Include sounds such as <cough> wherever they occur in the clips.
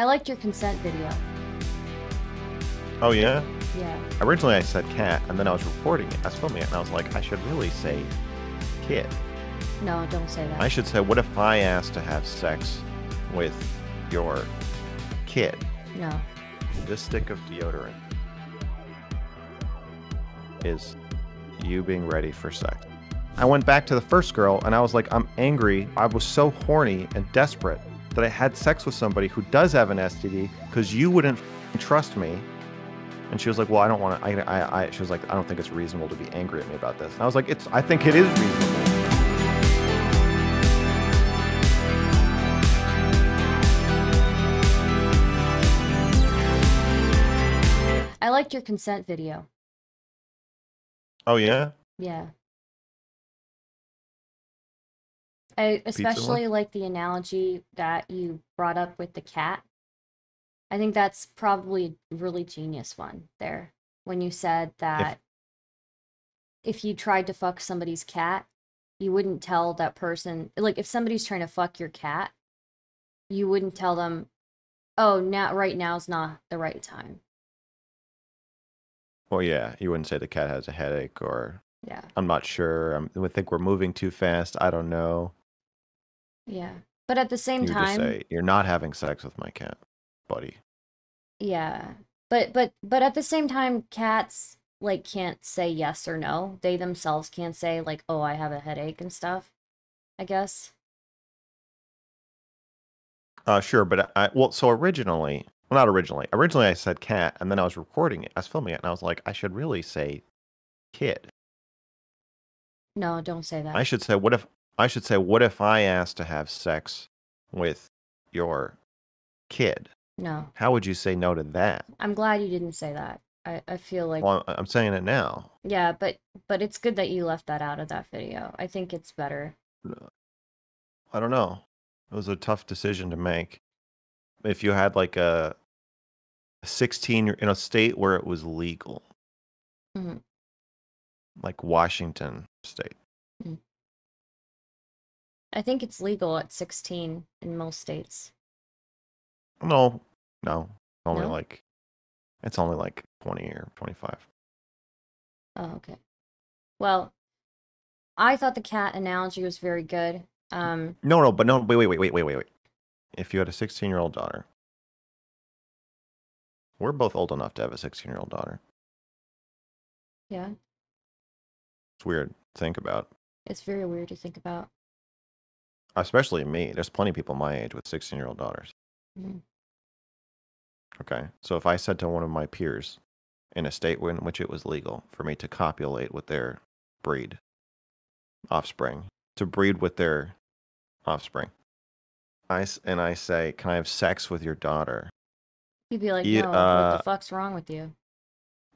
I liked your consent video. Oh yeah. Yeah. Originally I said cat, and then I was recording it. I was filming it, and I was like, I should really say kid. No, don't say that. I should say, what if I asked to have sex with your kid? No. This stick of deodorant is you being ready for sex. I went back to the first girl and I was like, I'm angry. I was so horny and desperate that I had sex with somebody who does have an STD because you wouldn't trust me. And she was like, well, I don't want to, I, I, she was like, I don't think it's reasonable to be angry at me about this. And I was like, it's, I think it is reasonable. I liked your consent video. Oh yeah? Yeah. I especially like the analogy that you brought up with the cat. I think that's probably a really genius one there when you said that if, if you tried to fuck somebody's cat, you wouldn't tell that person, like, if somebody's trying to fuck your cat, you wouldn't tell them, oh, now, right now is not the right time. Well, yeah, you wouldn't say the cat has a headache or yeah. I'm not sure. I'm, um, I think we're moving too fast. I don't know. Yeah. But at the same you time, say, you're not having sex with my cat, buddy. Yeah. But but but at the same time cats like can't say yes or no. They themselves can't say like, "Oh, I have a headache" and stuff. I guess. Uh sure, but I well so originally, well not originally. Originally I said cat and then I was recording it. I was filming it and I was like, I should really say kid. No, don't say that. I should say what if I should say, what if I asked to have sex with your kid? No. How would you say no to that? I'm glad you didn't say that. I, I feel like well, I'm saying it now. Yeah, but but it's good that you left that out of that video. I think it's better. I don't know. It was a tough decision to make. If you had like a 16 in a state where it was legal, mm-hmm. like Washington State, mm-hmm. I think it's legal at 16 in most states. No, no. Only no? like, it's only like 20 or 25. Oh, okay. Well, I thought the cat analogy was very good. Um, no, no, but no, wait, wait, wait, wait, wait, wait. If you had a 16 year old daughter, we're both old enough to have a 16 year old daughter. Yeah. It's weird to think about. It's very weird to think about especially me. There's plenty of people my age with 16 year old daughters. Mm-hmm. Okay. So if I said to one of my peers in a state in which it was legal for me to copulate with their breed offspring, to breed with their offspring, I, and I say, Can I have sex with your daughter? You'd be like, you, No, uh, what the uh, fuck's wrong with you?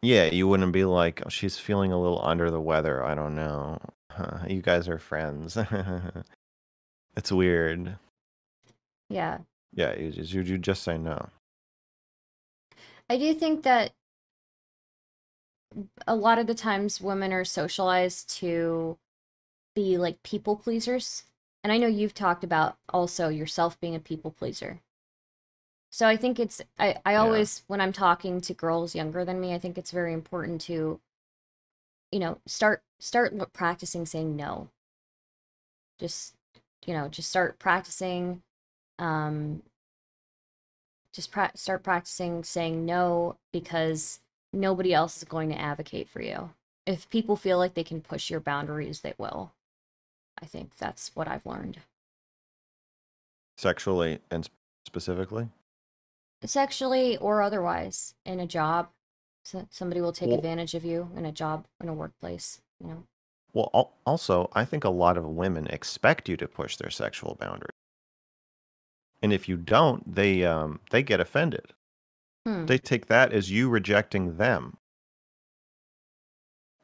Yeah, you wouldn't be like, oh, She's feeling a little under the weather. I don't know. <laughs> you guys are friends. <laughs> It's weird. Yeah. Yeah, you, you, you just say no. I do think that a lot of the times women are socialized to be like people pleasers. And I know you've talked about also yourself being a people pleaser. So I think it's I, I always yeah. when I'm talking to girls younger than me, I think it's very important to you know, start start practicing saying no. Just you know, just start practicing, um, just pra start practicing saying no because nobody else is going to advocate for you. If people feel like they can push your boundaries, they will. I think that's what I've learned. Sexually and specifically? Sexually or otherwise in a job. So somebody will take well, advantage of you in a job, in a workplace, you know. Well, also, I think a lot of women expect you to push their sexual boundaries, and if you don't, they um, they get offended. Hmm. They take that as you rejecting them.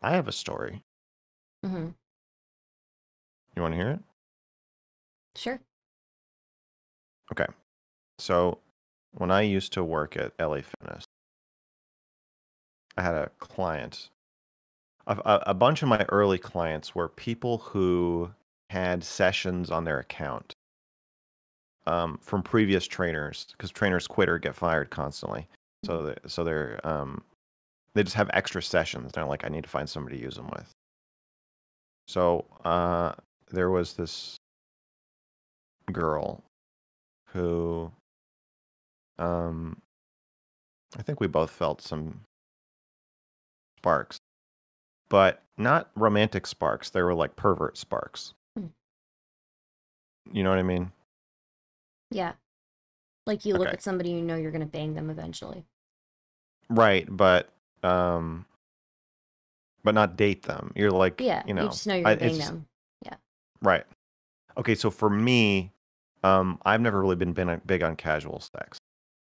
I have a story. Mm-hmm. You want to hear it? Sure. Okay. So, when I used to work at LA Fitness, I had a client a, a bunch of my early clients were people who had sessions on their account um, from previous trainers because trainers quit or get fired constantly. So mm-hmm. they, so they're um, they just have extra sessions. They're like, I need to find somebody to use them with. So uh, there was this girl who um, I think we both felt some sparks but not romantic sparks. They were like pervert sparks. Hmm. You know what I mean? Yeah. Like you look at somebody, you know you're going to bang them eventually. Right, but um, but not date them. You're like, yeah, you know, you just know you're I, dating them. Yeah. Right. Okay, so for me, um, I've never really been uh, big on casual sex,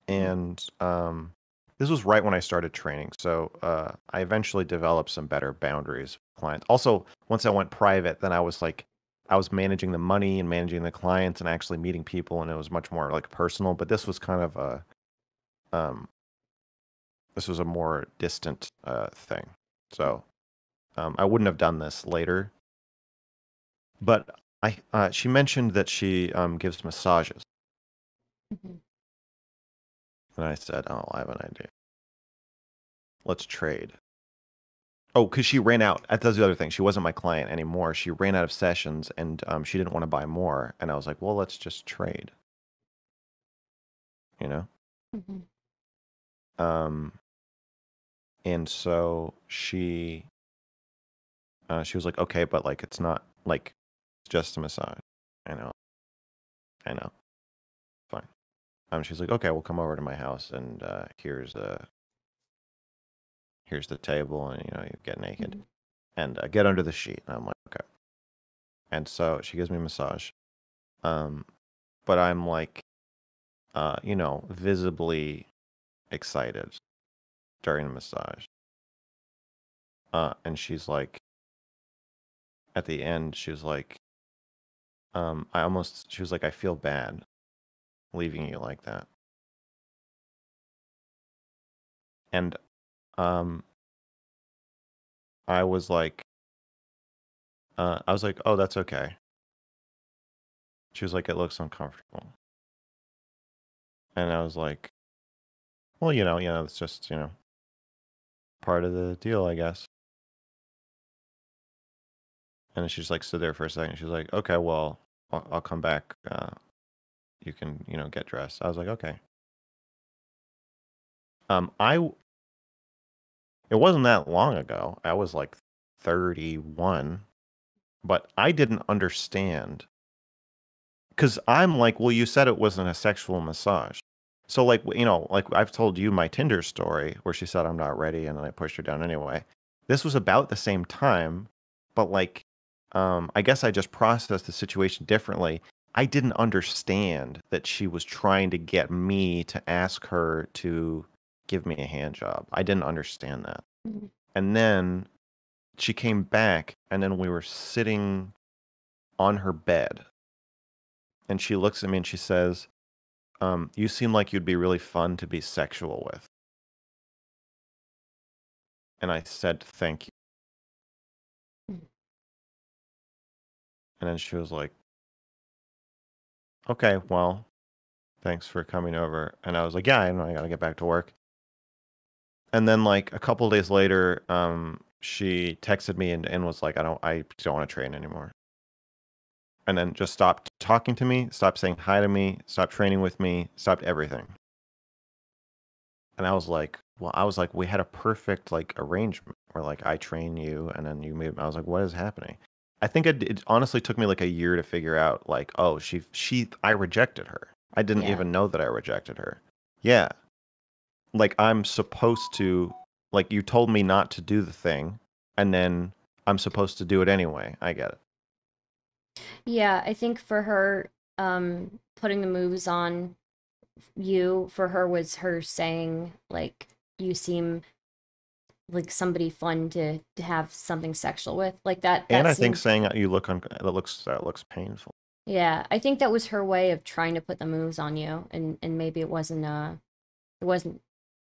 hmm. and um, this was right when I started training. So uh, I eventually developed some better boundaries with clients. Also, once I went private, then I was like, I was managing the money and managing the clients and actually meeting people, and it was much more like personal. But this was kind of a, um, this was a more distant uh, thing. So um, I wouldn't have done this later. But I, uh, she mentioned that she um, gives massages. Mm-hmm. And I said, Oh, I have an idea. Let's trade. Oh, because she ran out. That's the other thing. She wasn't my client anymore. She ran out of sessions and um, she didn't want to buy more. And I was like, Well, let's just trade. You know? Mm-hmm. Um, and so she uh, she was like, okay, but like it's not like it's just a massage. I know. I know. Fine. Um, she's like, okay, we'll come over to my house and uh, here's the here's the table, and you know you get naked mm-hmm. and uh, get under the sheet. And I'm like, okay. And so she gives me a massage, um, but I'm like, uh, you know, visibly excited during the massage. Uh, and she's like, at the end, she was like, um, I almost, she was like, I feel bad leaving you like that. And um I was like uh I was like, "Oh, that's okay." She was like, "It looks uncomfortable." And I was like, "Well, you know, you know, it's just, you know, part of the deal, I guess." And she's like, stood there for a second. She's like, "Okay, well, I'll, I'll come back uh, you can you know get dressed. I was like, okay. Um, I it wasn't that long ago. I was like 31, but I didn't understand because I'm like, well, you said it wasn't a sexual massage. So like you know, like I've told you my Tinder story where she said I'm not ready, and then I pushed her down anyway. This was about the same time, but like um, I guess I just processed the situation differently. I didn't understand that she was trying to get me to ask her to give me a hand job. I didn't understand that. Mm-hmm. And then she came back, and then we were sitting on her bed. And she looks at me and she says, um, You seem like you'd be really fun to be sexual with. And I said, Thank you. Mm. And then she was like, okay, well, thanks for coming over. And I was like, yeah, I know I got to get back to work. And then like a couple days later, um, she texted me and, and was like, I don't, I don't want to train anymore. And then just stopped talking to me, stopped saying hi to me, stopped training with me, stopped everything. And I was like, well, I was like, we had a perfect like arrangement where like I train you and then you move. I was like, what is happening? I think it, it, honestly took me like a year to figure out like, oh, she she I rejected her. I didn't yeah. even know that I rejected her. Yeah. Like I'm supposed to like you told me not to do the thing and then I'm supposed to do it anyway. I get it. Yeah, I think for her um putting the moves on you for her was her saying like you seem like somebody fun to, to have something sexual with like that, that and i think saying you look on that looks that looks painful yeah i think that was her way of trying to put the moves on you and and maybe it wasn't uh it wasn't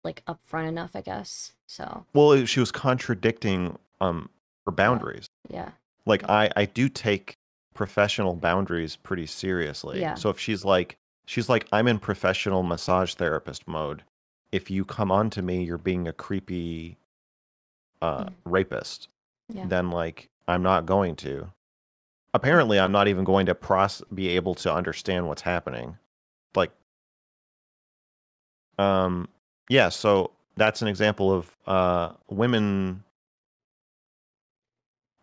like upfront enough i guess so well she was contradicting um her boundaries yeah like yeah. i i do take professional boundaries pretty seriously yeah so if she's like she's like i'm in professional massage therapist mode if you come on to me you're being a creepy uh, mm. rapist, yeah. then like I'm not going to. Apparently, I'm not even going to process be able to understand what's happening. Like, um, yeah. So that's an example of uh, women.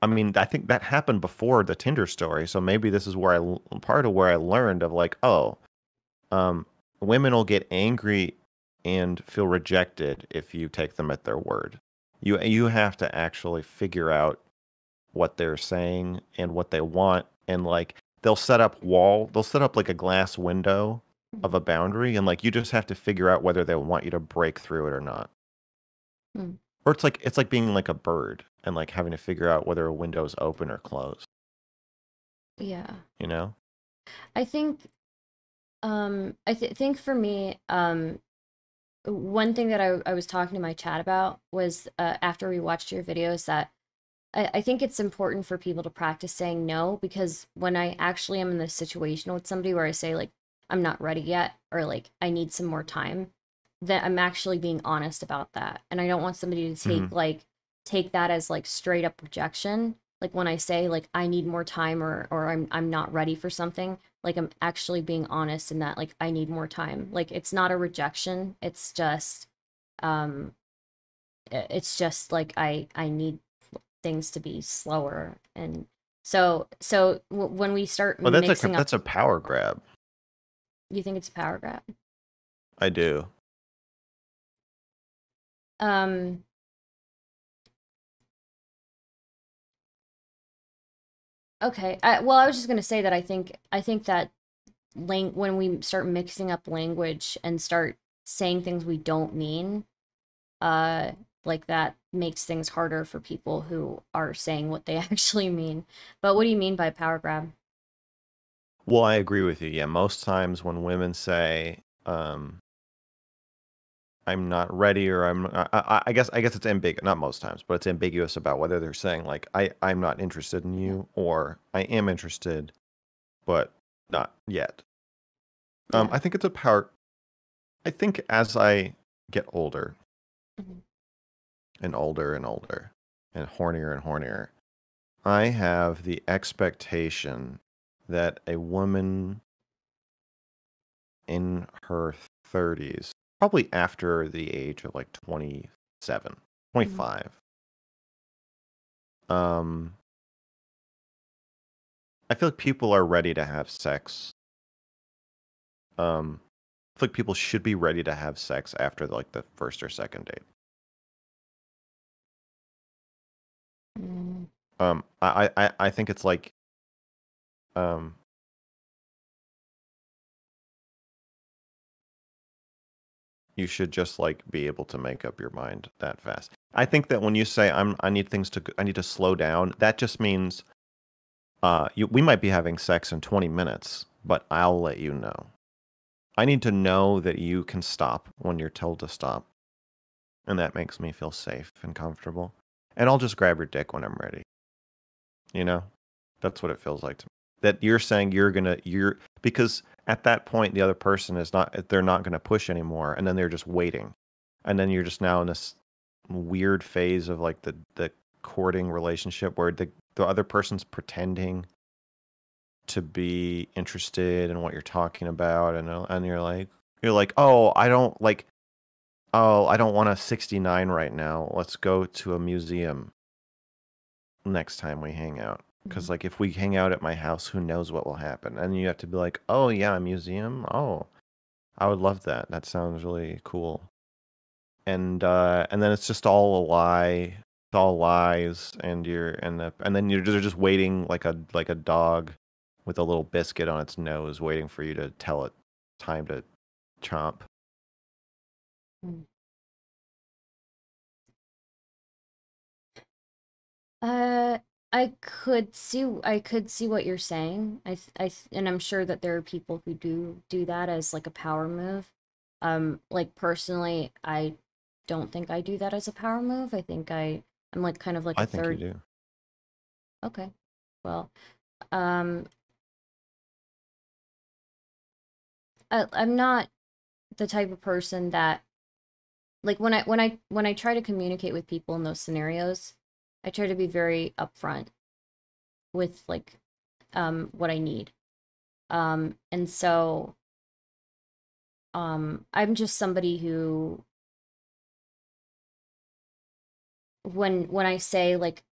I mean, I think that happened before the Tinder story, so maybe this is where I part of where I learned of like, oh, um, women will get angry and feel rejected if you take them at their word. You you have to actually figure out what they're saying and what they want and like they'll set up wall, they'll set up like a glass window of mm. a boundary and like you just have to figure out whether they want you to break through it or not. Hmm. Or it's like it's like being like a bird and like having to figure out whether a window is open or closed. Yeah. You know? I think um I th- think for me um one thing that I, I was talking to my chat about was uh, after we watched your videos that I, I think it's important for people to practice saying no because when I actually am in the situation with somebody where I say like I'm not ready yet or like I need some more time, that I'm actually being honest about that. And I don't want somebody to take mm-hmm. like take that as like straight up rejection. Like when I say like I need more time or or I'm I'm not ready for something, like I'm actually being honest in that like I need more time. Like it's not a rejection. It's just um it's just like I I need things to be slower and so so when we start well, that's a up, that's a power grab. You think it's a power grab? I do. Um Okay. I, well, I was just going to say that I think I think that lang- when we start mixing up language and start saying things we don't mean, uh, like that makes things harder for people who are saying what they <laughs> actually mean. But what do you mean by power grab? Well, I agree with you. Yeah, most times when women say, um, I'm not ready or I'm I, I guess I guess it's ambiguous not most times but it's ambiguous about whether they're saying like I I'm not interested in you or I am interested but not yet. Um I think it's a power I think as I get older mm-hmm. and older and older and hornier and hornier I have the expectation that a woman in her 30s probably after the age of like 27, mm-hmm. 25. Mm-hmm. Um, I feel like people are ready to have sex. Um, I feel like people should be ready to have sex after like the first or second date. Mm. Um, I, I, I think it's like, um, you should just like be able to make up your mind that fast. I think that when you say I'm I need things to I need to slow down, that just means uh, you, we might be having sex in 20 minutes, but I'll let you know. I need to know that you can stop when you're told to stop. And that makes me feel safe and comfortable. And I'll just grab your dick when I'm ready. You know? That's what it feels like to me. That you're saying you're going to, you're, because at that point the other person is not they're not going to push anymore and then they're just waiting and then you're just now in this weird phase of like the the courting relationship where the the other person's pretending to be interested in what you're talking about and uh, and you're like you're like oh i don't like oh i don't want a 69 right now let's go to a museum next time we hang out because mm-hmm. like if we hang out at my house who knows what will happen and you have to be like oh yeah a museum oh i would love that that sounds really cool and uh and then it's just all a lie it's all lies and you're and the and then you're just, waiting like a like a dog with a little biscuit on its nose waiting for you to tell it time to chomp mm. Uh, I could see I could see what you're saying. I I and I'm sure that there are people who do do that as like a power move. Um like personally, I don't think I do that as a power move. I think I I'm like kind of like I a think third... you do. Okay. Well, um I I'm not the type of person that like when I when I when I try to communicate with people in those scenarios, I try to be very upfront with like um what I need. Um and so um I'm just somebody who when when I say like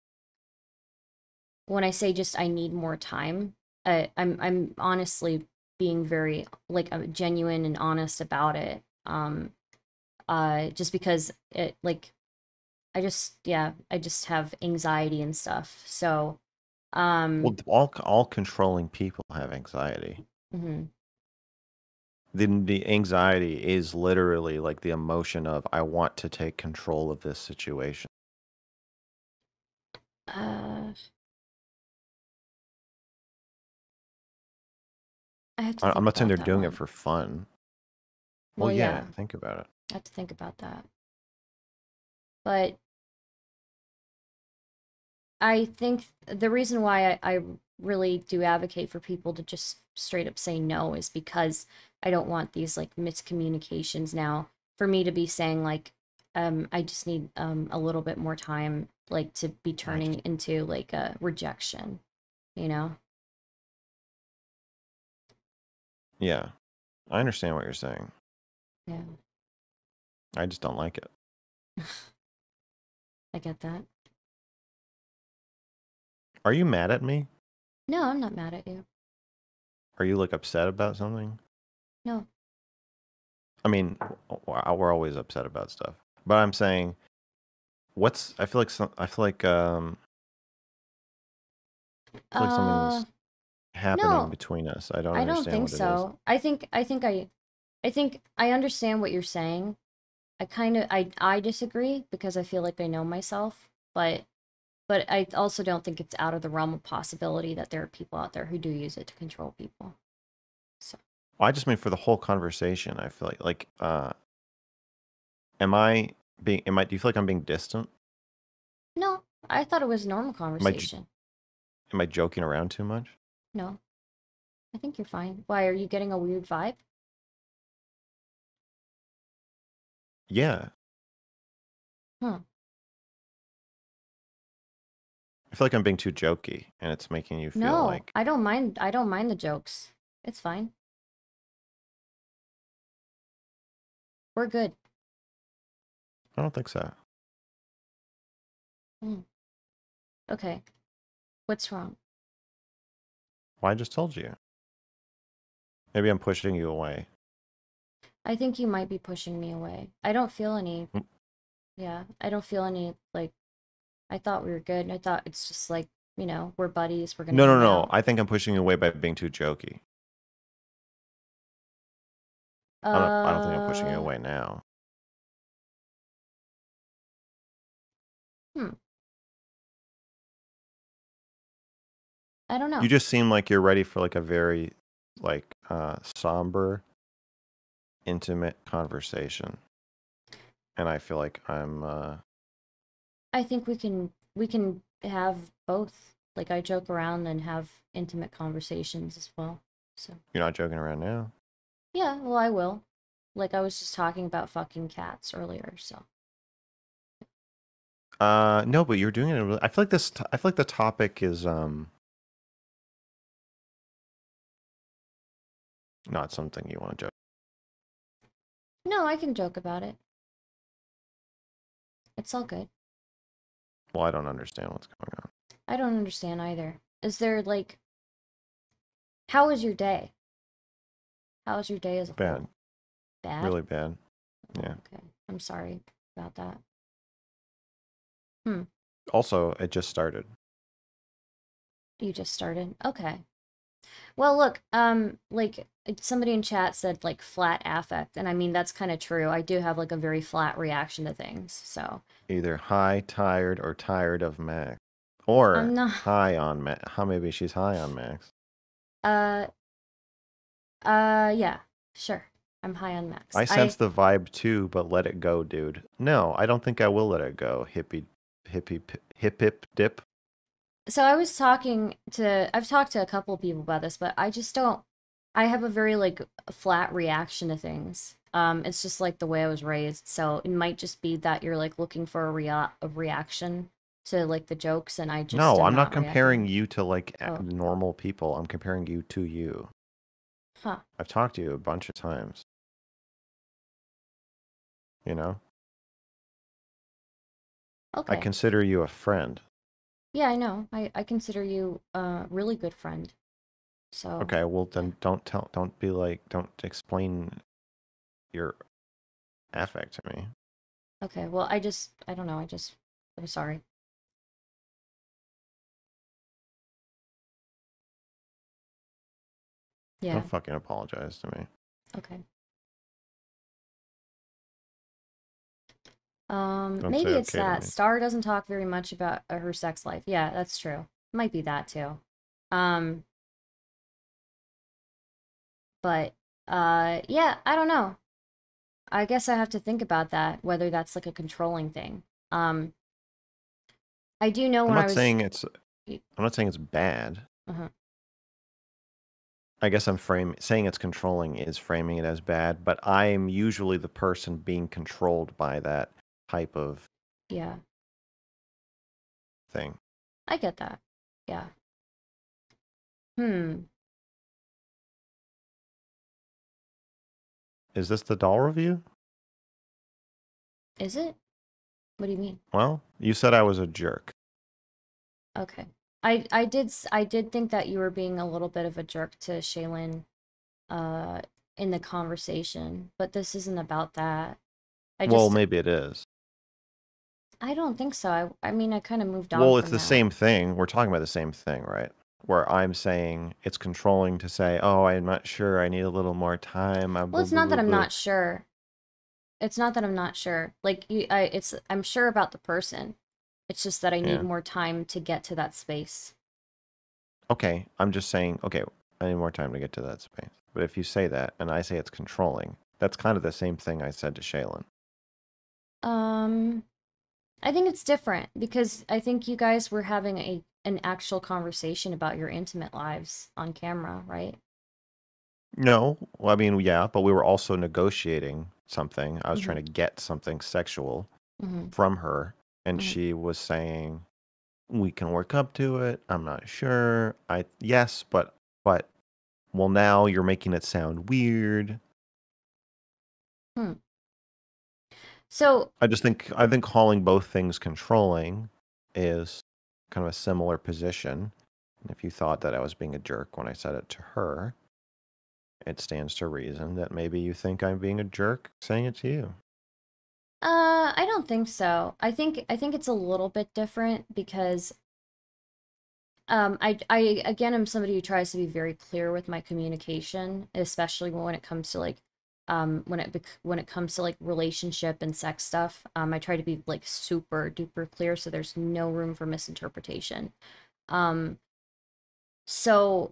when I say just I need more time, I, I'm I'm honestly being very like uh, genuine and honest about it. Um, uh, just because it like I just yeah, I just have anxiety and stuff. So um well all all controlling people have anxiety. Mm-hmm. Then the anxiety is literally like the emotion of I want to take control of this situation. Uh I am not saying they're doing one. it for fun. Well, well yeah, yeah, think about it. I have to think about that. But I think the reason why I, I, really do advocate for people to just straight up say no is because I don't want these like miscommunications now for me to be saying like um I just need um a little bit more time like to be turning right. into like a rejection, you know. Yeah. I understand what you're saying. Yeah. I just don't like it. <sighs> I get that. Are you mad at me? No, I'm not mad at you. Are you like upset about something? No. I mean, we're always upset about stuff, but I'm saying, what's? I feel like some. I feel like um. I feel like uh, something's happening no, between us. I don't. I don't think so. Is. I think. I think. I. I think I understand what you're saying. I kind of. I. I disagree because I feel like I know myself, but but I also don't think it's out of the realm of possibility that there are people out there who do use it to control people. So well, I just mean for the whole conversation, I feel like like uh am I being am I do you feel like I'm being distant? No, I thought it was a normal conversation. Am I, am I joking around too much? No. I think you're fine. Why are you getting a weird vibe? Yeah. Huh feel like I'm being too jokey, and it's making you feel no, like I don't mind. I don't mind the jokes. It's fine. We're good. I don't think so. Mm. Okay. What's wrong? Well, I just told you. Maybe I'm pushing you away. I think you might be pushing me away. I don't feel any. Mm. Yeah, I don't feel any like I thought we were good. I thought it's just like, you know, we're buddies. We're going to. No, no, no. Out. I think I'm pushing you away by being too jokey. Uh... I, don't, I don't think I'm pushing you uh away now. Hmm. I don't know. You just seem like you're ready for like a very like uh somber intimate conversation. And I feel like I'm uh I think we can we can have both. Like I joke around and have intimate conversations as well. So You're not joking around now. Yeah, well I will. Like I was just talking about fucking cats earlier, so. Uh no, but you're doing it. Really, I feel like this. I feel like the topic is um not something you want to joke. No, I can joke about it. It's all good. Well, I don't understand what's going on. I don't understand either. Is there like, how was your day? How was your day as a bad? Whole? Bad. Really bad. Yeah. Okay. I'm sorry about that. Hmm. Also, it just started. You just started. Okay. Well, look, um, like uh, somebody in chat said, like flat affect, and I mean that's kind of true. I do have like a very flat reaction to things. So either high, tired, or tired of Max, or not... high on Max. How maybe she's high on Max. Uh. Uh. Yeah. Sure. I'm high on Max. I sense I... the vibe too, but let it go, dude. No, I don't think I will let it go. Hippie, hippie, hip, hip, dip so I was talking to I've talked to a couple of people about this, but I just don't I have a very like flat reaction to things. Um, it's just like the way I was raised, so it might just be that you're like looking for a, rea- a reaction to like the jokes, and I just no, I'm not, not comparing reacting. you to like oh. normal people. I'm comparing you to you. Huh. I've talked to you a bunch of times. You know. Okay. I consider you a friend. Yeah, I know. I, I consider you a really good friend. So Okay, well then don't tell don't be like don't explain your affect to me. Okay, well I just I don't know, I just I'm sorry. Yeah. Don't fucking apologize to me. Okay. Um, Don't maybe it's okay that Star doesn't talk very much about uh, her sex life. Yeah, that's true. Might be that too. Um, but uh, yeah, I don't know. I guess I have to think about that whether that's like a controlling thing. Um, I do know I'm when I'm not was... saying it's. I'm not saying it's bad. Uh-huh. I guess I'm framing saying it's controlling is framing it as bad, but I am usually the person being controlled by that type of yeah thing. I get that. Yeah. Hmm. Is this the doll review? Is it? What do you mean? Well, you said I was a jerk. Okay. I I did I did think that you were being a little bit of a jerk to Shaylin uh in the conversation, but this isn't about that. I just, well, maybe it is. I don't think so. I, I mean, I kind of moved on. Well, it's the same thing. We're talking about the same thing, right? Where I'm saying it's controlling to say, "Oh, I'm not sure. I need a little more time." Uh, well, it's not that I'm not sure. It's not that I'm not sure. Like you, I, it's I'm sure about the person. It's just that I need yeah. more time to get to that space. Okay, I'm just saying. Okay, I need more time to get to that space. But if you say that, and I say it's controlling, that's kind of the same thing I said to Shaylin. Um, I think it's different because I think you guys were having a an actual conversation about your intimate lives on camera, right? No, well, I mean, yeah, but we were also negotiating something. I was mm-hmm. trying to get something sexual mm-hmm. from her, and mm-hmm. she was saying, "We can work up to it. I'm not sure. I yes, but but well, now you're making it sound weird." Hmm. So I just think I think calling both things controlling is kind of a similar position. And if you thought that I was being a jerk when I said it to her, it stands to reason that maybe you think I'm being a jerk saying it to you. Uh, I don't think so. I think I think it's a little bit different because um I I again I'm somebody who tries to be very clear with my communication, especially when it comes to like um, when it when it comes to like relationship and sex stuff. Um, I try to be like super duper clear, so there's no room for misinterpretation. Um, so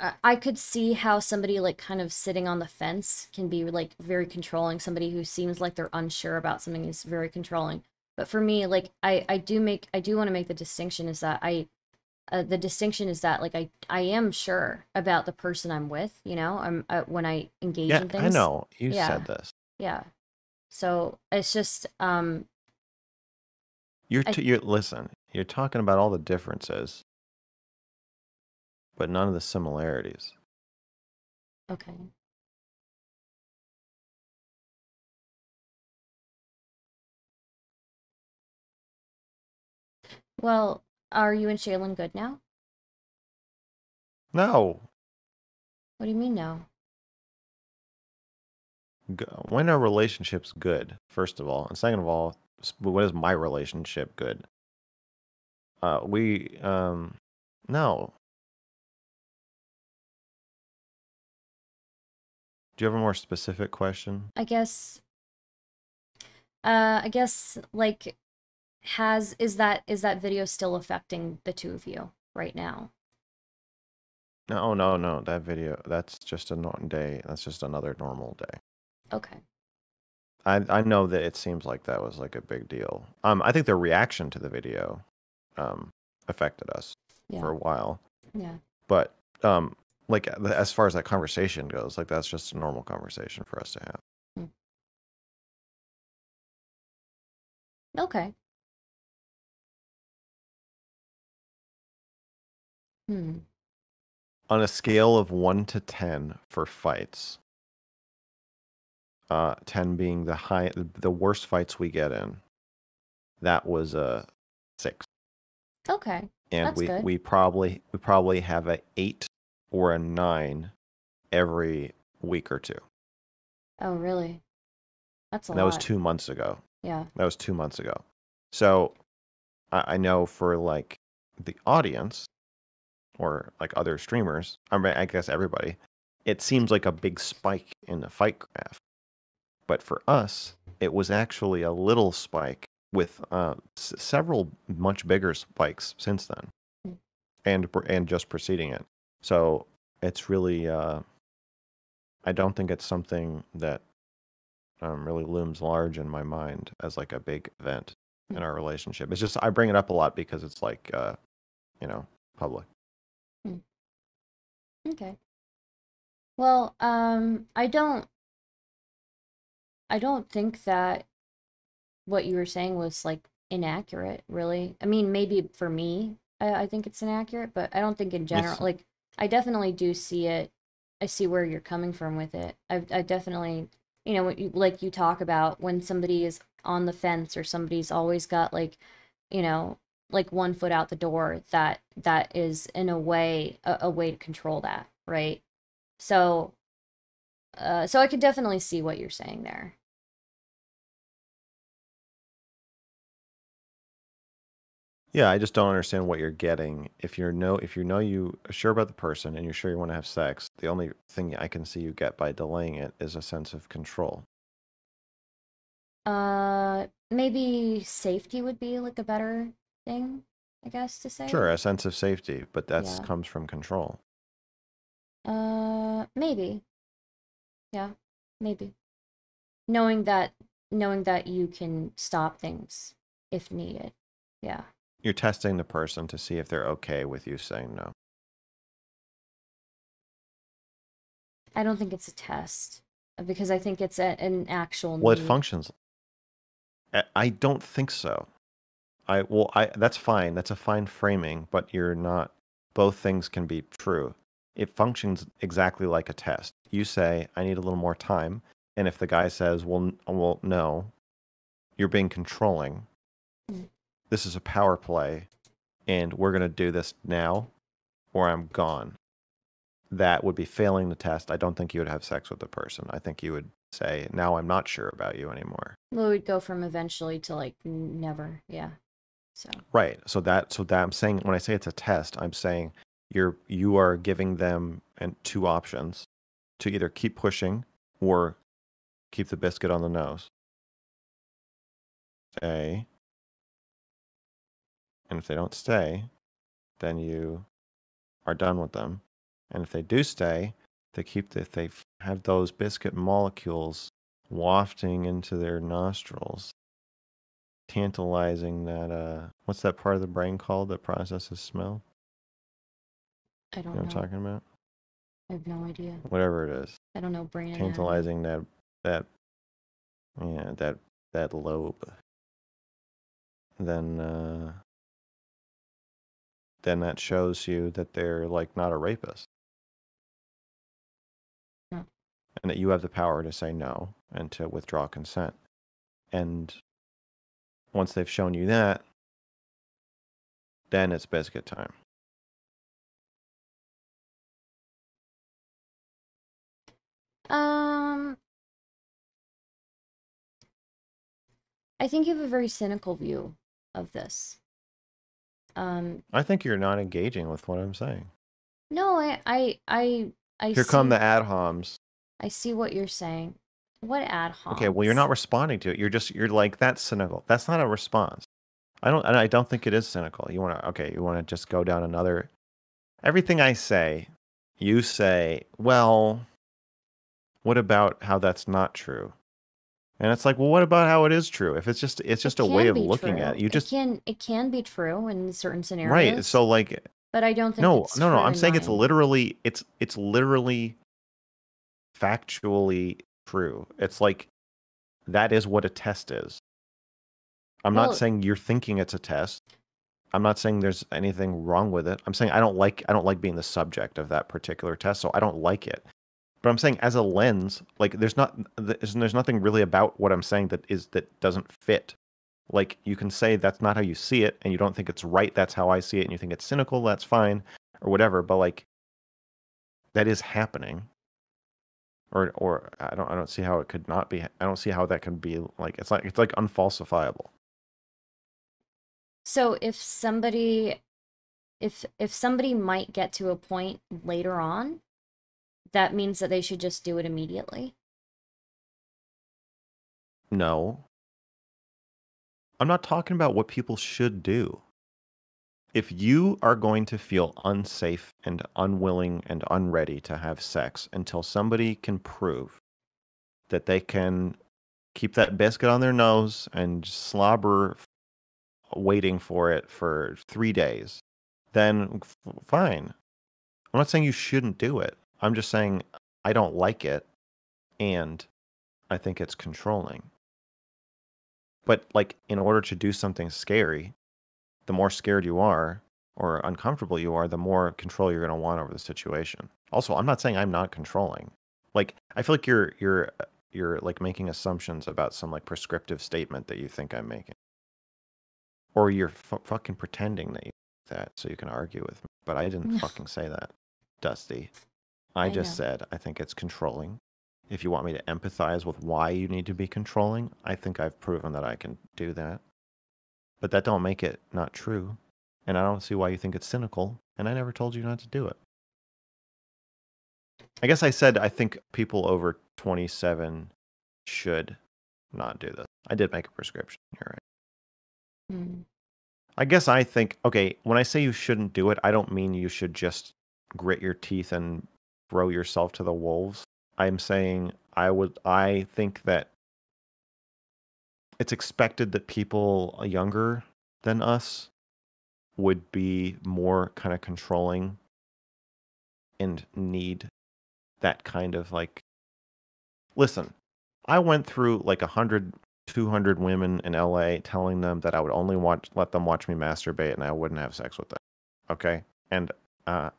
I, I could see how somebody like kind of sitting on the fence can be like very controlling. Somebody who seems like they're unsure about something is very controlling. But for me, like I I do make I do want to make the distinction is that I uh, the distinction is that like I I am sure about the person I'm with. You know, I'm uh, when I engage yeah, in things. I know you yeah. said this. Yeah. So it's just um. You're t- I, you're listen. You're talking about all the differences, but none of the similarities. Okay. Well, are you and Shaylin good now? No. What do you mean no? When are relationships good? First of all, and second of all, what is my relationship good? Uh, we um, no. Do you have a more specific question? I guess. Uh, I guess like has is that is that video still affecting the two of you right now? No, no, no. That video that's just a normal day. That's just another normal day. Okay. I I know that it seems like that was like a big deal. Um, I think the reaction to the video, um, affected us yeah. for a while. Yeah. But um, like as far as that conversation goes, like that's just a normal conversation for us to have. Hmm. Okay. Hmm. On a scale of one to ten for fights, uh, ten being the high, the worst fights we get in, that was a six. Okay, and That's we good. we probably we probably have a eight or a nine every week or two. Oh, really? That's a and that was two months ago. Yeah, that was two months ago. So I, I know for like the audience, or like other streamers, I mean, I guess everybody, it seems like a big spike in the fight graph. But for us, it was actually a little spike with uh, s- several much bigger spikes since then, hmm. and and just preceding it. So it's really, uh, I don't think it's something that um, really looms large in my mind as like a big event in hmm. our relationship. It's just I bring it up a lot because it's like, uh, you know, public. Hmm. Okay. Well, um, I don't, I don't think that what you were saying was like inaccurate, really. I mean, maybe for me, I, I think it's inaccurate, but I don't think in general, it's... like, I definitely do see it. I see where you're coming from with it. I, I definitely, you know, you, like you talk about when somebody is on the fence or somebody's always got like, you know, like one foot out the door that that is in a way a, a way to control that right so uh, so i could definitely see what you're saying there yeah i just don't understand what you're getting if you're no if you know you are sure about the person and you're sure you want to have sex the only thing i can see you get by delaying it is a sense of control uh maybe safety would be like a better thing, I guess to say. Sure, a sense of safety, but that yeah. comes from control. Uh, maybe. Yeah, maybe. Knowing that, knowing that you can stop things if needed. Yeah. You're testing the person to see if they're okay with you saying no. I don't think it's a test uh, because I think it's a, an actual. Well, need. it functions. I don't think so. I well, I that's fine. That's a fine framing, but you're not. Both things can be true. It functions exactly like a test. You say, "I need a little more time," and if the guy says, "Well, well, no," you're being controlling. Mm. This is a power play, and we're gonna do this now, or I'm gone. That would be failing the test. I don't think you would have sex with the person. I think you would say, "Now I'm not sure about you anymore." Well, we'd go from eventually to like never. Yeah. So right. So that so that I'm saying when I say it's a test, I'm saying you're you are giving them and two options to either keep pushing or keep the biscuit on the nose. Stay. And if they don't stay, then you are done with them. And if they do stay, they keep the, if they have those biscuit molecules wafting into their nostrils, tantalizing that uh what's that part of the brain called that processes smell? I don't you know, know. what I'm talking about? I have no idea. Whatever it is. I don't know, brain. Tantalizing that that yeah, that that lobe. Then uh then that shows you that they're like not a rapist. No. And that you have the power to say no and to withdraw consent. And once they've shown you that, then it's biscuit time. Um, I think you have a very cynical view of this. Um, I think you're not engaging with what I'm saying. No, I, I, I, I. Here see, come the ad homs. I see what you're saying. What ad hoc? Okay, well, you're not responding to it. You're just you're like that's cynical. That's not a response. I don't and I don't think it is cynical. You want to okay, you want to just go down another everything I say, you say, well, what about how that's not true? And it's like, well, what about how it is true? If it's just it's just it a way of looking true. at it. You just it can it can be true in certain scenarios. Right. So like eh, But I don't think No, no, no. I'm saying mine. it's literally it's it's literally factually true. It's like that is what a test is. I'm well, not saying you're thinking it's a test. I'm not saying there's anything wrong with it. I'm saying I don't like I don't like being the subject of that particular test, so I don't like it. But I'm saying as a lens, like there's not there's, there's nothing really about what I'm saying that is that doesn't fit. Like you can say that's not how you see it and you don't think it's right, that's how I see it and you think it's cynical, that's fine or whatever, but like that is happening or or I don't I don't see how it could not be. I don't see how that could be like it's like it's like unfalsifiable. So if somebody if if somebody might get to a point later on, that means that they should just do it immediately. No. I'm not talking about what people should do if you are going to feel unsafe and unwilling and unready to have sex until somebody can prove that they can keep that biscuit on their nose and slobber waiting for it for three days, then fine. I'm not saying you shouldn't do it. I'm just saying I don't like it and I think it's controlling. But like in order to do something scary, the more scared you are or uncomfortable you are, the more control you're going to want over the situation. Also, I'm not saying I'm not controlling. Like I feel like you're you're uh, you're like making assumptions about some like prescriptive statement that you think I'm making. Or you're f- fucking pretending that you that so you can argue with me. But I didn't <laughs> fucking say that, Dusty. I, I just know. said I think it's controlling. If you want me to empathize with why you need to be controlling, I think I've proven that I can do that. But that don't make it not true. And I don't see why you think it's cynical. And I never told you not to do it. I guess I said I think people over 27 should not do this. I did make a prescription. You're right. Mm. I guess I think, okay, when I say you shouldn't do it, I don't mean you should just grit your teeth and throw yourself to the wolves. I'm saying I would, I think that it's expected that people uh, younger than us would be more kind of controlling and need that kind of like listen i went through like 100 200 women in la telling them that i would only watch let them watch me masturbate and i wouldn't have sex with them okay and uh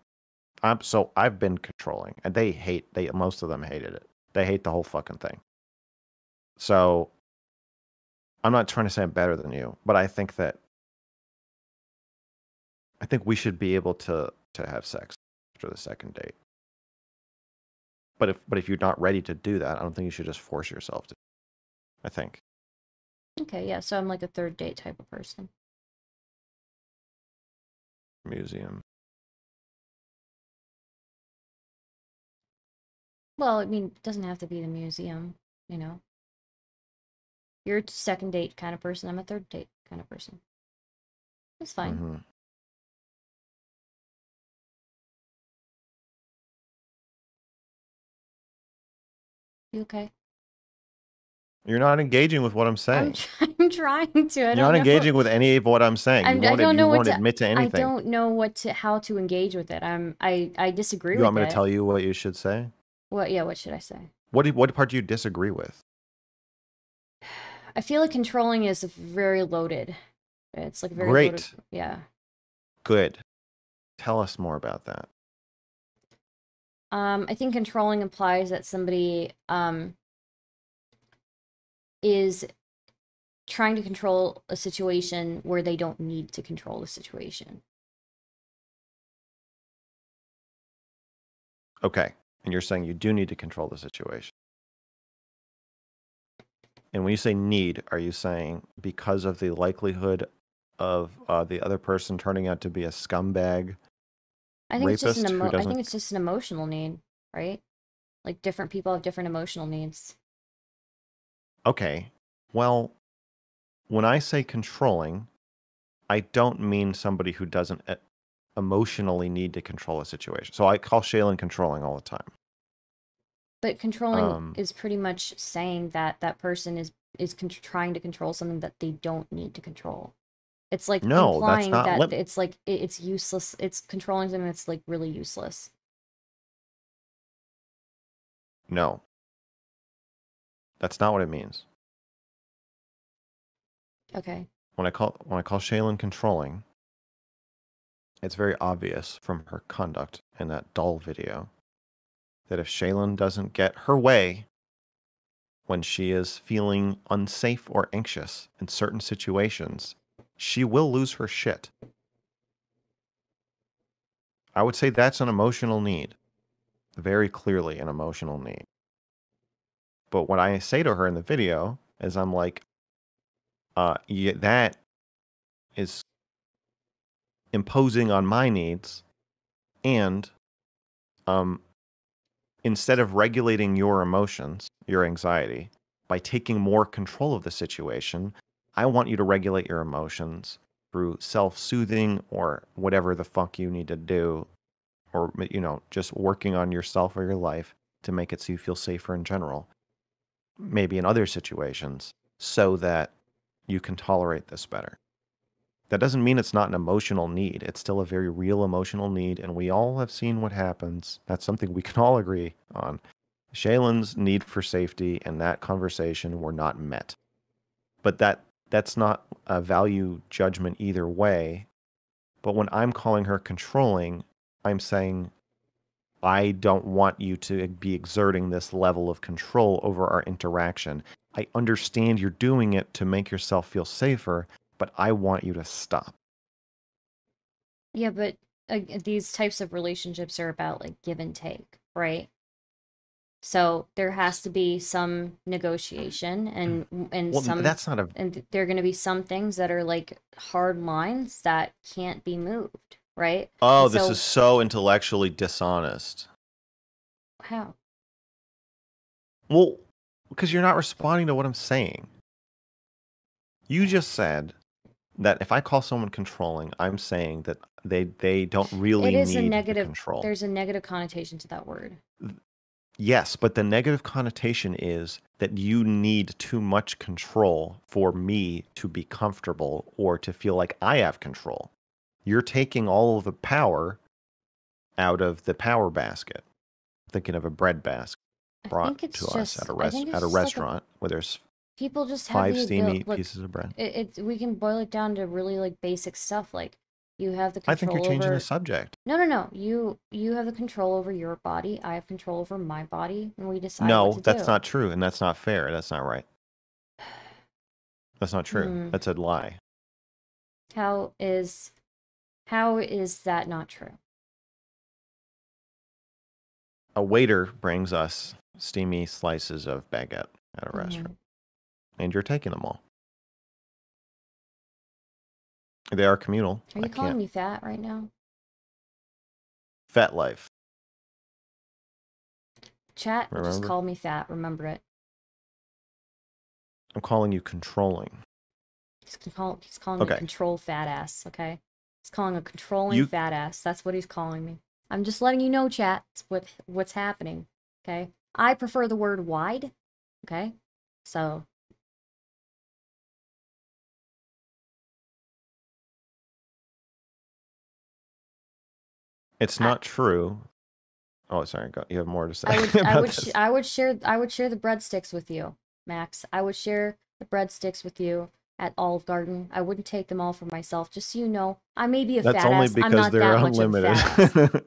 i'm so i've been controlling and they hate they most of them hated it they hate the whole fucking thing so I'm not trying to say I'm better than you, but I think that I think we should be able to to have sex after the second date. But if but if you're not ready to do that, I don't think you should just force yourself to. I think. Okay, yeah. So I'm like a third date type of person. Museum. Well, I mean, it doesn't have to be the museum, you know. You're a second date kind of person. I'm a third date kind of person. It's fine. Mm-hmm. You okay? You're not engaging with what I'm saying. I'm, <laughs> I'm trying to. I You're not engaging know. with any of what I'm saying. I'm, you won't, I don't know what to, admit to anything. I don't know what to how to engage with it. I'm I I disagree. You with want me it. to tell you what you should say? What? Yeah. What should I say? What do, What part do you disagree with? I feel like controlling is very loaded. It's like very great. Loaded. Yeah. Good. Tell us more about that. Um, I think controlling implies that somebody um, is trying to control a situation where they don't need to control the situation. Okay. And you're saying you do need to control the situation. And when you say need, are you saying because of the likelihood of uh, the other person turning out to be a scumbag? I think it's just an emo- I think it's just an emotional need, right? Like different people have different emotional needs. Okay. Well, when I say controlling, I don't mean somebody who doesn't eh, emotionally need to control a situation. So I call Shaylin controlling all the time. But controlling um, is pretty much saying that that person is is trying to control something that they don't need to control. It's like no, implying that it's like it, it's useless. It's controlling something that's like really useless. No. That's not what it means. Okay. When I call when I call Shaylin controlling, it's very obvious from her conduct in that doll video that if Shaylin doesn't get her way when she is feeling unsafe or anxious in certain situations, she will lose her shit. I would say that's an emotional need, very clearly an emotional need. But what I say to her in the video is I'm like, uh, yeah, that is imposing on my needs and um, instead of regulating your emotions, your anxiety, by taking more control of the situation, I want you to regulate your emotions through self soothing or whatever the fuck you need to do, or, you know, just working on yourself or your life to make it so you feel safer in general, maybe in other situations, so that you can tolerate this better. That doesn't mean it's not an emotional need. It's still a very real emotional need, and we all have seen what happens. That's something we <laughs> can all agree on. Shaylin's need for safety and that conversation were not met. But that that's not a value judgment either way. But when I'm calling her controlling, I'm saying I don't want you to be exerting this level of control over our interaction. I understand you're doing it to make yourself feel safer, but I want you to stop. Yeah, but uh, these types of relationships are about like give and take, right? So there has to be some negotiation mm. and and well, some that's not a and there are going to be some things that are like hard lines that can't be moved, right? Oh, this is so intellectually dishonest. How? Well, because you're not responding to what I'm saying. You just said that if I call someone controlling, I'm saying that they they don't really it is a negative control. There's a negative connotation to that word. Yes, but the negative connotation is that you need too much control for me to be comfortable or to feel like I have control. You're taking all of the power out of the power basket. I'm thinking of a bread basket brought to us at a, res- at a restaurant like a... where there's people just have five steamy pieces of bread. It, it, we can boil it down to really like basic stuff. Like you have the. I think you're changing over... the subject. No, no, no. You you have the control over your body. I have control over my body, and we decide. No, that's do. not true, and that's not fair. That's not right. <sighs> That's not true. Mm. That's a lie. How is how is that not true? A waiter brings us steamy slices of baguette at a mm-hmm. restaurant and you're taking them all. They are communal. Are you I calling can't. me fat right now? Fat life. Chat Remember? just call me fat. Remember it. I'm calling you controlling. He's, call, he's calling okay. me control fat ass, okay? He's calling a controlling you... fat ass. That's what he's calling me. I'm just letting you know, chat, what, what's happening, okay? I prefer the word wide, okay? So It's not I, true. Oh, sorry. you have more to say. I <laughs> would, I would, sh- I would share. I would share the breadsticks with you, Max. I would share the breadsticks with you at Olive Garden. I wouldn't take them all for myself. Just so you know, I may be a That's fat only ass. because they're that unlimited.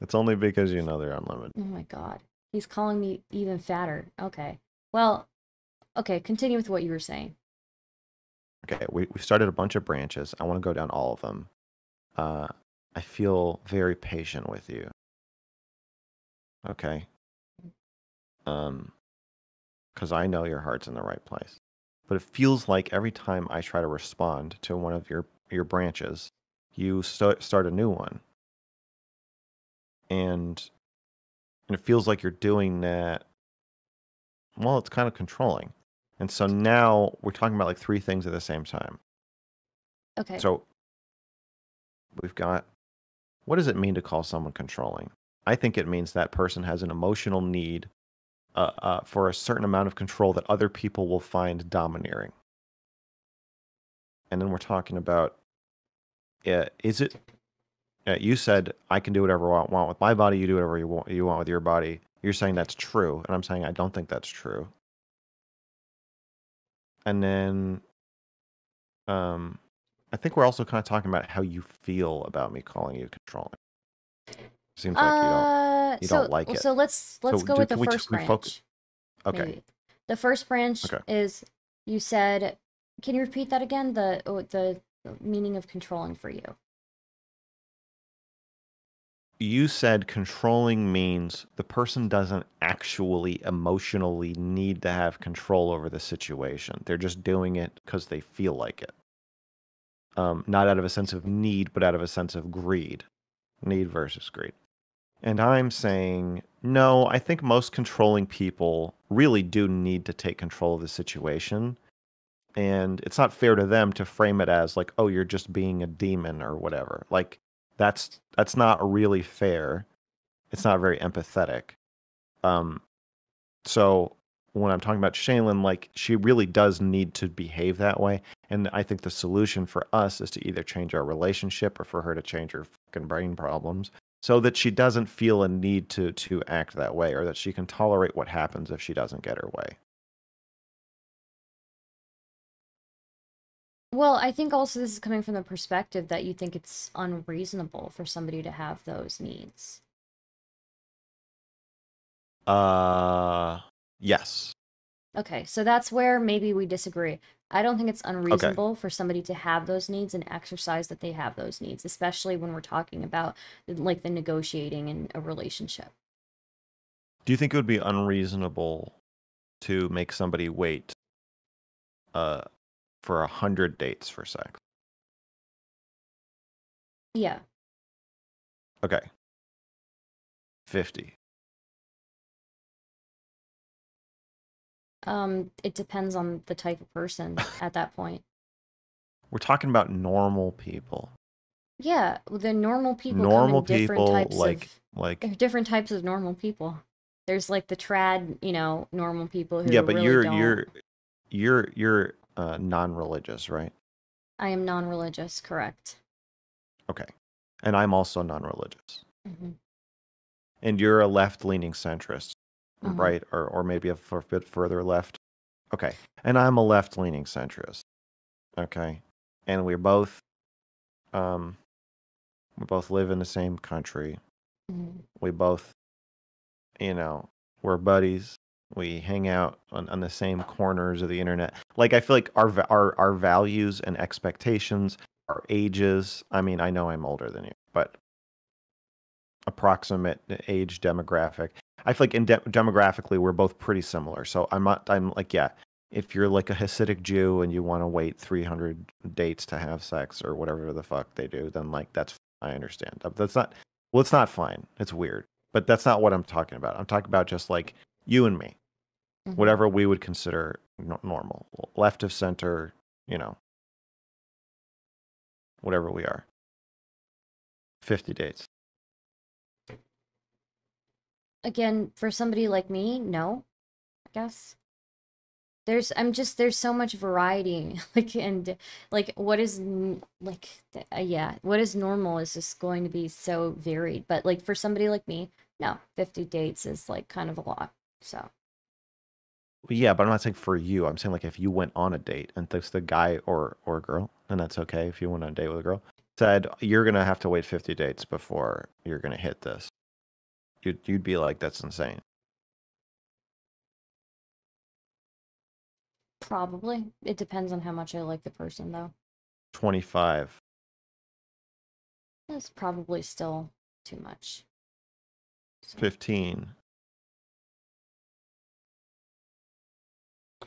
it's <laughs> <laughs> only because you know they're unlimited. Oh my god, he's calling me even fatter. Okay. Well, okay. Continue with what you were saying. Okay, we we started a bunch of branches. I want to go down all of them. Uh, I feel very patient with you. Okay. Mm. Um, because I know your heart's in the right place. But it feels like every time I try to respond to one of your your branches, you st- start a new one, and and it feels like you're doing that. Well, it's kind of controlling, and so now we're talking about like three things at the same time. Okay. So we've got what does it mean to call someone controlling? I think it means that person has an emotional need uh, uh, for a certain amount of control that other people will find domineering. And then we're talking about uh, is it, uh, you said, I can do whatever I want with my body, you do whatever you want, you want with your body. You're saying that's true. And I'm saying I don't think that's true. And then um, I think we're also kind of talking about how you feel about me calling you controlling. Seems like you don't, uh, you so, don't like it. So let's let's so go do, with the first branch. Okay. The first branch okay. is you said. Can you repeat that again? The oh, the meaning of controlling for you. You said controlling means the person doesn't actually emotionally need to have control over the situation. They're just doing it because they feel like it um, not out of a sense of need, but out of a sense of greed. Need versus greed. And I'm saying, no, I think most controlling people really do need to take control of the situation. And it's not fair to them to frame it as like, oh, you're just being a demon or whatever. Like that's that's not really fair. It's not very empathetic. Um so when I'm talking about Shaylin, like she really does need to behave that way. And I think the solution for us is to either change our relationship or for her to change her fucking brain problems so that she doesn't feel a need to to act that way or that she can tolerate what happens if she doesn't get her way. Well, I think also this is coming from the perspective that you think it's unreasonable for somebody to have those needs. Uh, yes. Okay, so that's where maybe we disagree. I don't think it's unreasonable okay. for somebody to have those needs and exercise that they have those needs, especially when we're talking about like the negotiating in a relationship. Do you think it would be unreasonable to make somebody wait uh, for a hundred dates for sex? Yeah. Okay. Fifty. Um, it depends on the type of person <laughs> at that point. We're talking about normal people. Yeah, the normal people. Normal people, like of, like different types of normal people. There's like the trad, you know, normal people who. Yeah, but really you're don't. you're you're you're uh, non-religious, right? I am non-religious, correct? Okay, and I'm also non-religious. Mm-hmm. And you're a left-leaning centrist mm-hmm. right, or or maybe a, f- a bit further left. Okay, and I'm a left-leaning centrist. Okay, and we're both, um, we both live in the same country. Mm-hmm. We both, you know, we're buddies. We hang out on, on the same corners of the internet. Like I feel like our our our values and expectations, our ages. I mean, I know I'm older than you, but approximate uh, age demographic. I feel like in de- demographically we're both pretty similar. So I'm not. I'm like yeah. If you're like a Hasidic Jew and you want to wait 300 dates to have sex or whatever the fuck they do, then like that's I understand. That's not well. It's not fine. It's weird. But that's not what I'm talking about. I'm talking about just like you and me, mm-hmm. whatever we would consider n- normal, left of center, you know, whatever we are. 50 dates again, for somebody like me, no, I guess. There's, I'm just, there's so much variety, <laughs> like, and, like, what is, like, uh, yeah, what is normal is just going to be so varied, but, like, for somebody like me, no, 50 dates is, like, kind of a lot, so. Yeah, but I'm not saying for you. I'm saying like if you went on a date and there's the guy or or girl, and that's okay if you went on a date with a girl, said you're gonna have to wait 50 dates before you're gonna hit this you'd, you'd be like, that's insane. Probably. It depends on how much I like the person, though. 25. That's probably still too much. So. 15.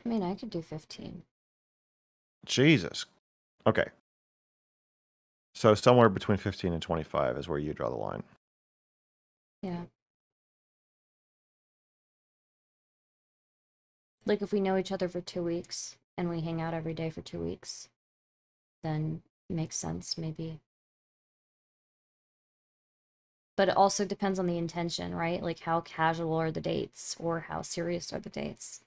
I mean, I could do 15. Jesus. Okay. So somewhere between 15 and 25 is where you draw the line. Yeah. like if we know each other for two weeks and we hang out every day for two weeks, then makes sense maybe. But it also depends on the intention, right? Like how casual are the dates or how serious are the dates?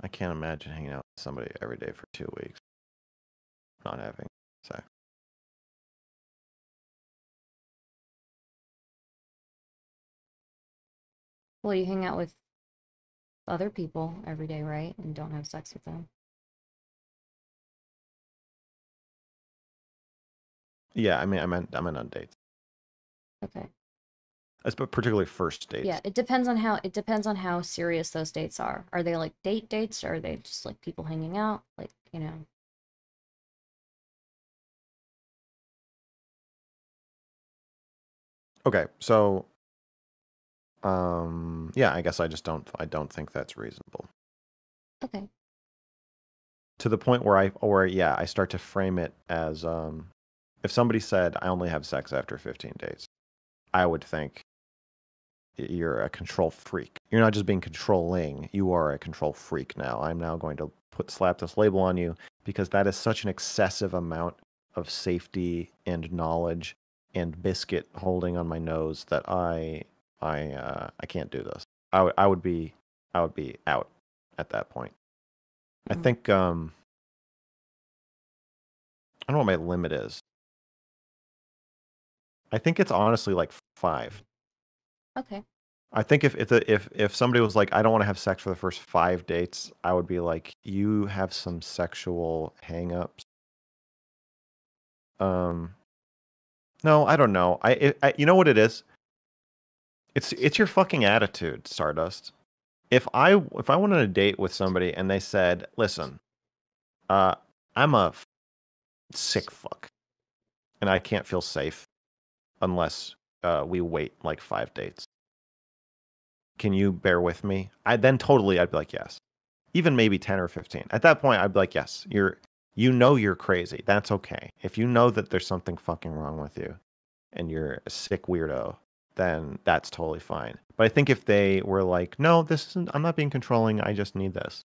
I can't imagine hanging out with somebody every day for two weeks, not having sex. Well, you hang out with other people every day, right? And don't have sex with them. Yeah, I mean, I meant I meant on dates. Okay. That's but particularly first dates. Yeah, it depends on how it depends on how serious those dates are. Are they like date dates, or are they just like people hanging out? Like you know. Okay, so um, yeah, I guess I just don't. I don't think that's reasonable. Okay. To the point where I, or yeah, I start to frame it as, um, if somebody said I only have sex after 15 days, I would think you're a control freak. You're not just being controlling. You are a control freak now. I'm now going to put slap this label on you because that is such an excessive amount of safety and knowledge and biscuit holding on my nose that I I uh, I can't do this. I, w- I would be I would be out at that point. Mm-hmm. I mm. think um I don't know what my limit is. I think it's honestly like five. Okay. I think if if if if somebody was like, I don't want to have sex for the first five dates, I would be like, you have some sexual hangups. Um, no, I don't know. I, I you know what it is. It's it's your fucking attitude, Stardust. If I if I went on a date with somebody and they said, "Listen, uh, I'm a f- sick fuck, and I can't feel safe unless uh, we wait like five dates. Can you bear with me?" I then totally I'd be like, "Yes," even maybe ten or fifteen. At that point, I'd be like, "Yes, you're." You know you're crazy. That's okay. If you know that there's something fucking wrong with you, and you're a sick weirdo then that's totally fine. But I think if they were like, no, this isn't, I'm not being controlling. I just need this.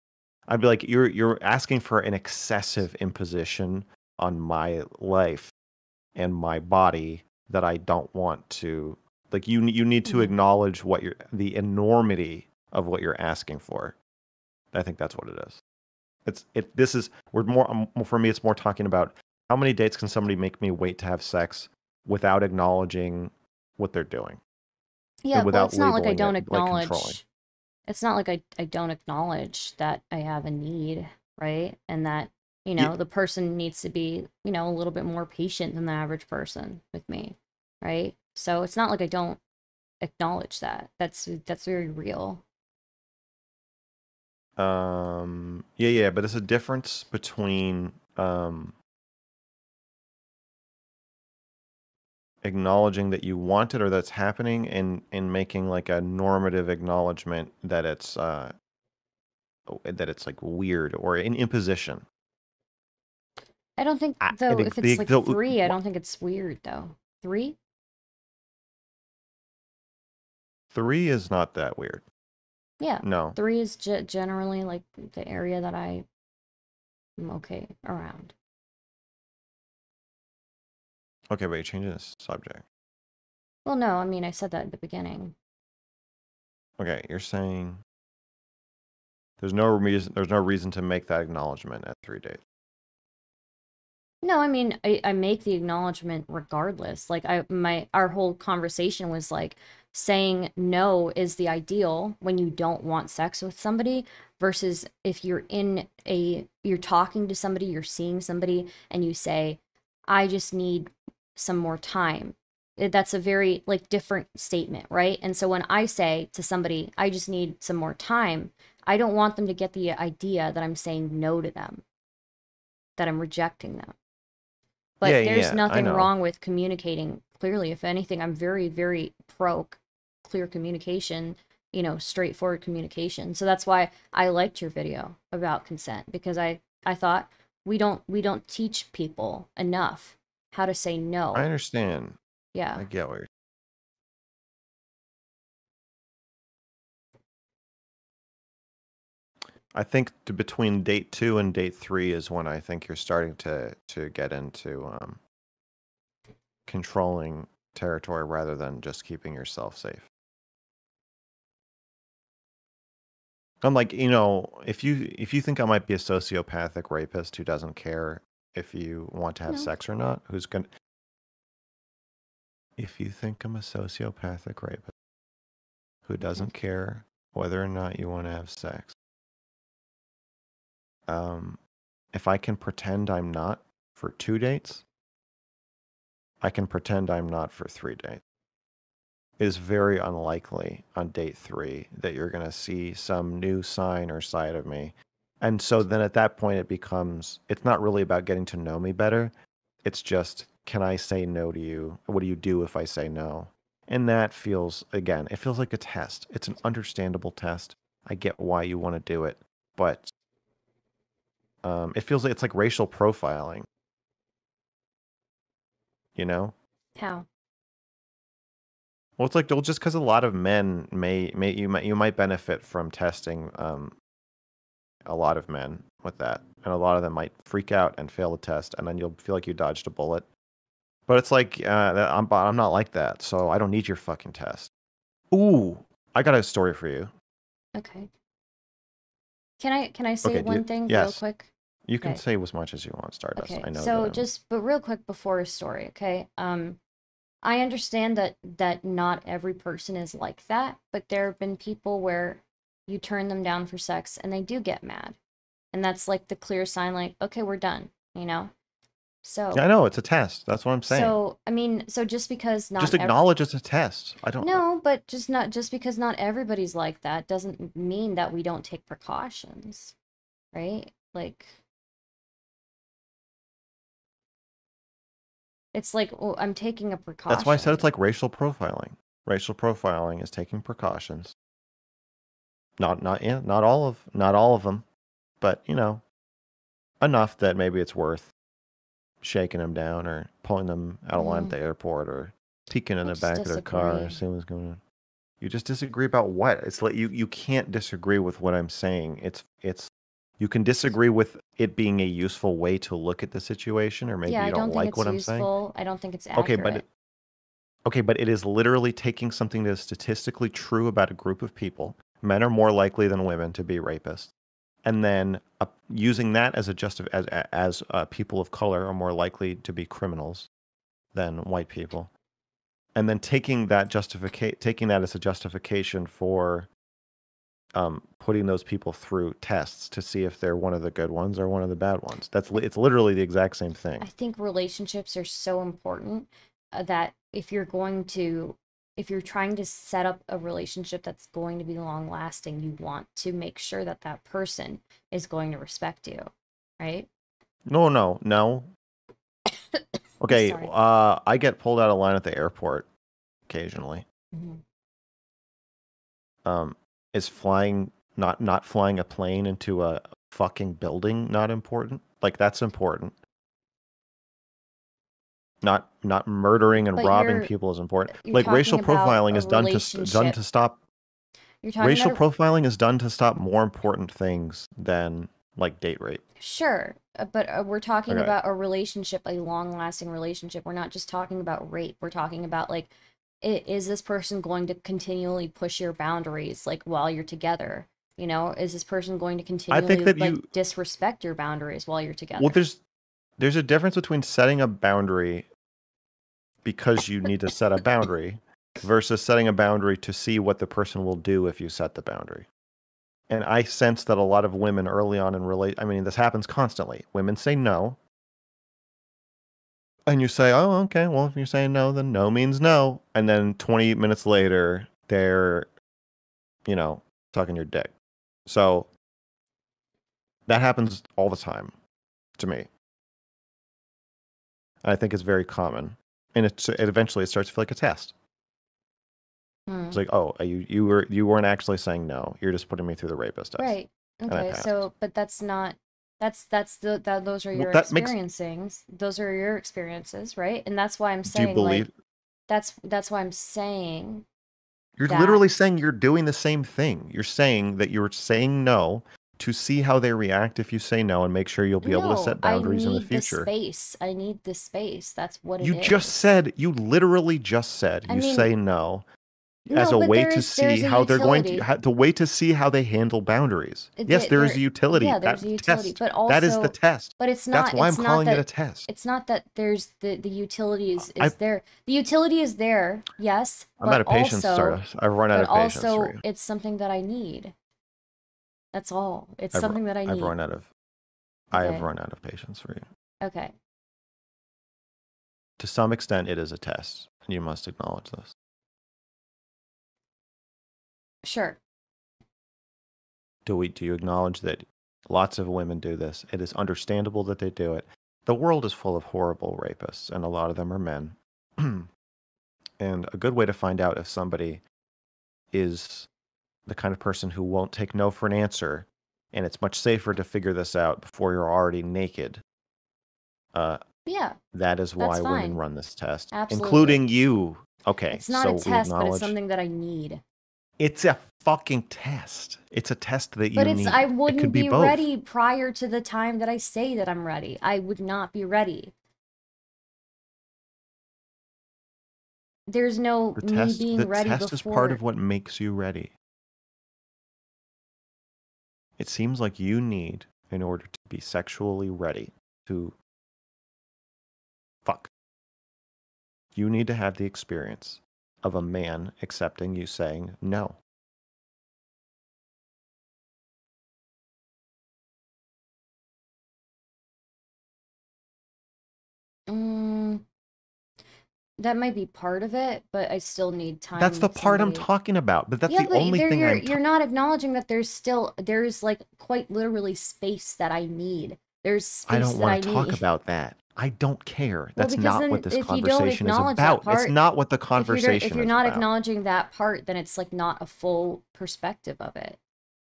I'd be like, you're, you're asking for an excessive imposition on my life and my body that I don't want to like you you need to mm-hmm. acknowledge what you're the enormity of what you're asking for. I think that's what it is. It's it this is we're more um, for me it's more talking about how many dates can somebody make me wait to have sex without acknowledging what they're doing. Yeah, well, it's not like I don't it, acknowledge. Like it's not like I, I don't acknowledge that I have a need, right? And that, you know, yeah. the person needs to be, you know, a little bit more patient than the average person with me, right? So it's not like I don't acknowledge that. That's that's very real. Um yeah, yeah, but it's a difference between um acknowledging that you want it or that's happening and and making like a normative acknowledgement that it's uh oh, that it's like weird or an imposition i don't think though I, if it's the, like the, three i don't think it's weird though three three is not that weird yeah no three is ge- generally like the area that i am okay around Okay, but you're changing the subject. Well, no, I mean, I said that at the beginning. Okay, you're saying there's no reason there's no reason to make that acknowledgement at three days. No, I mean, I, I make the acknowledgement regardless. Like I my our whole conversation was like saying no is the ideal when you don't want sex with somebody versus if you're in a you're talking to somebody, you're seeing somebody and you say I just need some more time. That's a very like different statement, right? And so when I say to somebody, I just need some more time, I don't want them to get the idea that I'm saying no to them, that I'm rejecting them. But yeah, there's yeah, nothing wrong with communicating clearly. If anything, I'm very, very pro clear communication, you know, straightforward communication. So that's why I liked your video about consent because I I thought we don't we don't teach people enough how to say no. I understand. Yeah. I get what you're I think between date two and date three is when I think you're starting to to get into um, controlling territory rather than just keeping yourself safe. I'm like, you know, if you if you think I might be a sociopathic rapist who doesn't care if you want to have no. sex or not. Who's going to. If you think I'm a sociopathic rapist who mm-hmm. doesn't care whether or not you want to have sex, um, if I can pretend I'm not for two dates, I can pretend I'm not for three dates. It is very unlikely on date three that you're going to see some new sign or side of me and so then at that point, it becomes it's not really about getting to know me better. It's just, can I say no to you? What do you do if I say no? And that feels, again, it feels like a test. It's an understandable test. I get why you want to do it, but um, it feels like it's like racial profiling. You know? How? Well, it's like well, just because a lot of men may may you might you might benefit from testing um, a lot of men with that. And a lot of them might freak out and fail the test, and then you'll feel like you dodged a bullet. But it's like, uh, I'm, I'm not like that, so I don't need your fucking test. Ooh, I got a story for you. Okay. Can I can I say okay, one you, thing yes. real quick? You can say as much as you want, Stardust. Okay. I know. So just, but real quick before a story, okay? Um, I understand that that not every person is like that, but there have been people where you turn them down for sex and they do get mad. And that's like the clear sign, like, okay, we're done, you know? So I know it's a test. That's what I'm saying. So I mean, so just because not just acknowledge every... it's a test. I don't know, but just not just because not everybody's like that doesn't mean that we don't take precautions, right? Like it's like well, I'm taking a precaution. That's why I said it's like racial profiling. Racial profiling is taking precautions not not yeah, not all of not all of them, but you know, enough that maybe it's worth shaking them down or pulling them out of line at mm-hmm. the airport or peeking in I the back disagree. of their car, seeing what's going on. You just disagree about what? It's like you you can't disagree with what I'm saying. It's it's you can disagree with it being a useful way to look at the situation, or maybe yeah, you don't, don't like what useful. I'm saying. I don't think it's accurate. okay, but it, okay, but it is literally taking something that is statistically true about a group of people men are more likely than women to be rapists and then uh, using that as a just as as uh, people of color are more likely to be criminals than white people and then taking that justification taking that as a justification for um, putting those people through tests to see if they're one of the good ones or one of the bad ones that's li- it's literally the exact same thing i think relationships are so important uh, that if you're going to if you're trying to set up a relationship that's going to be long lasting, you want to make sure that that person is going to respect you, right? No, no, no. <coughs> okay, uh, I get pulled out of line at the airport occasionally. Mm-hmm. Um, is flying not not flying a plane into a fucking building not important? Like that's important not not murdering and but robbing people is important. Like racial profiling is done to done to stop. racial profiling is done to stop more important things than like date rape. Sure, uh, but uh, we're talking okay. about a relationship, a long-lasting relationship. We're not just talking about rape. We're talking about like, is this person going to continually push your boundaries like while you're together? You know, is this person going to continually I think that like you... disrespect your boundaries while you're together? Well, there's there's a difference between setting a boundary because you need to set a boundary versus setting a boundary to see what the person will do if you set the boundary. And I sense that a lot of women early on in relate I mean this happens constantly. Women say no. And you say, "Oh, okay. Well, if you're saying no, then no means no." And then 20 minutes later, they're you know, sucking your dick. So that happens all the time to me. I think it's very common and it, it eventually it starts to feel like a test. Hmm. It's like, oh, uh, you you were you weren't actually saying no. You're just putting me through the rapist test. Right. Okay. So, but that's not. That's that's the that those are your well, experiences. Makes... Those are your experiences, right? And that's why I'm saying. Do you believe? Like, that's that's why I'm saying. You're that... literally saying you're doing the same thing. You're saying that you're saying no to see how they react if you say no and make sure you'll be no, able to set boundaries in the future. The space. I need the space. That's what you is. just said. You literally just said I you mean, say no as no, a way to see how they're going to how, the way to see how they handle boundaries. yes, there, there is a utility. Yeah, there's that a utility, test, but also that is the test. But it's not. That's why I'm calling that, it a test. It's not that there's the the utility is, is I, there. The utility is there. Yes. I'm out of patience, also, Stardust. I've run out of patience. also, it's something that I need. That's all. It's I've, something that I need. I've run out of. Okay. I have run out of patience for you. Okay. To some extent, it is a test. and You must acknowledge this. Sure. Do we? Do you acknowledge that lots of women do this? It is understandable that they do it. The world is full of horrible rapists, and a lot of them are men. <clears throat> and a good way to find out if somebody is the kind of person who won't take no for an answer, and it's much safer to figure this out before you're already naked. Uh, yeah. That is why women run this test, Absolutely. including you. Okay. It's not so a test, but it's something that I need. It's a fucking test. It's a test that you But it's need. I wouldn't it be, be ready prior to the time that I say that I'm ready. I would not be ready. There's no the me being the ready test before. is part of what makes you ready it seems like you need in order to be sexually ready to fuck. You need to have the experience of a man accepting you saying no. Mm, that might be part of it, but I still need time. That's the part somebody... I'm talking about, but that's yeah, the but only thing you're, you're not acknowledging that there's still there's like quite literally space that I need. There's space I don't want to talk need. about that. I don't care. That's well, not what this conversation is about. Part, it's not what the conversation if you're, if you're not about. acknowledging that part, then it's like not a full perspective of it.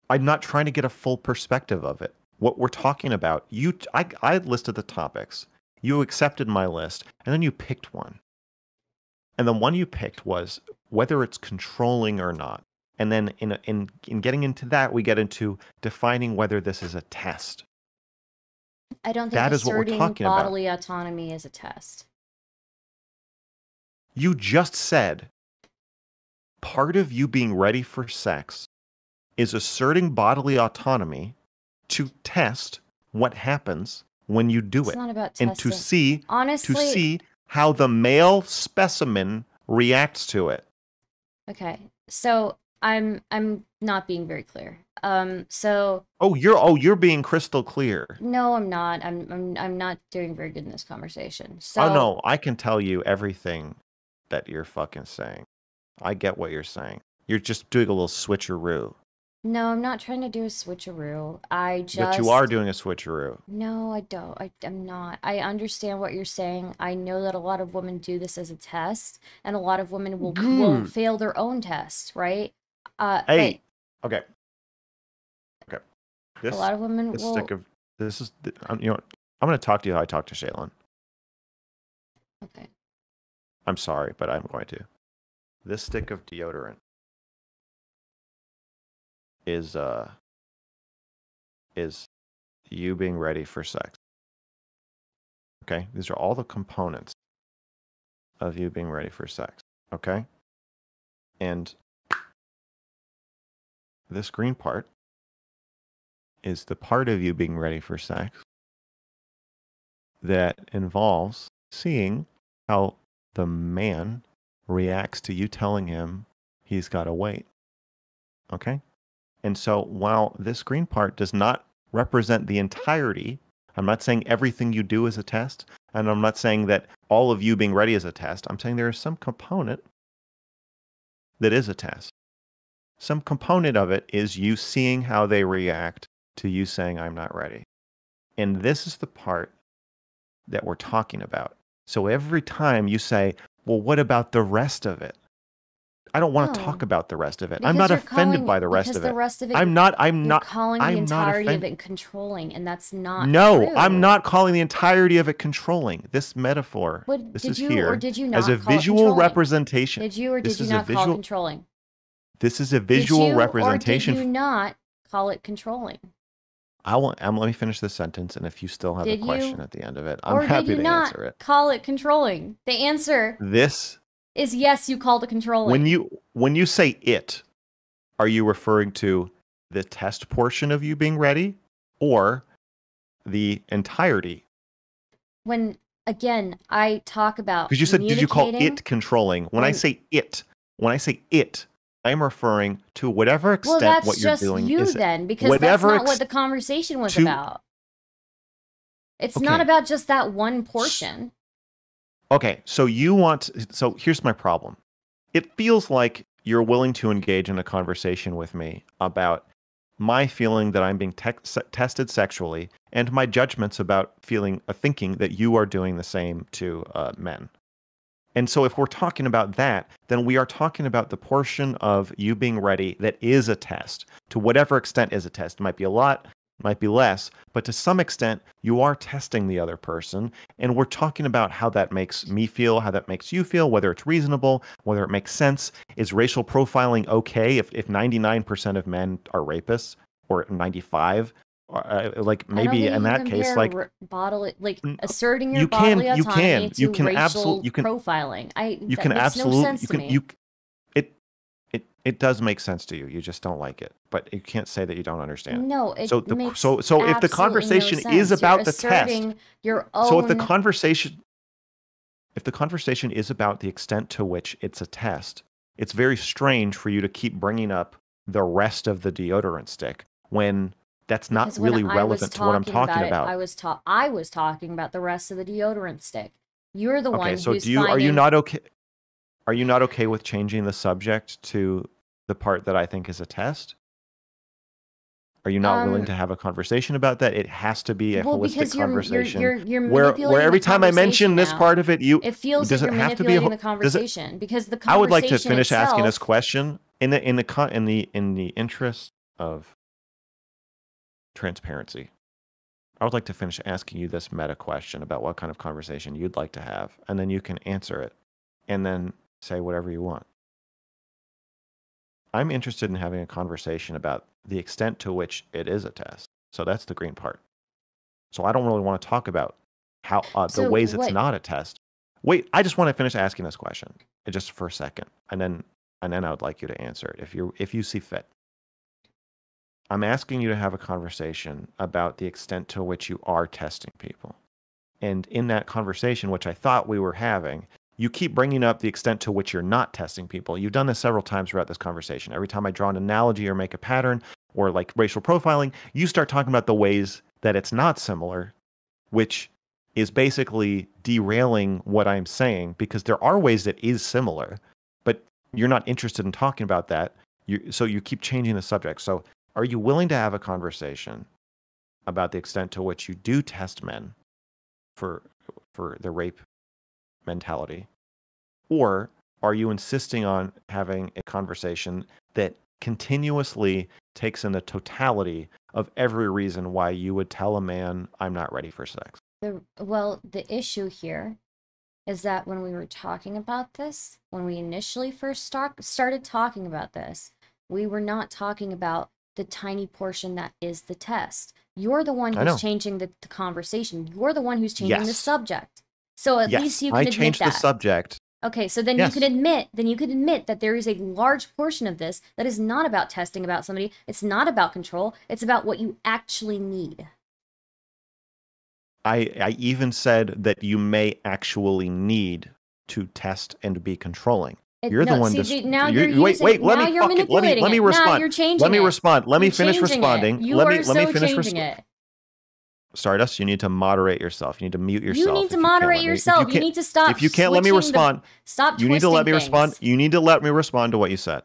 I'm not trying to get a full perspective of it. What we're talking about, you, I, I listed the topics. You accepted my list, and then you picked one. And the one you picked was whether it's controlling or not. And then in, in, in getting into that, we get into defining whether this is a test. I don't think that is what we're talking bodily about. autonomy is a test. You just said part of you being ready for sex is asserting bodily autonomy to test what happens when you do it's it and to see honestly to see how the male specimen reacts to it. Okay. So I'm I'm not being very clear. Um so Oh, you're oh, you're being crystal clear. No, I'm not. I'm I'm I'm not doing very good in this conversation. So Oh no, I can tell you everything that you're fucking saying. I get what you're saying. You're just doing a little switcheroo. No, I'm not trying to do a switcheroo. I just. But you are doing a switcheroo. No, I don't. I, am not. I understand what you're saying. I know that a lot of women do this as a test, and a lot of women will, will mm. fail their own test, right? Uh, hey. But... okay. Okay. This, a lot of women this will. Stick of, this is. I'm, you know, I'm going to talk to you how I talk to Shaylin. Okay. I'm sorry, but I'm going to. This stick of deodorant is uh is you being ready for sex. Okay? These are all the components of you being ready for sex. Okay? And this green part is the part of you being ready for sex that involves seeing how the man reacts to you telling him he's got to wait. Okay? And so while this green part does not represent the entirety, I'm not saying everything you do is a test, and I'm not saying that all of you being ready is a test. I'm saying there is some component that is a test. Some component of it is you seeing how they react to you saying, I'm not ready. And this is the part that we're talking about. So every time you say, well, what about the rest of it? I don't want to oh. talk about the rest of it. I'm not offended by the rest of it. the rest of it. I'm not. I'm not calling I'm the entirety of it controlling, and that's not. No, true. I'm not calling the entirety of it controlling. This metaphor. What, this is you, here did you not as a visual representation. Did you or did this you not visual, call controlling? This is a visual did you, representation. Or did you not call it controlling? I will. Um, let me finish this sentence, and if you still have did a question you, at the end of it, I'm happy to answer it. Call it controlling. The answer. This is yes, you call the controller. When you when you say it, are you referring to the test portion of you being ready or the entirety? When again, I talk about because you said did you call it controlling? When, when I say it, when I say it, I'm referring to whatever extent well, what you're doing. You is then, because whatever that's not what the conversation was to... about. It's okay. not about just that one portion. Okay, so you want so here's my problem. It feels like you're willing to engage in a conversation with me about my feeling that I'm being te- tested sexually and my judgments about feeling uh, thinking that you are doing the same to uh, men. And so, if we're talking about that, then we are talking about the portion of you being ready that is a test to whatever extent is a test. It might be a lot, might be less, but to some extent, you are testing the other person. And we're talking about how that makes me feel, how that makes you feel, whether it's reasonable, whether it makes sense. Is racial profiling okay if, if 99% of men are rapists or 95? Uh, like maybe in that case, like bodily, like asserting your you can, bodily autonomy you can, you can, absolutely, you can profiling. I you can absolutely, no you can you it does make sense to you. You just don't like it, but you can't say that you don't understand. No, it so the, makes so so if the conversation no is about You're the test, your own... so if the conversation if the conversation is about the extent to which it's a test, it's very strange for you to keep bringing up the rest of the deodorant stick when that's not because really relevant to what I'm talking about. It, I was ta- I was talking about the rest of the deodorant stick. You're the okay, one. So do you finding... are you not okay? are you not okay with changing the subject to the part that I think is a test? Are you not um, willing to have a conversation about that? It has to be a well, holistic you're, conversation. You're, you're, where, where every time I mention now, this part of it, you it feels does like it have to be a, the conversation it, because the conversation I would like to finish itself, asking this question in the in the con in the in the interest of transparency. I would like to finish asking you this meta question about what kind of conversation you'd like to have, and then you can answer it, and then say whatever you want. I'm interested in having a conversation about the extent to which it is a test. So that's the green part. So I don't really want to talk about how uh, so the ways what? it's not a test. Wait, I just want to finish asking this question eh, just for a second, and then and then I would like you to answer it if you if you see fit. I'm asking you to have a conversation about the extent to which you are testing people. And in that conversation, which I thought we were having, you keep bringing up the extent to which you're not testing people. You've done this several times throughout this conversation. Every time I draw an analogy or make a pattern or like racial profiling, you start talking about the ways that it's not similar, which is basically derailing what I'm saying because there are ways that is similar, but you're not interested in talking about that. You, so you keep changing the subject. So are you willing to have a conversation about the extent to which you do test men for for the rape mentality? Or are you insisting on having a conversation that continuously takes in the totality of every reason why you would tell a man, I'm not ready for sex? The, well, the issue here is that when we were talking about this, when we initially first start, started talking about this, we were not talking about the tiny portion that is the test. You're the one who's changing the, the, conversation. You're the one who's changing yes. the subject. So at yes, least you can I admit changed that. the subject. Okay, so then yes. you can admit, then you can admit that there is a large portion of this that is not about testing about somebody. It's not about control. It's about what you actually need. I I even said that you may actually need to test and be controlling. It, you're no, the one. See, dis- now you're, you're wait, wait. It. Let now me let me let me respond. Let me respond. Let me finish responding. Let me let me finish responding. Stardust, you need to moderate yourself. You need to mute yourself. You need to moderate yourself. You, you, need to stop. If you can't let me respond, the, stop. You need to let me things. respond. You need to let me respond to what you said.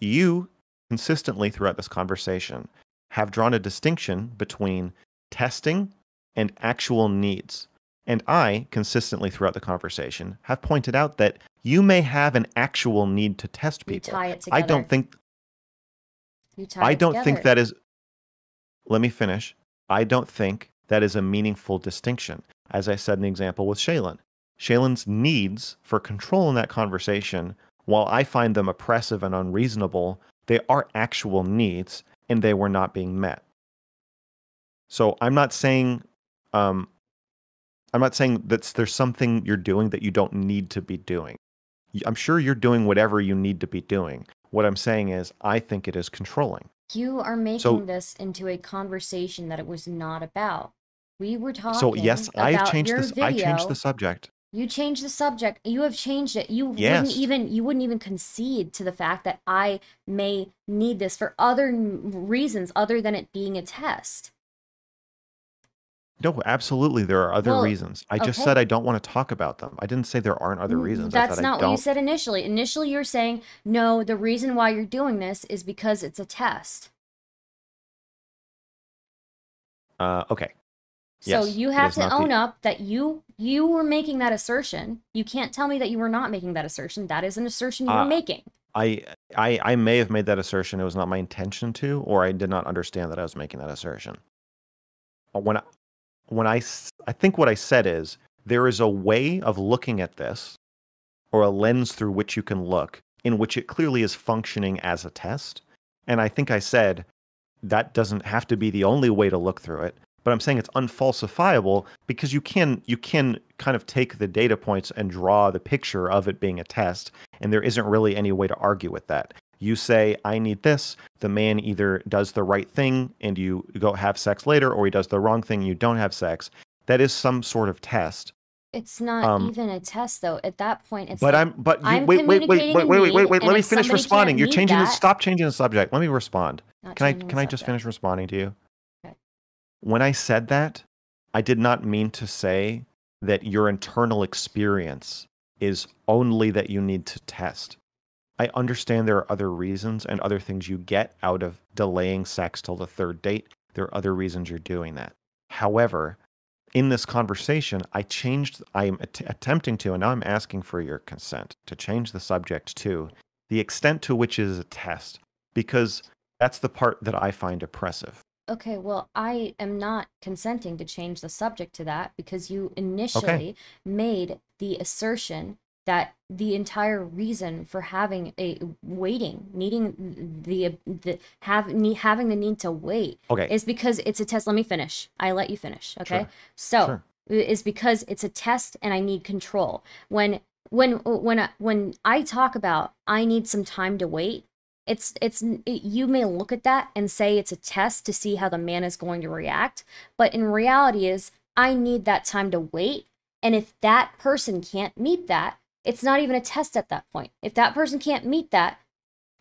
You consistently throughout this conversation have drawn a distinction between testing and actual needs. And I, consistently throughout the conversation, have pointed out that you may have an actual need to test people. I don't think I don't together. think that is let me finish. I don't think that is a meaningful distinction. As I said in the example with Shaylin, Shaylin's needs for control in that conversation, while I find them oppressive and unreasonable, they are actual needs and they were not being met. So I'm not saying, um, I'm not saying that there's something you're doing that you don't need to be doing. I'm sure you're doing whatever you need to be doing. What I'm saying is, I think it is controlling. You are making so, this into a conversation that it was not about. We were talking. So yes, I've changed this. Video. I changed the subject. You changed the subject. You have changed it. You yes. wouldn't even you wouldn't even concede to the fact that I may need this for other reasons other than it being a test. No, absolutely. There are other well, reasons. I just said I don't want to talk about them. I didn't say there aren't other mm, reasons. That's not what you said initially. Initially, you're saying, no, the reason why you're doing this is because it's a test. Uh, okay. So yes, you have to own the... up that you you were making that assertion. You can't tell me that you were not making that assertion. That is an assertion you were uh, making. I, I I may have made that assertion. It was not my intention to, or I did not understand that I was making that assertion. When when I, I think what I said is there is a way of looking at this or a lens through which you can look in which it clearly is functioning as a test. And I think I said that doesn't have to be the only way to look through it, but I'm saying it's unfalsifiable because you can you can kind of take the data points and draw the picture of it being a test and there isn't really any way to argue with that you say, I need this. The man either does the right thing and you go have sex later, or he does the wrong thing and you don't have sex. That is some sort of test. It's not um, even a test, though. At that point, it's. But like, I'm. But you, I'm wait, wait, wait, wait, wait, wait, wait, wait. Let me finish responding. You're changing that, the. Stop changing the subject. Let me respond. Can I? Can I just finish responding to you? Okay. When I said that, I did not mean to say that your internal experience is only that you need to test. I understand there are other reasons and other things you get out of delaying sex till the third date. There are other reasons you're doing that. However, in this conversation, I changed, I'm att- attempting to, and now I'm asking for your consent to change the subject to the extent to which is a test, because that's the part that I find oppressive. Okay, well, I am not consenting to change the subject to that because you initially okay. made the assertion that the entire reason for having a waiting needing the, the have need, having the need to wait okay. is because it's a test let me finish i let you finish okay sure. so sure. is because it's a test and i need control when when when I, uh, when i talk about i need some time to wait it's it's it, you may look at that and say it's a test to see how the man is going to react but in reality is i need that time to wait and if that person can't meet that it's not even a test at that point. If that person can't meet that,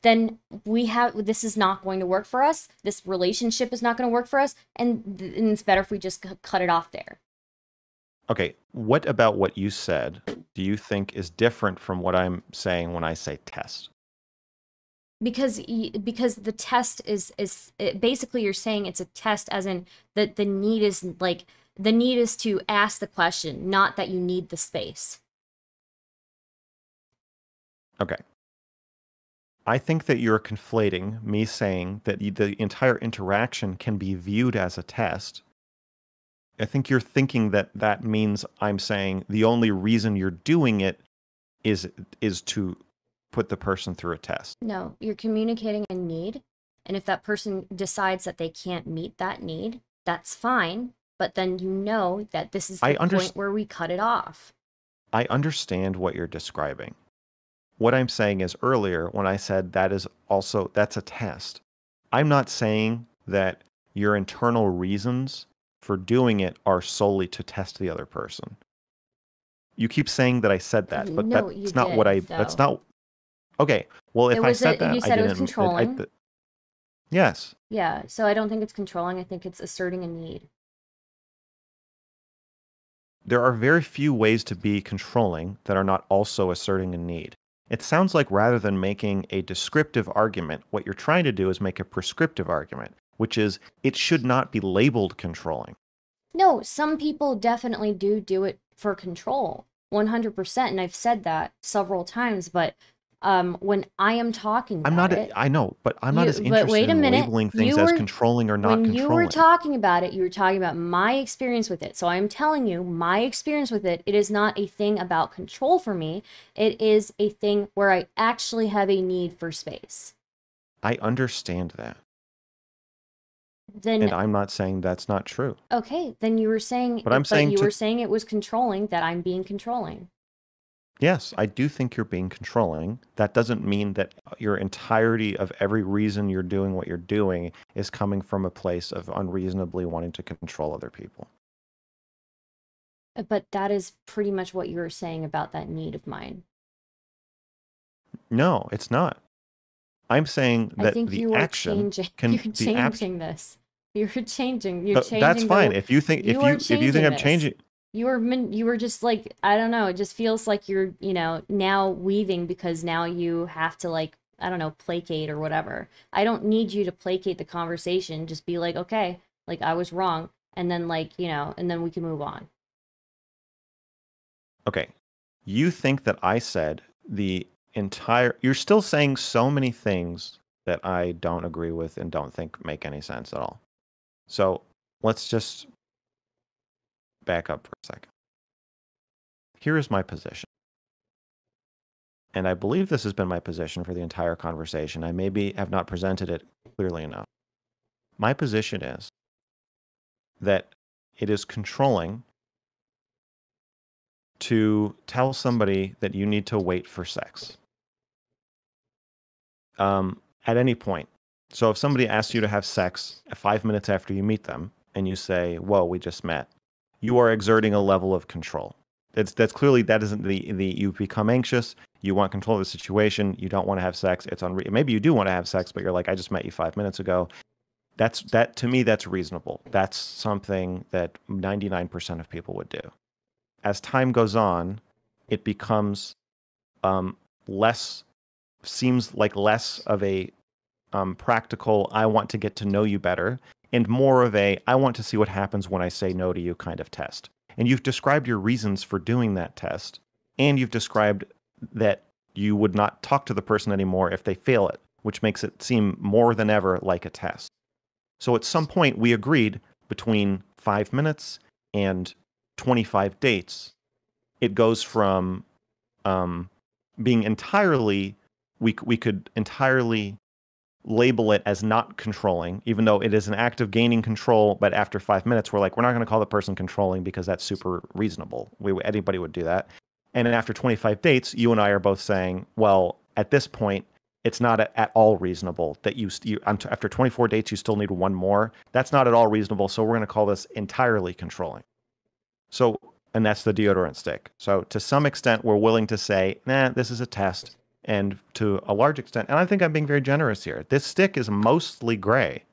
then we have this is not going to work for us. This relationship is not going to work for us, and, and it's better if we just cut it off there. Okay, what about what you said do you think is different from what I'm saying when I say test? Because because the test is is it, basically you're saying it's a test as in that the need is like the need is to ask the question, not that you need the space. Okay. I think that you're conflating me saying that the entire interaction can be viewed as a test. I think you're thinking that that means I'm saying the only reason you're doing it is is to put the person through a test. No, you're communicating a need, and if that person decides that they can't meet that need, that's fine, but then you know that this is the I point where we cut it off. I understand what you're describing. What I'm saying is earlier when I said that is also that's a test. I'm not saying that your internal reasons for doing it are solely to test the other person. You keep saying that I said that, but no, that's not did, what I. Though. That's not. Okay. Well, if I said a, that, you said I didn't, it was controlling. I, I, yes. Yeah. So I don't think it's controlling. I think it's asserting a need. There are very few ways to be controlling that are not also asserting a need. It sounds like rather than making a descriptive argument, what you're trying to do is make a prescriptive argument, which is it should not be labeled controlling. No, some people definitely do do it for control, 100%. And I've said that several times, but um, when I am talking. I'm not. It, I know, but I'm not you, as interested wait a minute. in labeling things were, as controlling or not. When controlling. you were talking about it, you were talking about my experience with it. So I'm telling you my experience with it. It is not a thing about control for me. It is a thing where I actually have a need for space. I understand that. Then, and I'm not saying that's not true. Okay, then you were saying, but I'm but saying you to, were saying it was controlling that I'm being controlling. Yes, I do think you're being controlling. That doesn't mean that uh, your entirety of every reason you're doing what you're doing is coming from a place of unreasonably wanting to control other people. Uh, but that is pretty much what you were saying about that need of mine. No, it's not. I'm saying that the action changing. <laughs> can you're changing this. You're changing. You're but changing. That's fine. The, if you think if you, you if you think this. I'm changing, you were you were just like I don't know. It just feels like you're you know now weaving because now you have to like I don't know placate or whatever. I don't need you to placate the conversation. Just be like okay, like I was wrong, and then like you know, and then we can move on. Okay, you think that I said the entire. You're still saying so many things that I don't agree with and don't think make any sense at all. So let's just back up for a second. Here is my position. And I believe this has been my position for the entire conversation. I maybe have not presented it clearly enough. My position is that it is controlling to tell somebody that you need to wait for sex um, at any point. So if somebody asks you to have sex five minutes after you meet them and you say, Whoa, we just met, you are exerting a level of control. That's that's clearly that isn't the the you've become anxious. You want control of the situation. You don't want to have sex. It's unre- maybe you do want to have sex, but you're like, I just met you five minutes ago. That's that to me. That's reasonable. That's something that 99% of people would do. As time goes on, it becomes um, less seems like less of a um, practical. I want to get to know you better and more of a I want to see what happens when I say no to you kind of test. And you've described your reasons for doing that test, and you've described that you would not talk to the person anymore if they fail it, which makes it seem more than ever like a test. So at some point, we agreed between five minutes and 25 dates, it goes from um, being entirely, we, we could entirely label it as not controlling, even though it is an act of gaining control. But after five minutes, we're like, we're not going to call the person controlling because that's super reasonable. We anybody would do that. And then after 25 dates, you and I are both saying, well, at this point, it's not at all reasonable that you, you after 24 dates you still need one more. That's not at all reasonable. So we're going to call this entirely controlling. So and that's the deodorant stick. So to some extent, we're willing to say, nah, this is a test and to a large extent, and I think I'm being very generous here. This stick is mostly gray.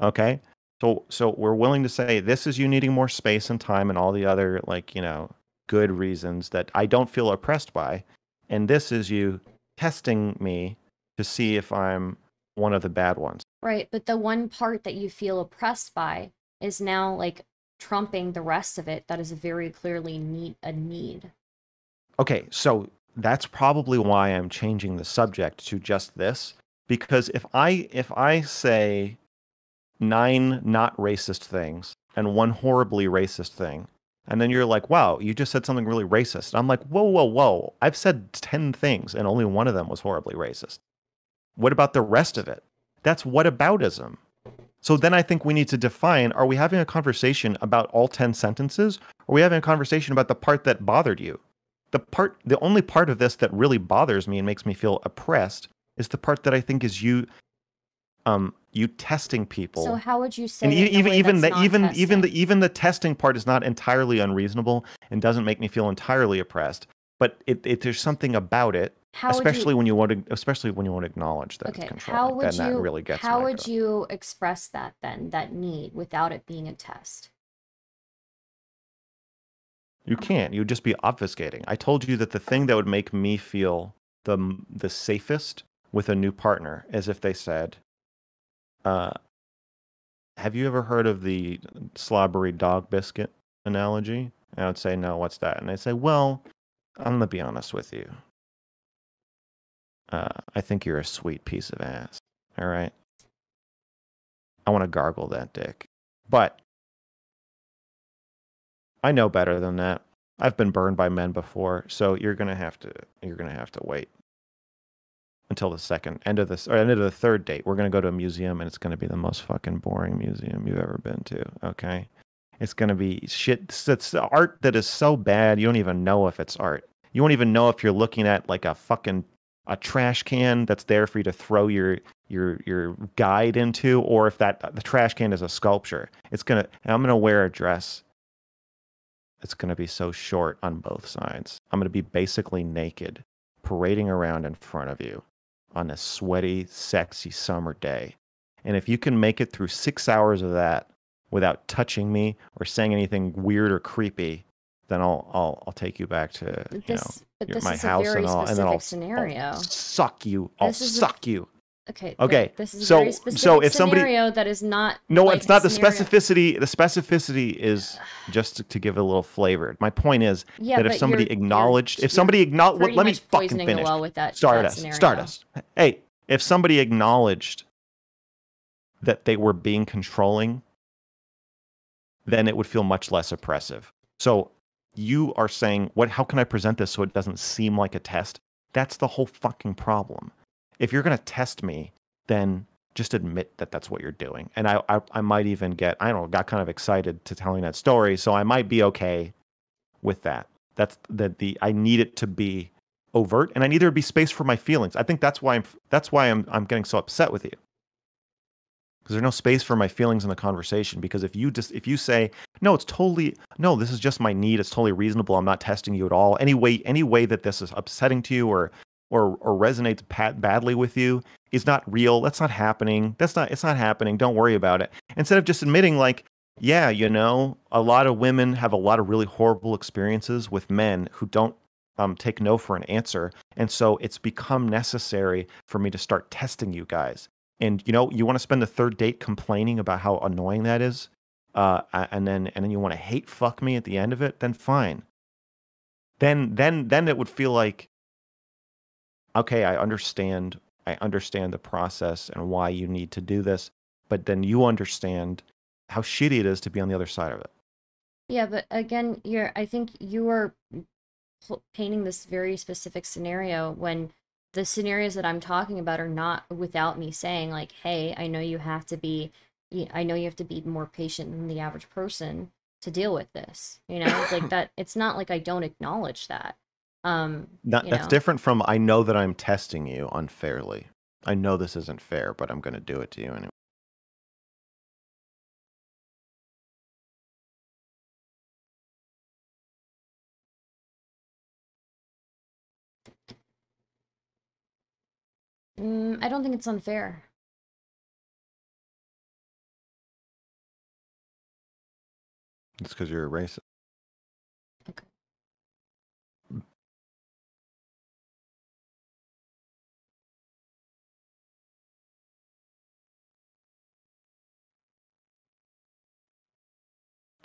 Okay. So so we're willing to say this is you needing more space and time and all the other like, you know, good reasons that I don't feel oppressed by. And this is you testing me to see if I'm one of the bad ones. Right, but the one part that you feel oppressed by is now like trumping the rest of it that is very clearly need a need. Okay, so that's probably why I'm changing the subject to just this because if I if I say nine not racist things and one horribly racist thing and then you're like, "Wow, you just said something really racist." I'm like, "Whoa, whoa, whoa. I've said 10 things and only one of them was horribly racist." What about the rest of it? That's whataboutism. So then I think we need to define are we having a conversation about all 10 sentences? Or are we having a conversation about the part that bothered you? the part the only part of this that really bothers me and makes me feel oppressed is the part that I think is you um you testing people. So how would you say? And even even the, even even the even the testing part is not entirely unreasonable and doesn't make me feel entirely oppressed. But it, it there's something about it, how especially you, when you want to, especially when you want to acknowledge that okay, it's How would and you, that really gets how would you express that then? That need without it being a test. You can't. You'd just be obfuscating. I told you that the thing that would make me feel the the safest with a new partner is if they said, uh, "Have you ever heard of the slobbery dog biscuit analogy?" And I would say, "No, what's that?" And they say, "Well, I'm gonna be honest with you. Uh, I think you're a sweet piece of ass. All right, I want to gargle that dick, but." I know better than that. I've been burned by men before, so you're gonna have to you're gonna have to wait until the second end of this or end of the third date. We're gonna go to a museum and it's gonna be the most fucking boring museum you've ever been to. Okay, it's gonna be shit. It's art that is so bad you don't even know if it's art. You won't even know if you're looking at like a fucking a trash can that's there for you to throw your your your guide into, or if that the trash can is a sculpture. It's gonna. I'm gonna wear a dress it's going to be so short on both sides. I'm going to be basically naked, parading around in front of you on a sweaty, sexy summer day. And if you can make it through six hours of that without touching me or saying anything weird or creepy, then I'll I'll I'll take you back to you this, know your, my house and all, and then I'll, I'll, suck you. I'll this suck a, you. Okay. Okay. This is so, so if somebody, scenario that is not No, like it's not the specificity. The specificity is just to, to, give it a little flavor. My point is yeah, that if somebody you're, acknowledged you're, if somebody acknowledged let me fucking finish. Well with that, Stardust. That Stardust. Hey, if somebody acknowledged that they were being controlling, then it would feel much less oppressive. So you are saying, what how can I present this so it doesn't seem like a test? That's the whole fucking problem if you're going to test me, then just admit that that's what you're doing. And I, I, I might even get, I don't know, got kind of excited to telling that story. So I might be okay with that. That's that the, I need it to be overt and I need there to be space for my feelings. I think that's why I'm, that's why I'm, I'm getting so upset with you. Because there's no space for my feelings in the conversation. Because if you just, if you say, no, it's totally, no, this is just my need. It's totally reasonable. I'm not testing you at all. Any way, any way that this is upsetting to you or or or resonates pat- badly with you is not real. That's not happening. That's not it's not happening. Don't worry about it. Instead of just admitting like, yeah, you know, a lot of women have a lot of really horrible experiences with men who don't um, take no for an answer. And so it's become necessary for me to start testing you guys. And you know, you want to spend the third date complaining about how annoying that is, uh, and then and then you want to hate fuck me at the end of it. Then fine. Then then then it would feel like okay, I understand, I understand the process and why you need to do this, but then you understand how shitty it is to be on the other side of it. Yeah, but again, you're I think you are painting this very specific scenario when the scenarios that I'm talking about are not without me saying like, "Hey, I know you have to be I know you have to be more patient than the average person to deal with this." You know, like <coughs> that it's not like I don't acknowledge that. Um, that's know. different from I know that I'm testing you unfairly. I know this isn't fair, but I'm going to do it to you anyway. Mm, I don't think it's unfair. It's because you're a racist.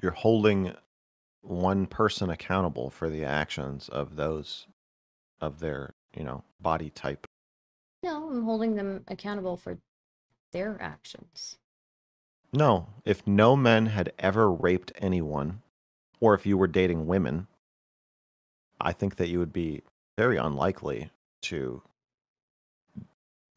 you're holding one person accountable for the actions of those of their you know body type no i'm holding them accountable for their actions no if no men had ever raped anyone or if you were dating women i think that you would be very unlikely to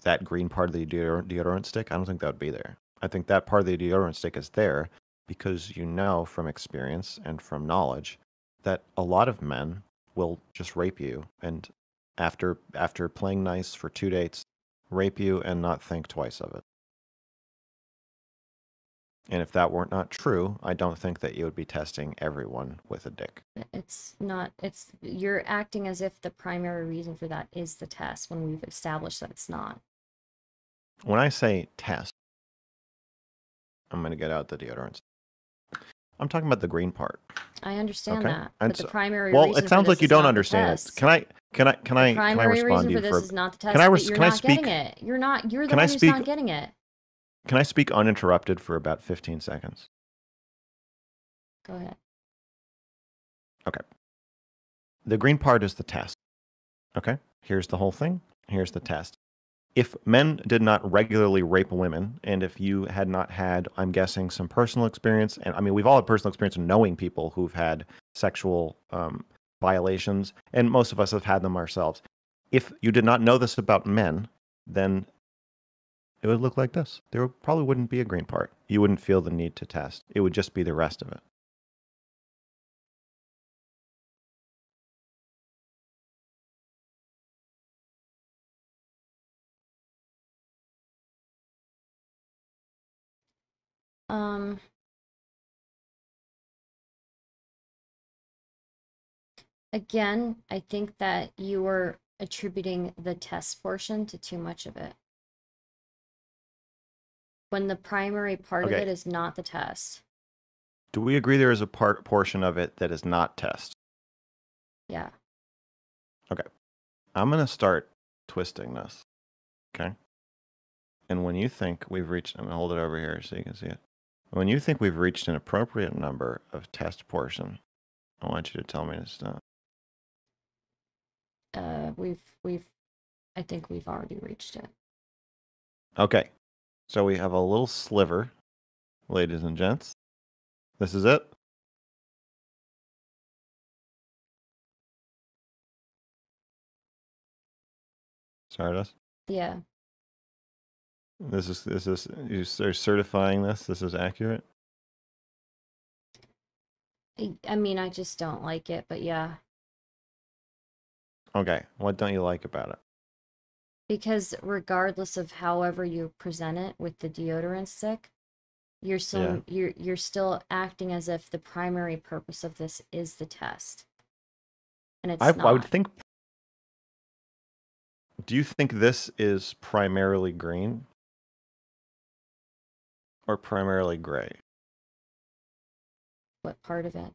that green part of the deodorant stick i don't think that would be there i think that part of the deodorant stick is there because you know from experience and from knowledge that a lot of men will just rape you and after after playing nice for two dates rape you and not think twice of it and if that weren't not true i don't think that you would be testing everyone with a dick it's not it's you're acting as if the primary reason for that is the test when we've established that it's not when i say test i'm going to get out the deodorant. I'm talking about the green part. I understand okay? that, and but so, the primary well, it sounds like you don't understand it. Can I? Can I? Can I? Can I respond to you for, for this? Is not the test. Can I? Res- can I speak? It. You're not. You're the can one I speak, who's not getting it. Can I speak uninterrupted for about 15 seconds? Go ahead. Okay. The green part is the test. Okay. Here's the whole thing. Here's the test if men did not regularly rape women, and if you had not had, I'm guessing, some personal experience, and I mean, we've all had personal experience knowing people who've had sexual um, violations, and most of us have had them ourselves. If you did not know this about men, then it would look like this. There probably wouldn't be a green part. You wouldn't feel the need to test. It would just be the rest of it. Um, again, I think that you were attributing the test portion to too much of it. When the primary part okay. of it is not the test. Do we agree there is a part portion of it that is not test? Yeah. Okay. I'm going to start twisting this. Okay. And when you think we've reached, I'm going to hold it over here so you can see it. When you think we've reached an appropriate number of test portion, I want you to tell me to stop. Uh, we've we've, I think we've already reached it. Okay, so we have a little sliver, ladies and gents. This is it. Stardust. Yeah. This is this is you're certifying this. This is accurate. I mean, I just don't like it, but yeah. Okay, what don't you like about it? Because regardless of however you present it with the deodorant stick, you're still yeah. you're you're still acting as if the primary purpose of this is the test, and it's I, not. I would think do you think this is primarily green? or primarily gray? What part of it?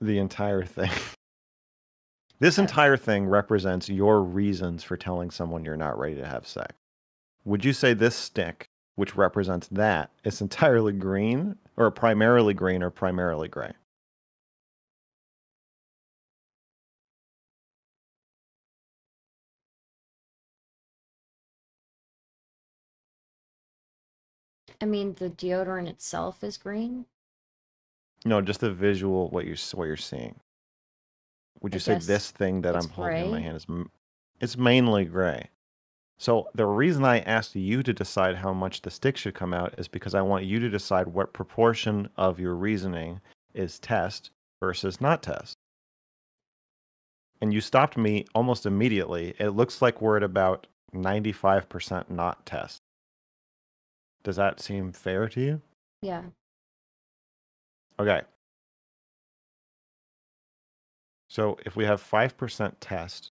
The entire thing. <laughs> this entire thing represents your reasons for telling someone you're not ready to have sex. Would you say this stick, which represents that, is <laughs> entirely green or primarily green or primarily gray? I mean, the deodorant itself is green. No, just the visual what you what you're seeing. Would you I say this thing that I'm holding gray? in my hand is it's mainly gray. So the reason I asked you to decide how much the stick should come out is because I want you to decide what proportion of your reasoning is test versus not test. And you stopped me almost immediately. It looks like we're at about 95% not test. Does that seem fair to you? Yeah. Okay. So if we have 5% test,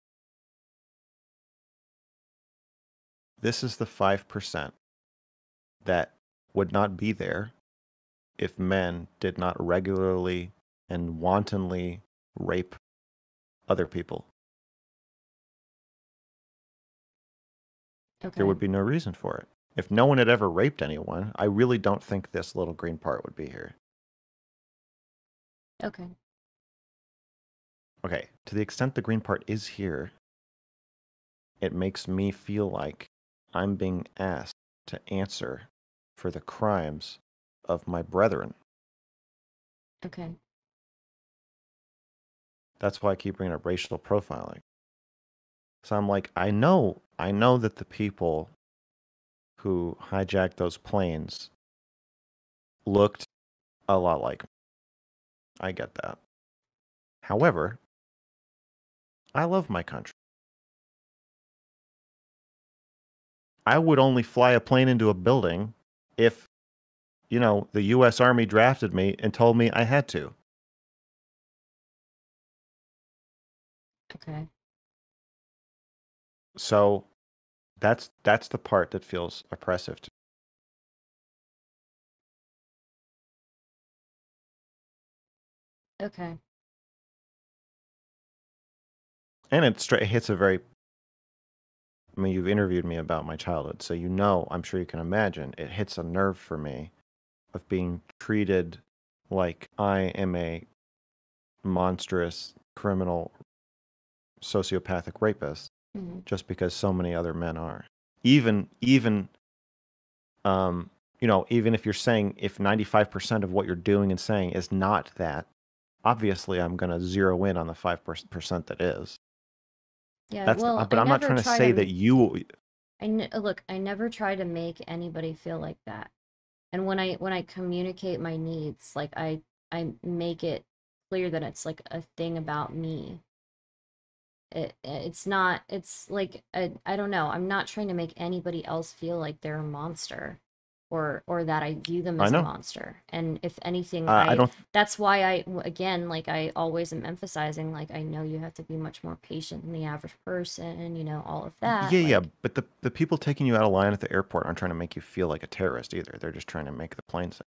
this is the 5% that would not be there if men did not regularly and wantonly rape other people. Okay. There would be no reason for it. If no one had ever raped anyone, I really don't think this little green part would be here. Okay. Okay, to the extent the green part is here, it makes me feel like I'm being asked to answer for the crimes of my brethren. Okay. That's why I keep bringing up racial profiling. So I'm like, I know, I know that the people who hijacked those planes looked a lot like me. I get that. However, I love my country. I would only fly a plane into a building if, you know, the U.S. Army drafted me and told me I had to. Okay. So that's that's the part that feels oppressive to Okay. And it straight hits a very. I mean, you've interviewed me about my childhood, so you know. I'm sure you can imagine it hits a nerve for me, of being treated like I am a monstrous criminal, sociopathic rapist, Mm-hmm. just because so many other men are. Even even um, you know, even if you're saying if 95% of what you're doing and saying is not that, obviously I'm going to zero in on the 5% that is. Yeah, That's, well, uh, but I am not trying to say to, that you I n- look, I never try to make anybody feel like that. And when I when I communicate my needs, like I I make it clear that it's like a thing about me it, eh, it's not it's like I I don't know. I'm not trying to make anybody else feel like they're a monster or or that I view them as a monster. And if anything, uh, I, I, don't. That's why I again like I always am emphasizing like I know you have to be much more patient than the average person. You know all of that. Yeah, like, yeah. But the the people taking you out of line at the airport aren't trying to make you feel like a terrorist either. They're just trying to make the plane safe.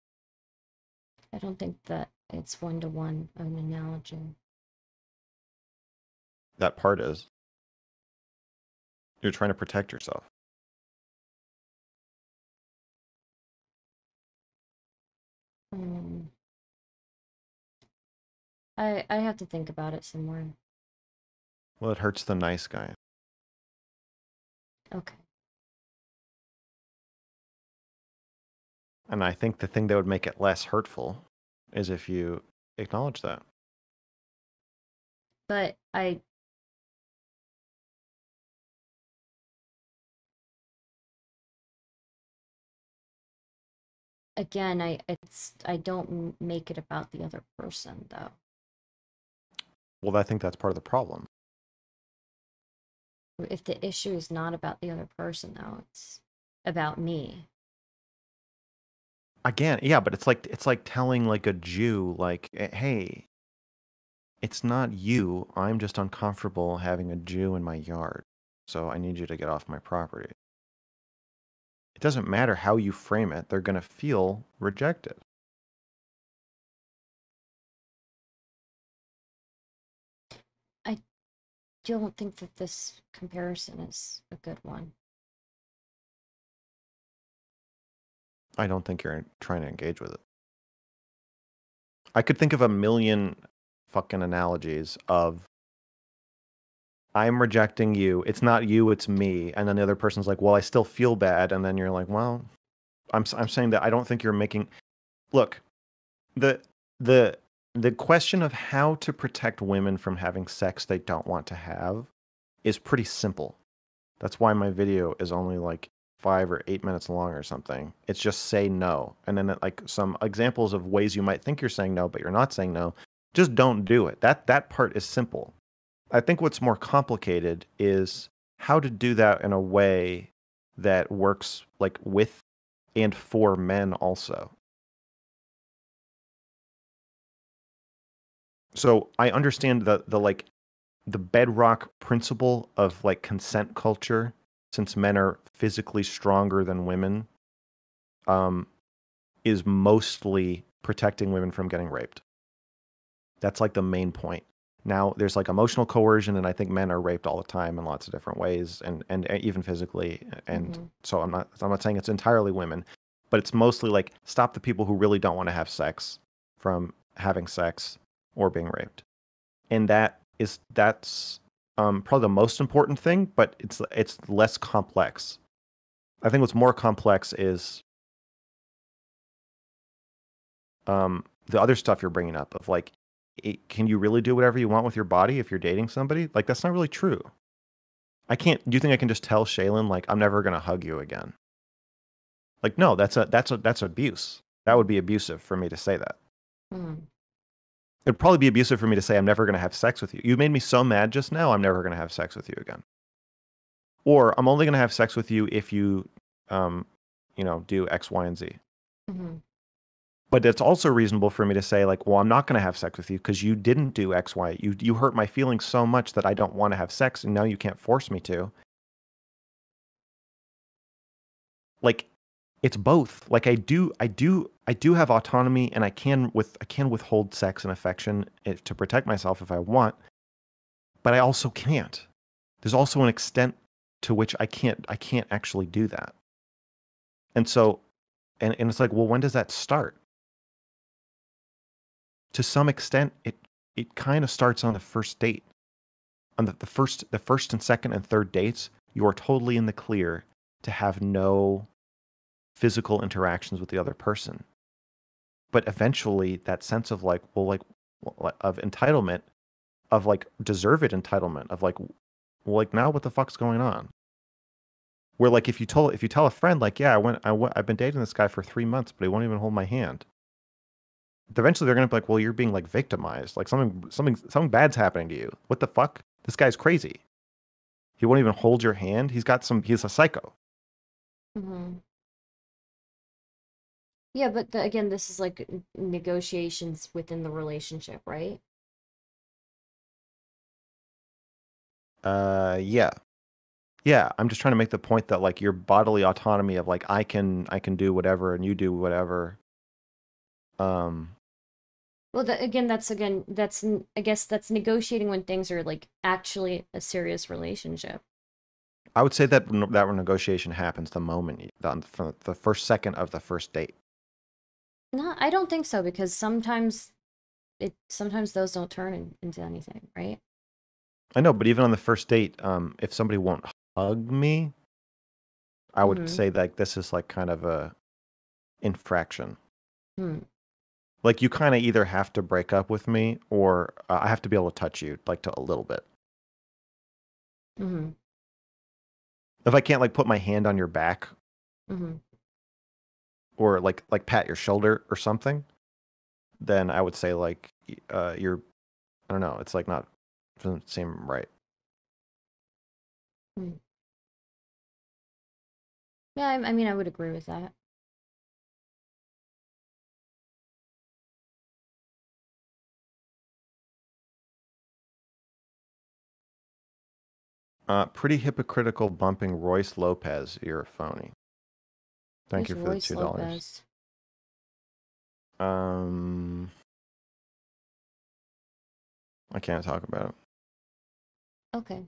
I don't think that it's one to one an analogy that part is. You're trying to protect yourself. Mm. I I have to think about it some more. Well, it hurts the nice guy. Okay. And I think the thing that would make it less hurtful is if you acknowledge that. But I again, I it's I don't make it about the other person though. Well, I think that's part of the problem. If the issue is not about the other person though, it's about me. Again, yeah, but it's like it's like telling like a Jew like, eh, "Hey, it's not you. I'm just uncomfortable having a Jew in my yard. So I need you to get off my property." it doesn't matter how you frame it, they're going to feel rejected. I don't think that this comparison is a good one. I don't think you're trying to engage with it. I could think of a million fucking analogies of I'm rejecting you. It's not you, it's me. And then the other person's like, well, I still feel bad. And then you're like, well, I'm, I'm saying that I don't think you're making. Look, the, the, the question of how to protect women from having sex they don't want to have is pretty simple. That's why my video is only like five or eight minutes long or something. It's just say no. And then like some examples of ways you might think you're saying no, but you're not saying no. Just don't do it. That that part is simple. I think what's more complicated is how to do that in a way that works like with and for men also. So I understand the the like the bedrock principle of like consent culture since men are physically stronger than women um is mostly protecting women from getting raped. That's like the main point now there's like emotional coercion and i think men are raped all the time in lots of different ways and and, and even physically and mm-hmm. so i'm not i'm not saying it's entirely women but it's mostly like stop the people who really don't want to have sex from having sex or being raped and that is that's um, probably the most important thing but it's it's less complex i think what's more complex is um, the other stuff you're bringing up of like it, can you really do whatever you want with your body if you're dating somebody? Like that's not really true. I can't. Do you think I can just tell Shaylin like I'm never gonna hug you again? Like no, that's a that's a that's abuse. That would be abusive for me to say that. Mm. It'd probably be abusive for me to say I'm never gonna have sex with you. You made me so mad just now. I'm never gonna have sex with you again. Or I'm only gonna have sex with you if you, um, you know, do X, Y, and Z. Mm-hmm but it's also reasonable for me to say like well i'm not going to have sex with you because you didn't do x y you you hurt my feelings so much that i don't want to have sex and now you can't force me to like it's both like i do i do i do have autonomy and i can with i can withhold sex and affection eh, to protect myself if i want but i also can't there's also an extent to which i can't i can't actually do that and so and, and it's like well when does that start to some extent it it kind of starts on the first date. On the, the first the first and second and third dates, you are totally in the clear to have no physical interactions with the other person. But eventually that sense of like, well, like of entitlement, of like deserved entitlement, of like well, like now what the fuck's going on? Where like if you tell if you tell a friend like, yeah, I went I went, I've been dating this guy for three months, but he won't even hold my hand eventually they're gonna be like, well, you're being like victimized. Like something something something bad's happening to you. What the fuck? This guy's crazy. He won't even hold your hand. He's got some. He's a psycho. Mm-hmm. Yeah, but the, again, this is like negotiations within the relationship, right? Uh, yeah, yeah. I'm just trying to make the point that like your bodily autonomy of like I can I can do whatever and you do whatever. Um, well, again, that's again, that's I guess that's negotiating when things are like actually a serious relationship. I would say that that negotiation happens the moment the, the first second of the first date. No, I don't think so because sometimes it sometimes those don't turn in, into anything, right? I know, but even on the first date, um, if somebody won't hug me, I would mm-hmm. say like this is like kind of a infraction. Hmm like you kind of either have to break up with me or uh, I have to be able to touch you like to a little bit. Mm-hmm. If I can't like put my hand on your back mm-hmm. or like like pat your shoulder or something, then I would say like uh, you're I don't know. It's like not doesn't seem right. Mm. Yeah, I, I mean, I would agree with that. Uh, pretty hypocritical bumping Royce Lopez. You're a phony. Thank Who's you for Royce the two dollars. Um, I can't talk about it. Okay.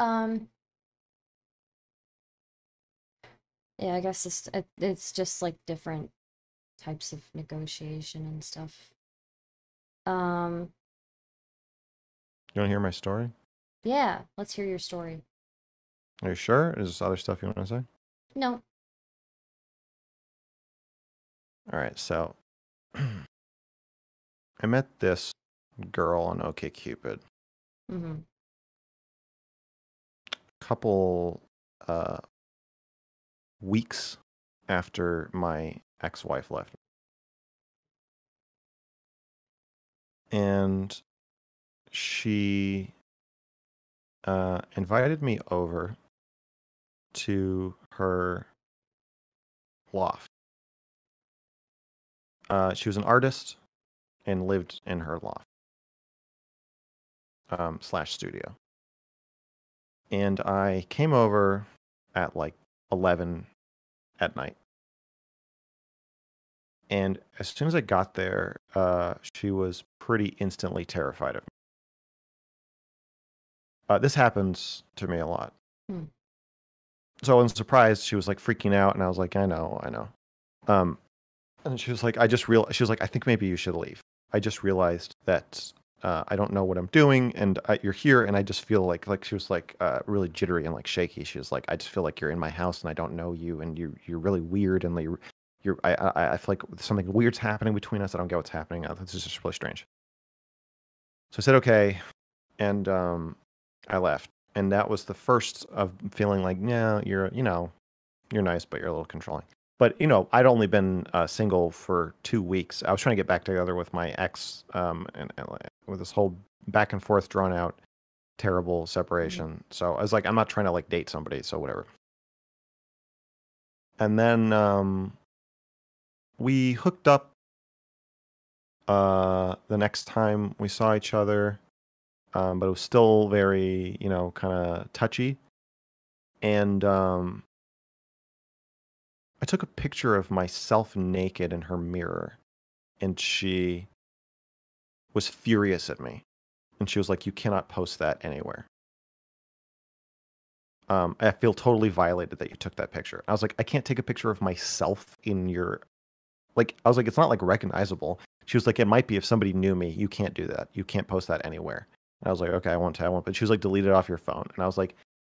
Um. Yeah, I guess it's it's just like different types of negotiation and stuff. Um. You want to hear my story? Yeah, let's hear your story. Are you sure? Is there other stuff you want to say? No. All right, so <clears throat> I met this girl on OkCupid. Mm-hmm. A couple uh, weeks after my ex-wife left, and she uh, invited me over to her loft. Uh, she was an artist and lived in her loft um, slash studio. And I came over at like 11 at night. And as soon as I got there, uh, she was pretty instantly terrified of me. Uh, this happens to me a lot. Hmm. So I was surprised. She was like freaking out, and I was like, I know, I know. Um, and she was like, I just real. She was like, I think maybe you should leave. I just realized that uh, I don't know what I'm doing, and I, you're here, and I just feel like like she was like uh, really jittery and like shaky. She was like, I just feel like you're in my house, and I don't know you, and you you're really weird, and like you're I I, I feel like something weird's happening between us. I don't get what's happening. This is just really strange. So I said okay, and um, I left. And that was the first of feeling like, yeah, you're, you know, you're nice, but you're a little controlling. But, you know, I'd only been uh, single for two weeks. I was trying to get back together with my ex um, and, and with this whole back and forth, drawn out, terrible mm-hmm. separation. Mm-hmm. So I was like, I'm not trying to like date somebody. So whatever. And then um, we hooked up uh, the next time we saw each other um, but it was still very you know kind of touchy. And um, I took a picture of myself naked in her mirror, and she was furious at me, and she was like, "You cannot post that anywhere." Um, I feel totally violated that you took that picture. I was like, I can't take a picture of myself in your, like, I was like, it's not like recognizable. She was like, it might be if somebody knew me. You can't do that. You can't post that anywhere. And I was like, okay, I want to, I want. But she was like, delete it off your phone. And I was like,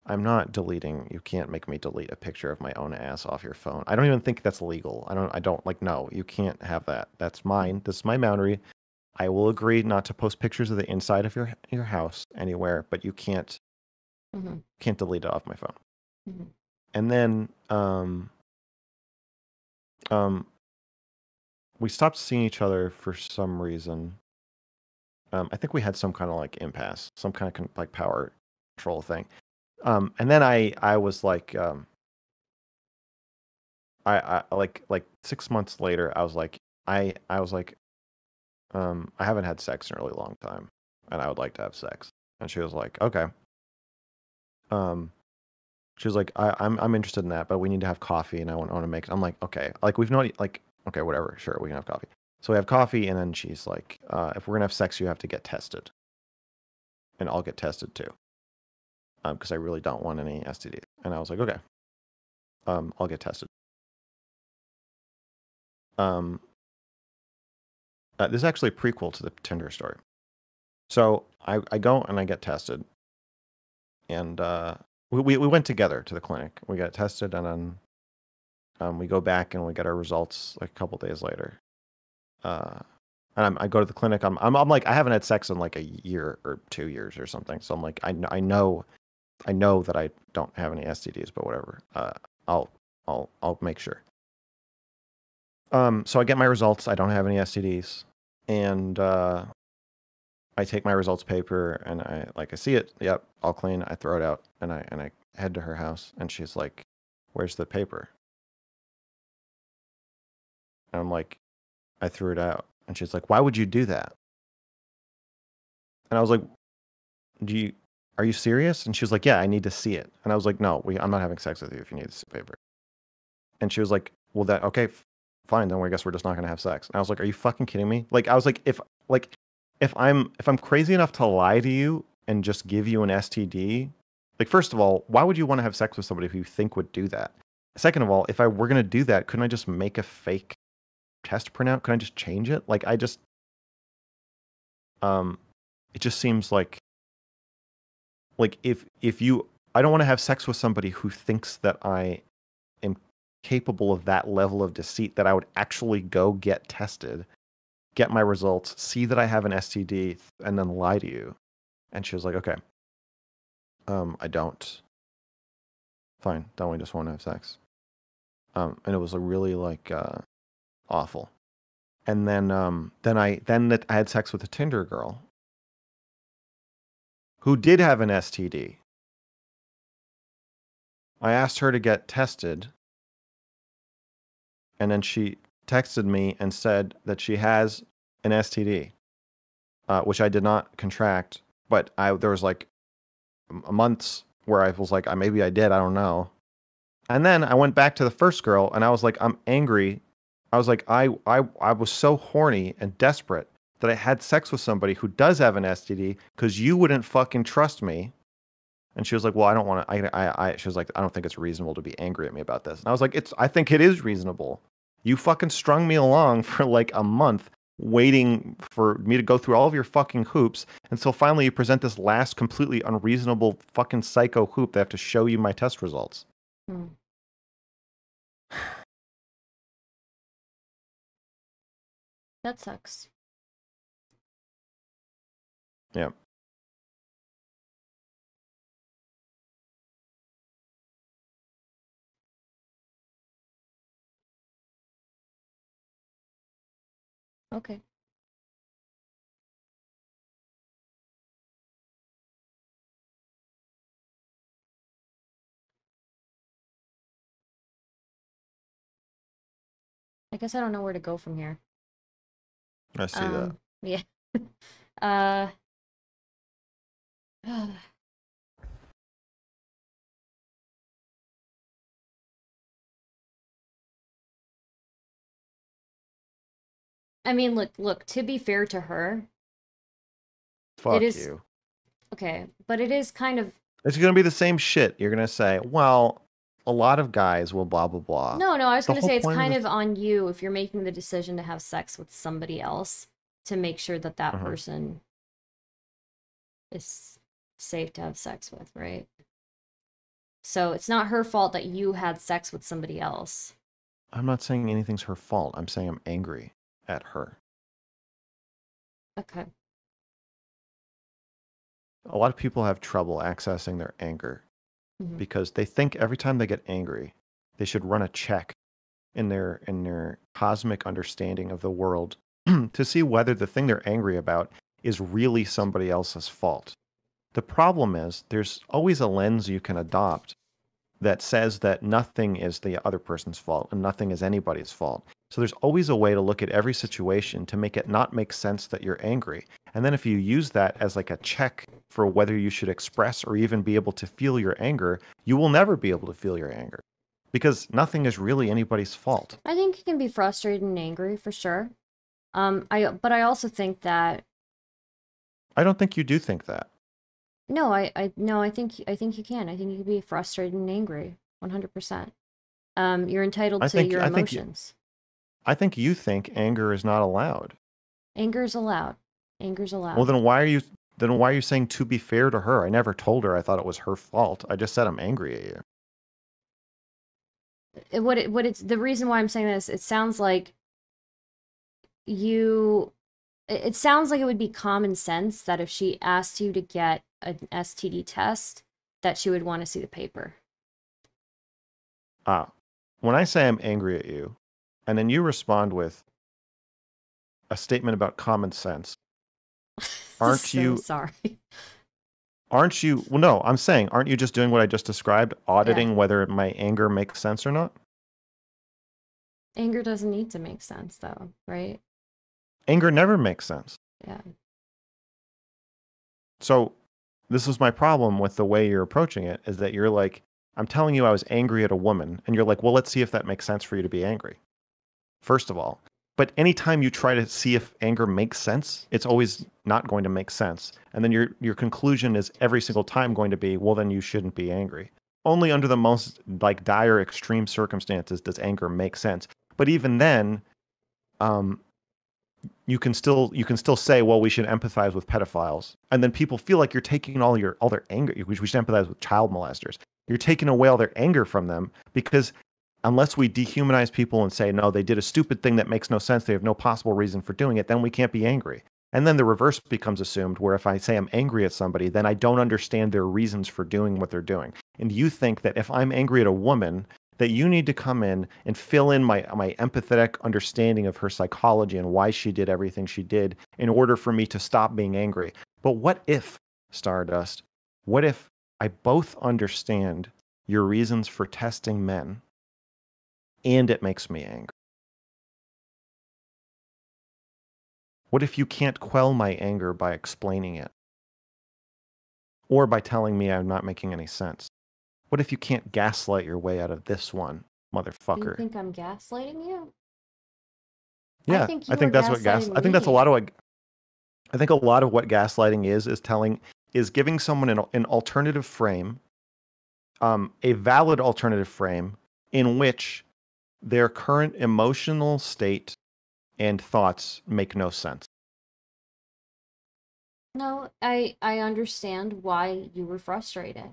I'm not deleting. You can't make me delete a picture of my own ass off your phone. I don't even think that's legal. I don't. I don't like. No, you can't have that. That's hmm. mine. This is my boundary. I will agree not to post pictures of the inside of your your house anywhere, but you can't mm-hmm. can't delete it off my phone. Mm-hmm. And then um um we stopped seeing each other for some reason. Um, I think we had some kind of like impasse, some kind of con- like power control thing. Um, and then I I was like, um, I, I like like six months later, I was like, I I was like, um, I haven't had sex in a really long time, and I would like to have sex. And she was like, okay. Um, she was like, I, I'm I'm interested in that, but we need to have coffee, and I want, I want to make. I'm like, okay, like we've not like okay, whatever, sure, we can have coffee. So we have coffee, and then she's like, uh, if we're going to have sex, you have to get tested. And I'll get tested too. Because um, I really don't want any STD. And I was like, okay, um, I'll get tested. Um, uh, this is actually a prequel to the Tinder story. So I, I go and I get tested. And uh, we, we went together to the clinic. We got tested and then um, we go back and we get our results like a couple days later uh, and I'm, i go to the clinic. I'm, I'm, I'm like I haven't had sex in like a year or two years or something. So I'm like I, I know, I know that I don't have any STDs, but whatever. Uh, I'll I'll I'll make sure. Um, so I get my results. I don't have any STDs, and uh, I take my results paper and I like I see it. Yep, all clean. I throw it out and I and I head to her house and she's like, "Where's the paper?" And I'm like, I threw it out. And she's like, Why would you do that? And I was like, Do you are you serious? And she was like, Yeah, I need to see it. And I was like, No, we, I'm not having sex with you if you need this paper. And she was like, Well that okay, f- fine, then I guess we're just not gonna have sex. And I was like, Are you fucking kidding me? Like I was like, if like if I'm if I'm crazy enough to lie to you and just give you an STD, like first of all, why would you want to have sex with somebody who you think would do that? Second of all, if I were gonna do that, couldn't I just make a fake test printout? Can I just change it? Like I just um it just seems like like if if you I don't want to have sex with somebody who thinks that I am capable of that level of deceit that I would actually go get tested, get my results, see that I have an STD and then lie to you. And she was like, "Okay. Um I don't. Fine. Don't we just want to have sex?" Um and it was a really like uh awful. And then um, then I then that I had sex with a Tinder girl who did have an STD. I asked her to get tested. And then she texted me and said that she has an STD, uh, which I did not contract. But I there was like months where I was like, uh, maybe I did, I don't know. And then I went back to the first girl and I was like, I'm angry I was like, I, I, I was so horny and desperate that I had sex with somebody who does have an STD because you wouldn't fucking trust me. And she was like, Well, I don't want to. I, I, she was like, I don't think it's reasonable to be angry at me about this. And I was like, It's, I think it is reasonable. You fucking strung me along <laughs> for like a month waiting for me to go through all of your fucking hoops until so finally you present this last completely unreasonable fucking psycho hoop that I have to show you my test results. Mm. That sucks. Yeah. Okay. I guess I don't know where to go from here. I see um, that. Yeah. <laughs> uh, <sighs> I mean, look, look. To be fair to her, fuck it is, you. Okay, but it is kind of. It's gonna be the same shit. You're gonna say, "Well, a lot of guys will blah blah blah. No, no, I was going to say it's kind of, on you if you're making the decision to have sex with somebody else to make sure that that uh-huh. person is safe to have sex with, right? So it's not her fault that you had sex with somebody else. I'm not saying anything's her fault. I'm saying I'm angry at her. Okay. A lot of people have trouble accessing their anger mm-hmm. because they think every time they get angry, they should run a check in their in their cosmic understanding of the world <clears throat> to see whether the thing they're angry about is really somebody else's fault. The problem is there's always a lens you can adopt that says that nothing is the other person's fault and nothing is anybody's fault. So there's always a way to look at every situation to make it not make sense that you're angry. And then if you use that as like a check for whether you should express or even be able to feel your anger, you will never be able to feel your anger because nothing is really anybody's fault. I think you can be frustrated and angry for sure. Um, I but I also think that I don't think you do think that. No, I, I no, I think I think you can. I think you can be frustrated and angry, one hundred percent. Um, you're entitled I to think, your I emotions. Think you, I think you think anger is not allowed. Anger is allowed. Anger's allowed. Well, then why are you then why are you saying to be fair to her? I never told her I thought it was her fault. I just said I'm angry at you. It, uh, what it, what it's the reason why I'm saying this, it sounds like you it, it sounds like it would be common sense that if she asked you to get an STD test that she would want to see the paper. Ah. When I say I'm angry at you and then you respond with a statement about common sense, <laughs> Aren't so you sorry? Aren't you? Well, no, I'm saying, aren't you just doing what I just described, auditing yeah. whether my anger makes sense or not? Anger doesn't need to make sense, though, right? Anger never makes sense. Yeah. So, this is my problem with the way you're approaching it is that you're like, I'm telling you I was angry at a woman. And you're like, well, let's see if that makes sense for you to be angry. First of all, but anytime you try to see if anger makes sense, it's always not going to make sense. And then your your conclusion is every single time going to be, well, then you shouldn't be angry. Only under the most like dire extreme circumstances does anger make sense. But even then, um, you can still you can still say, well, we should empathize with pedophiles, and then people feel like you're taking all your all their anger. We should empathize with child molesters. You're taking away all their anger from them because unless we dehumanize people and say, no, they did a stupid thing that makes no sense, they have no possible reason for doing it, then we can't be angry. And then the reverse becomes assumed, where if I say I'm angry at somebody, then I don't understand their reasons for doing what they're doing. And you think that if I'm angry at a woman, that you need to come in and fill in my, my empathetic understanding of her psychology and why she did everything she did in order for me to stop being angry. But what if, Stardust, what if I both understand your reasons for testing men and it makes me angry? What if you can't quell my anger by explaining it? Or by telling me I'm not making any sense? What if you can't gaslight your way out of this one, motherfucker? you think I'm gaslighting you? Yeah, I think, I think that's what gas. Me. I think that's a lot of what. I think a lot of what gaslighting is is telling is giving someone an, an alternative frame, um, a valid alternative frame in which their current emotional state and thoughts make no sense. No, I I understand why you were frustrated.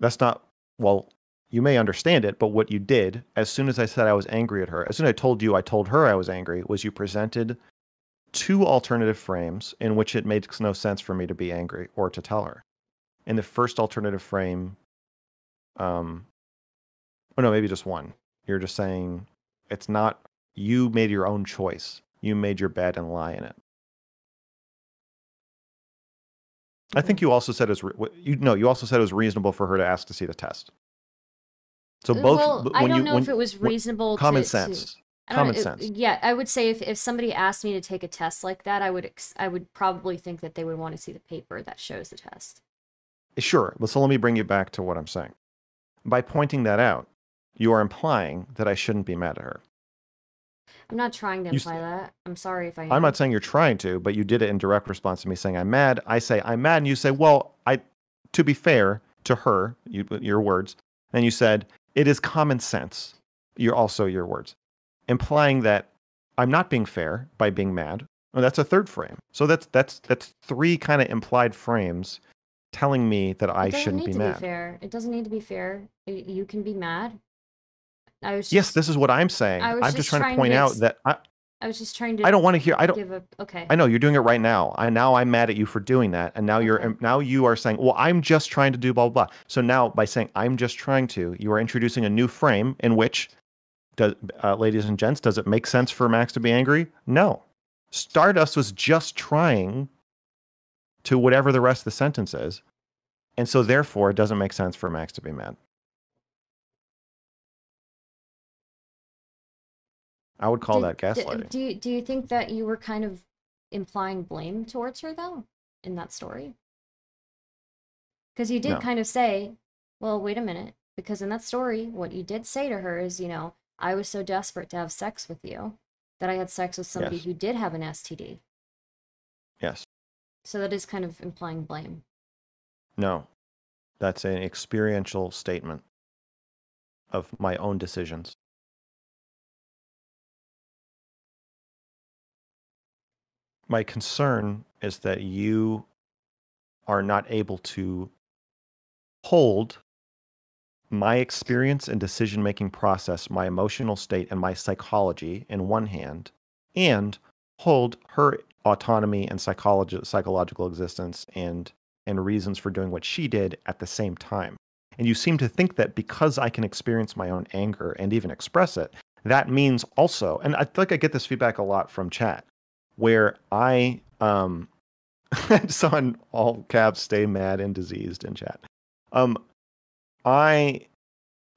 That's not well, you may understand it, but what you did as soon as I said I was angry at her, as soon as I told you I told her I was angry, was you presented two alternative frames in which it makes no sense for me to be angry or to tell her. In the first alternative frame, um, Oh no, maybe just one. You're just saying it's not you made your own choice. You made your bed and lie in it. I think mm. you also said it was re- you know, you also said it was reasonable for her to ask to see the test. So uh, both well, I don't you, know when, if it was reasonable common to, sense. To, common know, it, sense. Yeah, I would say if, if somebody asked me to take a test like that, I would ex- I would probably think that they would want to see the paper that shows the test. Sure. Well, so let me bring you back to what I'm saying. By pointing that out, you are implying that I shouldn't be mad at her. I'm not trying to imply that. I'm sorry if I. Am. I'm not saying you're trying to, but you did it in direct response to me saying I'm mad. I say I'm mad, and you say, "Well, I." To be fair to her, you, your words, and you said it is common sense. You're also your words, implying that I'm not being fair by being mad. Well, oh, that's a third frame. So that's that's that's three kind of implied frames telling me that I shouldn't be mad. Be fair. It doesn't need to be fair. You can be mad. I was just, yes, this is what I'm saying. I'm just, just trying, trying, to point to out that I, I, was just trying to. I don't want to hear. I don't. A, okay. I know you're doing it right now. I now I'm mad at you for doing that, and now okay. you're now you are saying, well, I'm just trying to do blah blah blah. So now by saying I'm just trying to, you are introducing a new frame in which, does, uh, ladies and gents, does it make sense for Max to be angry? No. Stardust was just trying to whatever the rest of the sentence is, and so therefore it doesn't make sense for Max to be mad. I would call Did, that gaslighting. Do you, do you think that you were kind of implying blame towards her though in that story? Because you did no. kind of say, well, wait a minute, because in that story, what you did say to her is, you know, I was so desperate to have sex with you that I had sex with somebody yes. who did have an STD. Yes. So that is kind of implying blame. No, that's an experiential statement of my own decisions. my concern is that you are not able to hold my experience and decision making process, my emotional state, and my psychology in one hand, and hold her autonomy and psychology, psychological existence and and reasons for doing what she did at the same time. And you seem to think that because I can experience my own anger and even express it, that means also, and I feel like I get this feedback a lot from chat where I um saw in all caps stay mad and diseased in chat. Um I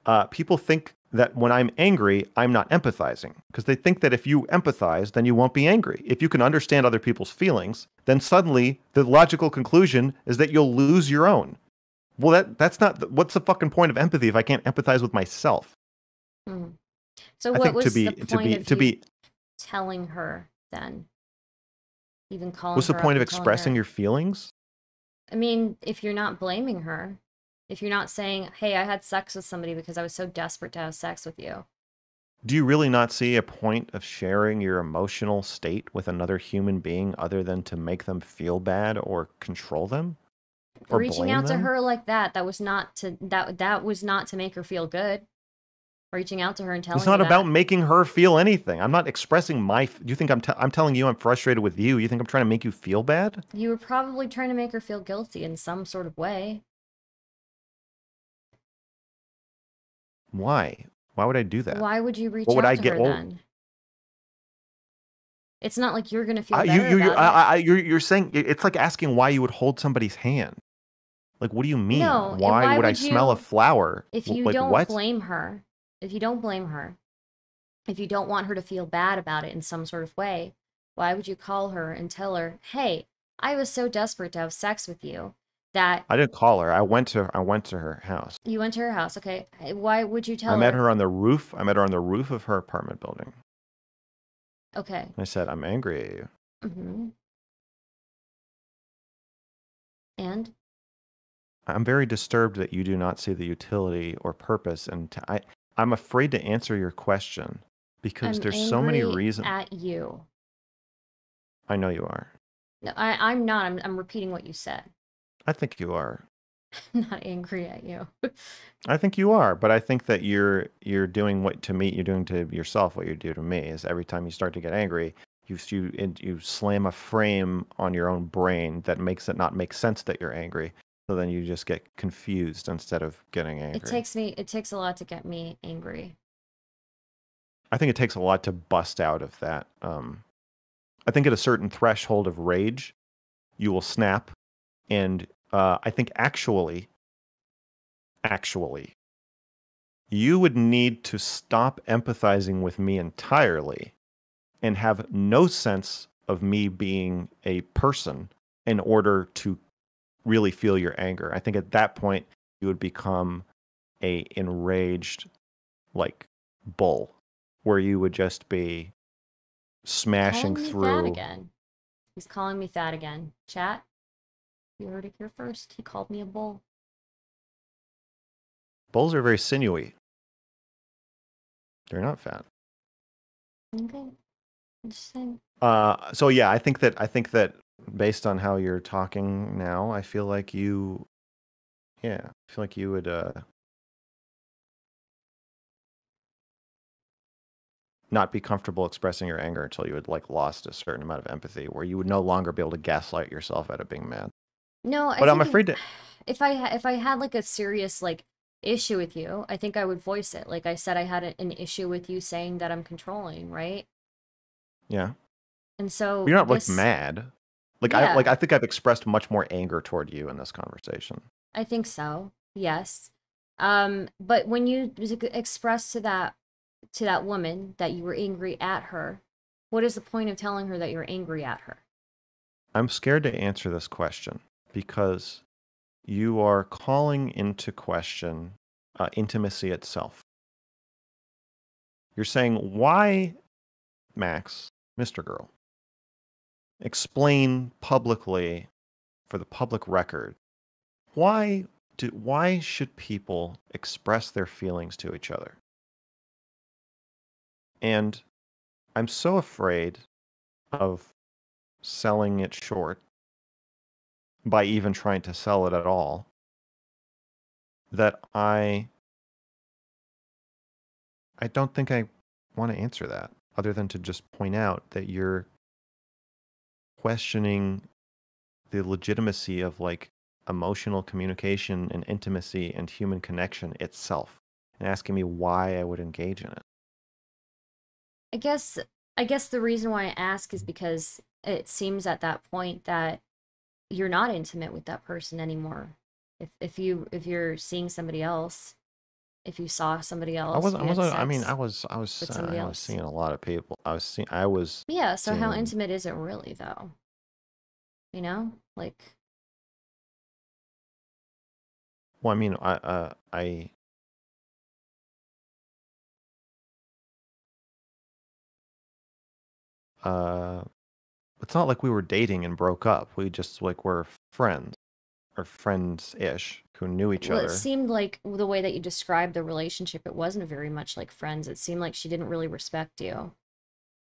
uh people think that when I'm angry, I'm not empathizing because they think that if you empathize, then you won't be angry. If you can understand other people's feelings, then suddenly the logical conclusion is that you'll lose your own. Well, that that's not what's the fucking point of empathy if I can't empathize with myself. Hmm. So I what was to be, the point to be, of to be telling her then? even calling. What's the point of expressing her... your feelings? I mean, if you're not blaming her, if you're not saying, "Hey, I had sex with somebody because I was so desperate to have sex with you." Do you really not see a point of sharing your emotional state with another human being other than to make them feel bad or control them? Or Reaching out them? to her like that, that was not to that that was not to make her feel good reaching out to her and telling. It's not about that. making her feel anything. I'm not expressing my. you think I'm? T- I'm telling you I'm frustrated with you. You think I'm trying to make you feel bad? You were probably trying to make her feel guilty in some sort of way. Why? Why would I do that? Why would you reach what would out I to get, her well, then? It's not like you're gonna feel. I, you, you, you I, I, you're, you're saying it's like asking why you would hold somebody's hand. Like, what do you mean? No, why, why would, would, I you, smell a flower? If you like, don't what? blame her, if you don't blame her, if you don't want her to feel bad about it in some sort of way, why would you call her and tell her, "Hey, I was so desperate to have sex with you that I didn't call her. I went to I went to her house. You went to her house. Okay. Why would you tell I met her? her on the roof. I met her on the roof of her apartment building. Okay. I said, "I'm angry at you." Mm-hmm. And I'm very disturbed that you do not see the utility or purpose and I I'm afraid to answer your question because I'm there's so many reasons. At you. I know you are. No, I, I'm not. I'm, I'm repeating what you said. I think you are. <laughs> not angry at you. <laughs> I think you are, but I think that you're you're doing what to me you're doing to yourself what you do to me is every time you start to get angry, you you you slam a frame on your own brain that makes it not make sense that you're angry so then you just get confused instead of getting angry. It takes me it takes a lot to get me angry. I think it takes a lot to bust out of that. Um, I think at a certain threshold of rage, you will snap, and uh, I think actually, actually, you would need to stop empathizing with me entirely, and have no sense of me being a person in order to really feel your anger. I think at that point you would become a enraged like bull where you would just be smashing through again. He's calling me fat again. Chat. You heard it here first. He called me a bull. Bulls are very sinewy. They're not fat. Okay. Interesting. Uh so yeah, I think that I think that based on how you're talking now, I feel like you, yeah, I feel like you would uh, not be comfortable expressing your anger until you had like lost a certain amount of empathy, where you would no longer be able to gaslight yourself out of being mad. No, I but I'm afraid if, to. If I if I had like a serious like issue with you, I think I would voice it. Like I said, I had an issue with you saying that I'm controlling, right? Yeah. And so you're not like mad. Like yeah. I like I think I've expressed much more anger toward you in this conversation. I think so. Yes. Um, but when you express to that to that woman that you were angry at her, what is the point of telling her that you're angry at her? I'm scared to answer this question because you are calling into question uh, intimacy itself. You're saying, why, Max, Mr. Girl, explain publicly for the public record why do, why should people express their feelings to each other? And I'm so afraid of selling it short by even trying to sell it at all that I I don't think I want to answer that other than to just point out that you're questioning the legitimacy of like emotional communication and intimacy and human connection itself and asking me why I would engage in it. I guess I guess the reason why I ask is because it seems at that point that you're not intimate with that person anymore. If if you if you're seeing somebody else, if you saw somebody else. I was. I was. I mean, I was. I was. Uh, I was seeing a lot of people. I was seeing. I was. Yeah. So seeing... how intimate is it really, though? You know, like. Well, I mean, I, uh, I. Uh, it's not like we were dating and broke up. We just like were friends. Or friends ish who knew each well, other. It seemed like the way that you described the relationship, it wasn't very much like friends. It seemed like she didn't really respect you,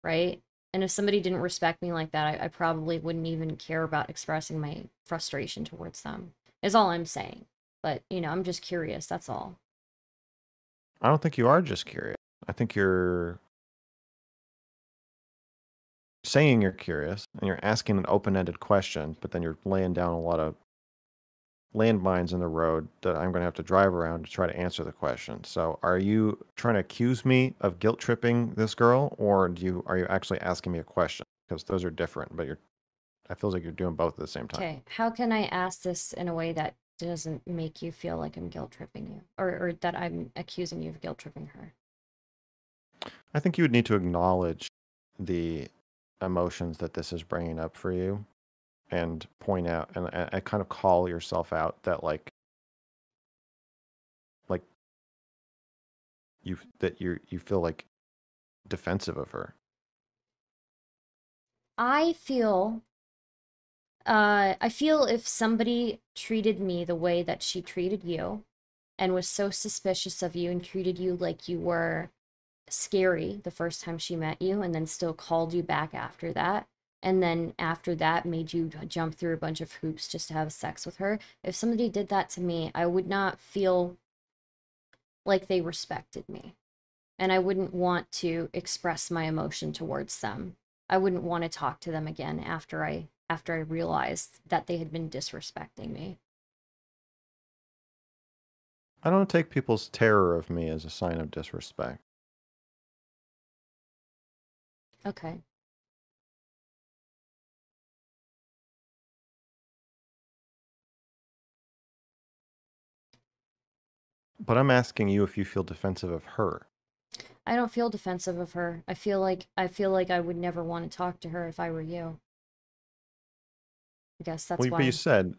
right? And if somebody didn't respect me like that, I, I probably wouldn't even care about expressing my frustration towards them, is all I'm saying. But, you know, I'm just curious. That's all. I don't think you are just curious. I think you're saying you're curious and you're asking an open ended question, but then you're laying down a lot of landmines in the road that I'm going to have to drive around to try to answer the question. So, are you trying to accuse me of guilt tripping this girl, or do you are you actually asking me a question? Because those are different, but you're I feels like you're doing both at the same time. Okay, how can I ask this in a way that doesn't make you feel like I'm guilt tripping you, or or that I'm accusing you of guilt tripping her? I think you would need to acknowledge the emotions that this is bringing up for you and point out and and kind of call yourself out that like like you that you you feel like defensive of her i feel uh i feel if somebody treated me the way that she treated you and was so suspicious of you and treated you like you were scary the first time she met you and then still called you back after that and then after that made you jump through a bunch of hoops just to have sex with her. If somebody did that to me, I would not feel like they respected me. And I wouldn't want to express my emotion towards them. I wouldn't want to talk to them again after I after I realized that they had been disrespecting me. I don't take people's terror of me as a sign of disrespect. Okay. But I'm asking you if you feel defensive of her. I don't feel defensive of her. I feel like I feel like I would never want to talk to her if I were you. I guess that's well, why. But you said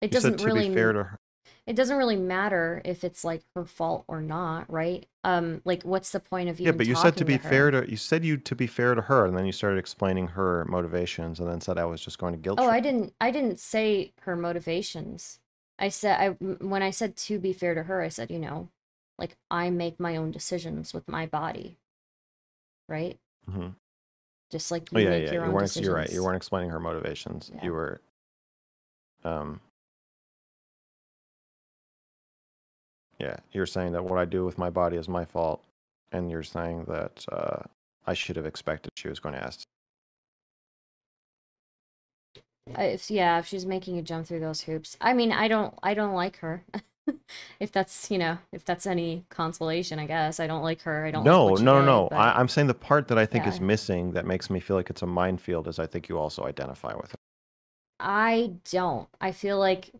it doesn't said, really fair to her. It doesn't really matter if it's like her fault or not, right? Um, like what's the point of you? Yeah, but you said to be to fair to you said you to be fair to her, and then you started explaining her motivations, and then said I was just going to guilt. Oh, her. I didn't. I didn't say her motivations. I said I when I said to be fair to her, I said, you know, like I make my own decisions with my body. Right? Mm-hmm. Just like oh, you oh, yeah, make yeah. your you own decisions. You're right. You weren't explaining her motivations. Yeah. You were um Yeah, you're saying that what I do with my body is my fault, and you're saying that uh, I should have expected she was going to ask uh, if yeah, if she's making you jump through those hoops, I mean, I don't, I don't like her. <laughs> if that's you know, if that's any consolation, I guess I don't like her. I don't. No, like no, did, no. I, am saying the part that I think yeah. is missing that makes me feel like it's a minefield is I think you also identify with it. I don't. I feel like.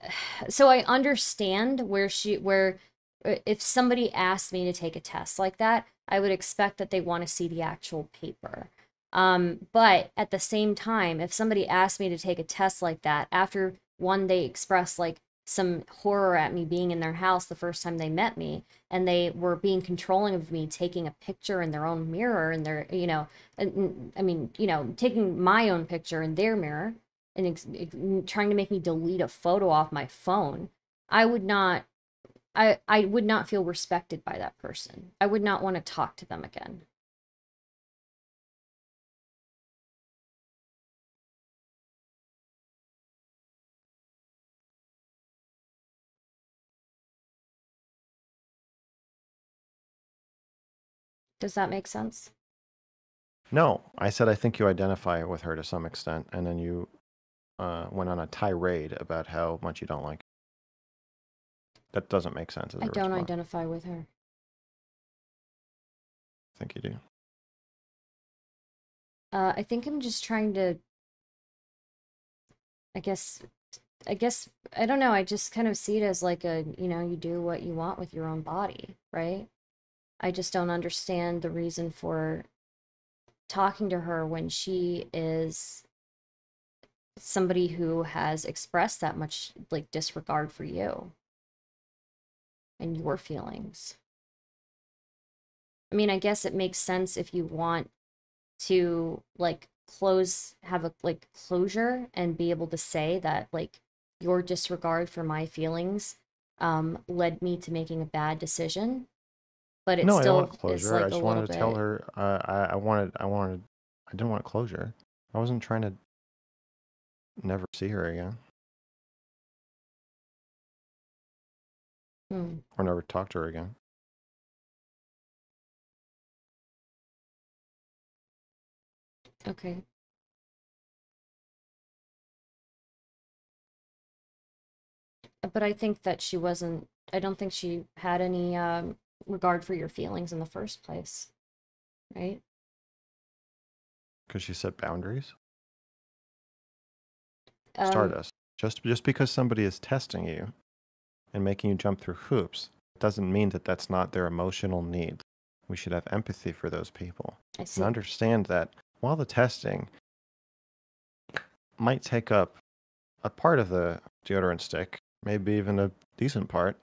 <sighs> So I understand where she where uh, if somebody asked me to take a test like that, I would expect that they want to see the actual paper. Um, but at the same time, if somebody asked me to take a test like that, after one, they expressed like some horror at me being in their house the first time they met me, and they were being controlling of me taking a picture in their own mirror and their, you know, mm, I mean, you know, taking my own picture in their mirror and ex- trying to make me delete a photo off my phone. I would not I, I would not feel respected by that person. I would not want to talk to them again. Does that make sense? No, I said I think you identify with her to some extent, and then you uh, went on a tirade about how much you don't like. That doesn't make sense. I don't response. identify with her. I think you do. Uh, I think I'm just trying to. I guess. I guess I don't know. I just kind of see it as like a you know you do what you want with your own body, right? I just don't understand the reason for talking to her when she is somebody who has expressed that much like disregard for you and your feelings. I mean, I guess it makes sense if you want to like close have a like closure and be able to say that like your disregard for my feelings um led me to making a bad decision but it no, still I not want closure. Like I just wanted to bit... tell her uh, I, I wanted I wanted I didn't want closure. I wasn't trying to never see her again. Hmm. Or never talk to her again. Okay. But I think that she wasn't I don't think she had any um regard for your feelings in the first place, right? Because you set boundaries. Um, Stardust. Just just because somebody is testing you and making you jump through hoops doesn't mean that that's not their emotional needs. We should have empathy for those people I see. and understand that while the testing might take up a part of the deodorant stick, maybe even a decent part,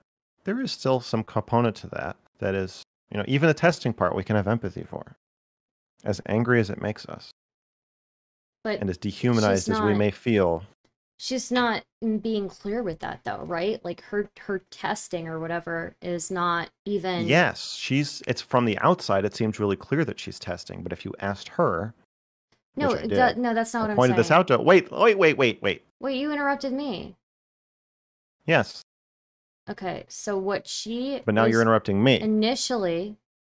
there is still some component to that that is, you know, even the testing part we can have empathy for, as angry as it makes us. But and as dehumanized not, as we may feel. She's not being clear with that though, right? Like her her testing or whatever is not even Yes, she's it's from the outside it seems really clear that she's testing, but if you asked her No, did, that, no, that's not I what I'm pointed this out to wait, wait, wait, wait, wait. Wait, you interrupted me. Yes, Okay, so what she. But now you're interrupting me. Initially,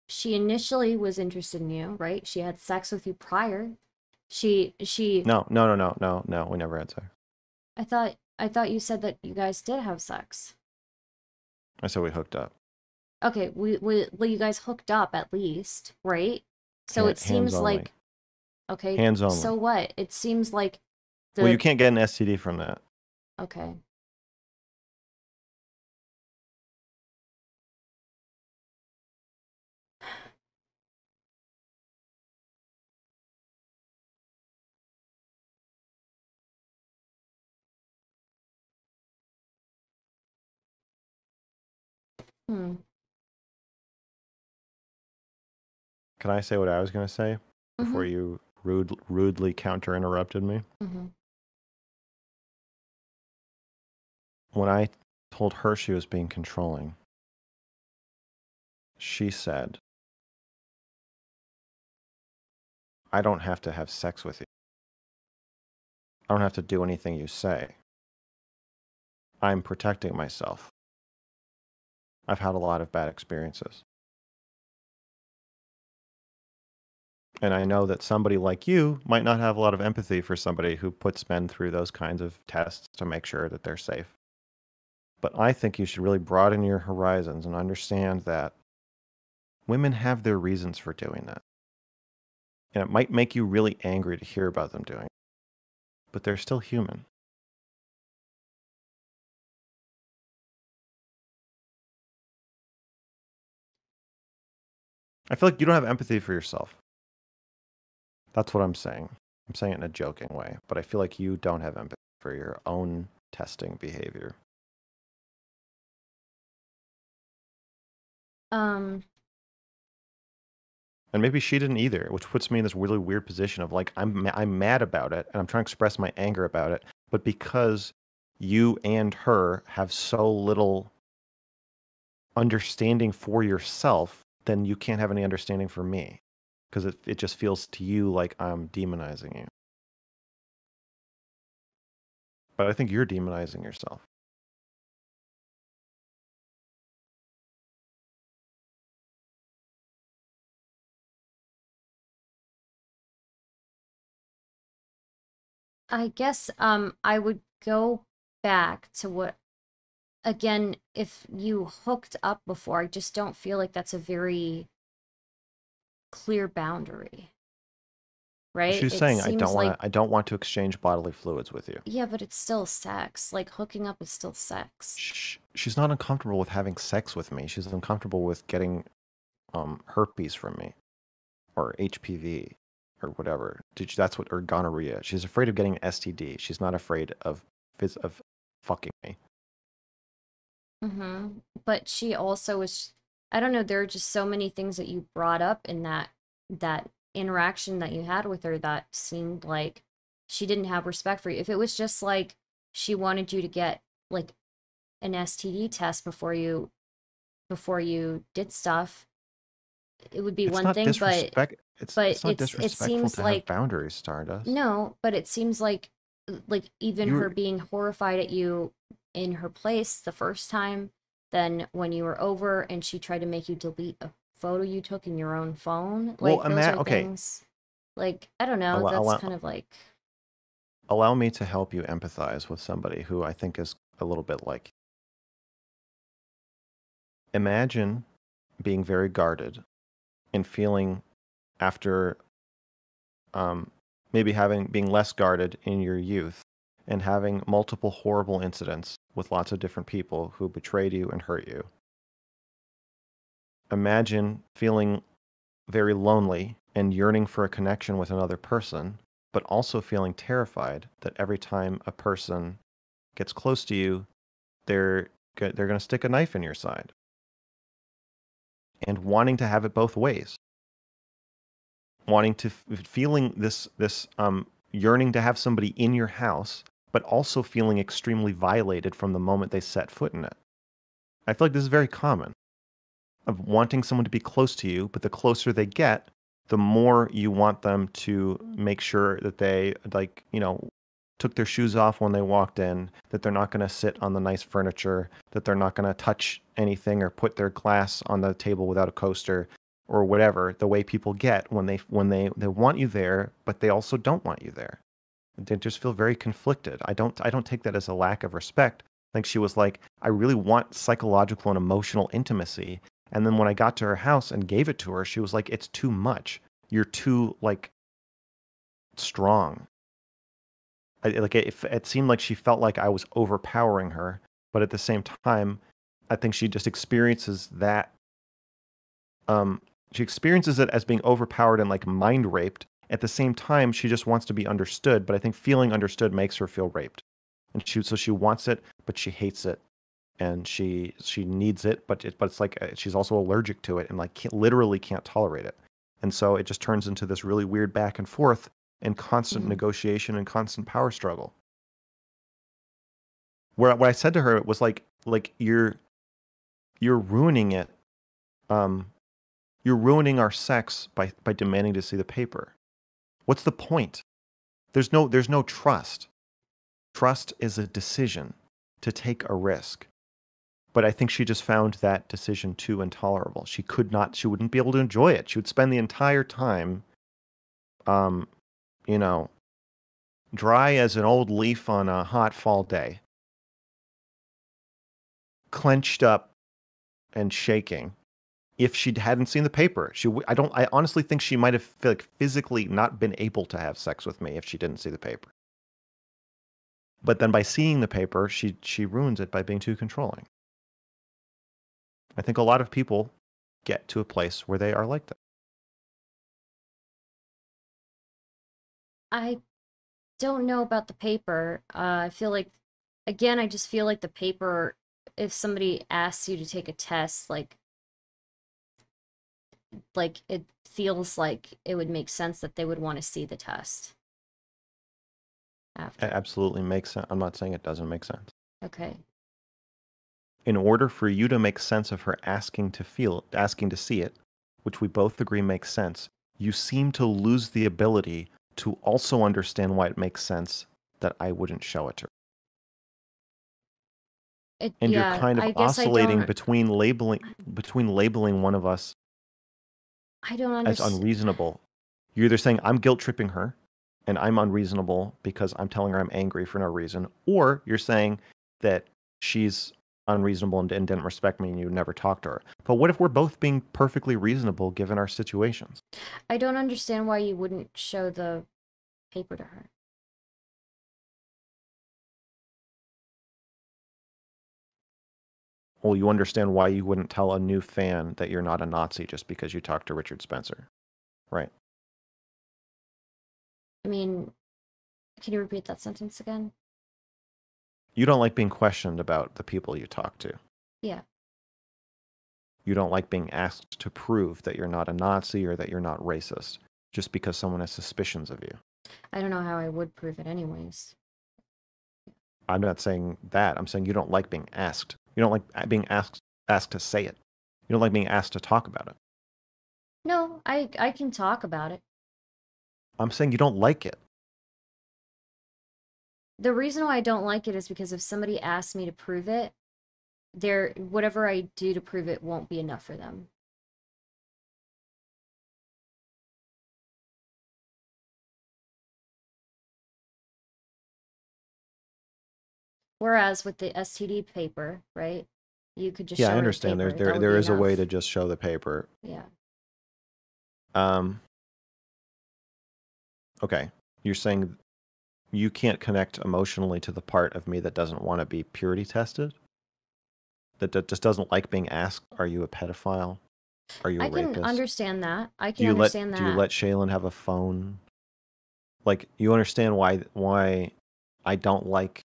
she initially was interested in you, right? She had sex with you prior. She she. No, no, no, no, no, no. We never had sex. I thought I thought you said that you guys did have sex. I said we hooked up. Okay, we, we well, you guys hooked up at least, right? So it seems like. Okay. Hands only. So what? It seems like. The... Well, you can't get an STD from that. Okay. Hmm. Can I say what I was going to say mm-hmm. before you rude, rudely counter interrupted me? Mm-hmm. When I told her she was being controlling, she said, I don't have to have sex with you. I don't have to do anything you say. I'm protecting myself. I've had a lot of bad experiences. And I know that somebody like you might not have a lot of empathy for somebody who puts men through those kinds of tests to make sure that they're safe. But I think you should really broaden your horizons and understand that women have their reasons for doing that. And it might make you really angry to hear about them doing it, but they're still human. I feel like you don't have empathy for yourself. That's what I'm saying. I'm saying it in a joking way, but I feel like you don't have empathy for your own testing behavior. Um and maybe she didn't either, which puts me in this really weird position of like I'm I'm mad about it and I'm trying to express my anger about it, but because you and her have so little understanding for yourself, then you can't have any understanding for me because it, it just feels to you like I'm demonizing you. But I think you're demonizing yourself. I guess um, I would go back to what again, if you hooked up before, I just don't feel like that's a very clear boundary. Right? She's it saying I don't want like, I don't want to exchange bodily fluids with you. Yeah, but it's still sex. Like hooking up is still sex. she's not uncomfortable with having sex with me. She's uncomfortable with getting um, herpes from me or HPV or whatever. Did that's what or gonorrhea. She's afraid of getting STD. She's not afraid of of fucking me. Mm-hmm. But she also was I don't know, there are just so many things that you brought up in that that interaction that you had with her that seemed like she didn't have respect for you. If it was just like she wanted you to get like an STD test before you before you did stuff, it would be it's one thing, but it's, but it's, it's it seems like boundaries, Stardust. No, but it seems like like even you, her being horrified at you in her place the first time than when you were over and she tried to make you delete a photo you took in your own phone. Like well, those are okay. things like I don't know, allow, that's allow, kind of like allow me to help you empathize with somebody who I think is a little bit like imagine being very guarded and feeling after um, maybe having being less guarded in your youth and having multiple horrible incidents with lots of different people who betrayed you and hurt you. Imagine feeling very lonely and yearning for a connection with another person, but also feeling terrified that every time a person gets close to you, they're they're going to stick a knife in your side. And wanting to have it both ways. Wanting to feeling this this um yearning to have somebody in your house but also feeling extremely violated from the moment they set foot in it. I feel like this is very common of wanting someone to be close to you, but the closer they get, the more you want them to make sure that they like, you know, took their shoes off when they walked in, that they're not going to sit on the nice furniture, that they're not going to touch anything or put their glass on the table without a coaster or whatever, the way people get when they when they they want you there, but they also don't want you there. I just feel very conflicted. I don't I don't take that as a lack of respect. I think she was like, I really want psychological and emotional intimacy. And then when I got to her house and gave it to her, she was like, It's too much. You're too like strong. I, like it, it seemed like she felt like I was overpowering her, but at the same time, I think she just experiences that. Um, she experiences it as being overpowered and like mind raped, at the same time, she just wants to be understood, but I think feeling understood makes her feel raped. And she so she wants it, but she hates it. And she she needs it, but it, but it's like uh, she's also allergic to it and like can't, literally can't tolerate it. And so it just turns into this really weird back and forth and constant mm-hmm. negotiation and constant power struggle. Where what I said to her was like like you're you're ruining it. Um, you're ruining our sex by by demanding to see the paper. What's the point? There's no, there's no trust. Trust is a decision to take a risk. But I think she just found that decision too intolerable. She could not, she wouldn't be able to enjoy it. She would spend the entire time, um, you know, dry as an old leaf on a hot fall day, clenched up and shaking if she hadn't seen the paper. She, I don't, I honestly think she might have like physically not been able to have sex with me if she didn't see the paper. But then by seeing the paper, she she ruins it by being too controlling. I think a lot of people get to a place where they are like that. I don't know about the paper. Uh, I feel like, again, I just feel like the paper. If somebody asks you to take a test, like like it feels like it would make sense that they would want to see the test. After. It absolutely makes sense. I'm not saying it doesn't make sense. Okay. In order for you to make sense of her asking to feel, asking to see it, which we both agree makes sense, you seem to lose the ability to also understand why it makes sense that I wouldn't show it to her. It, and yeah, you're kind of oscillating between labeling between labeling one of us I don't understand. As unreasonable. You're either saying I'm guilt tripping her and I'm unreasonable because I'm telling her I'm angry for no reason, or you're saying that she's unreasonable and, and didn't respect me and you never talked to her. But what if we're both being perfectly reasonable given our situations? I don't understand why you wouldn't show the paper to her. well, you understand why you wouldn't tell a new fan that you're not a Nazi just because you talked to Richard Spencer, right? I mean, can you repeat that sentence again? You don't like being questioned about the people you talk to. Yeah. You don't like being asked to prove that you're not a Nazi or that you're not racist just because someone has suspicions of you. I don't know how I would prove it, anyways. I'm not saying that. I'm saying you don't like being asked you don't like being asked asked to say it. You don't like being asked to talk about it. No, I I can talk about it. I'm saying you don't like it. The reason why I don't like it is because if somebody asks me to prove it, there whatever I do to prove it won't be enough for them. Whereas with the STD paper, right, you could just yeah, I understand. The there, there, there is enough. a way to just show the paper. Yeah. Um. Okay, you're saying you can't connect emotionally to the part of me that doesn't want to be purity tested, that, that just doesn't like being asked, "Are you a pedophile? Are you a I rapist?" I can understand that. I can understand let, that. Do you let Shaylin have a phone? Like, you understand why why I don't like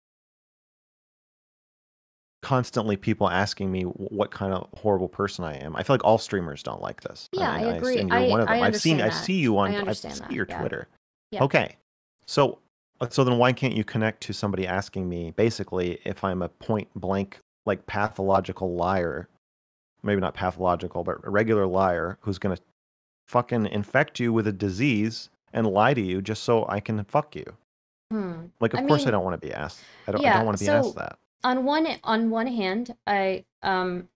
constantly people asking me what kind of horrible person I am. I feel like all streamers don't like this. Yeah, I, mean, I agree. I, you're one of them. I have seen that. I see you on I, I see that. your Twitter. Yeah. Okay. So so then why can't you connect to somebody asking me basically if I'm a point blank like pathological liar, maybe not pathological, but a regular liar who's going to fucking infect you with a disease and lie to you just so I can fuck you. Hmm. Like of I course mean, I don't want to be asked. I don't yeah, don't want to be so... asked that on one on one hand, I um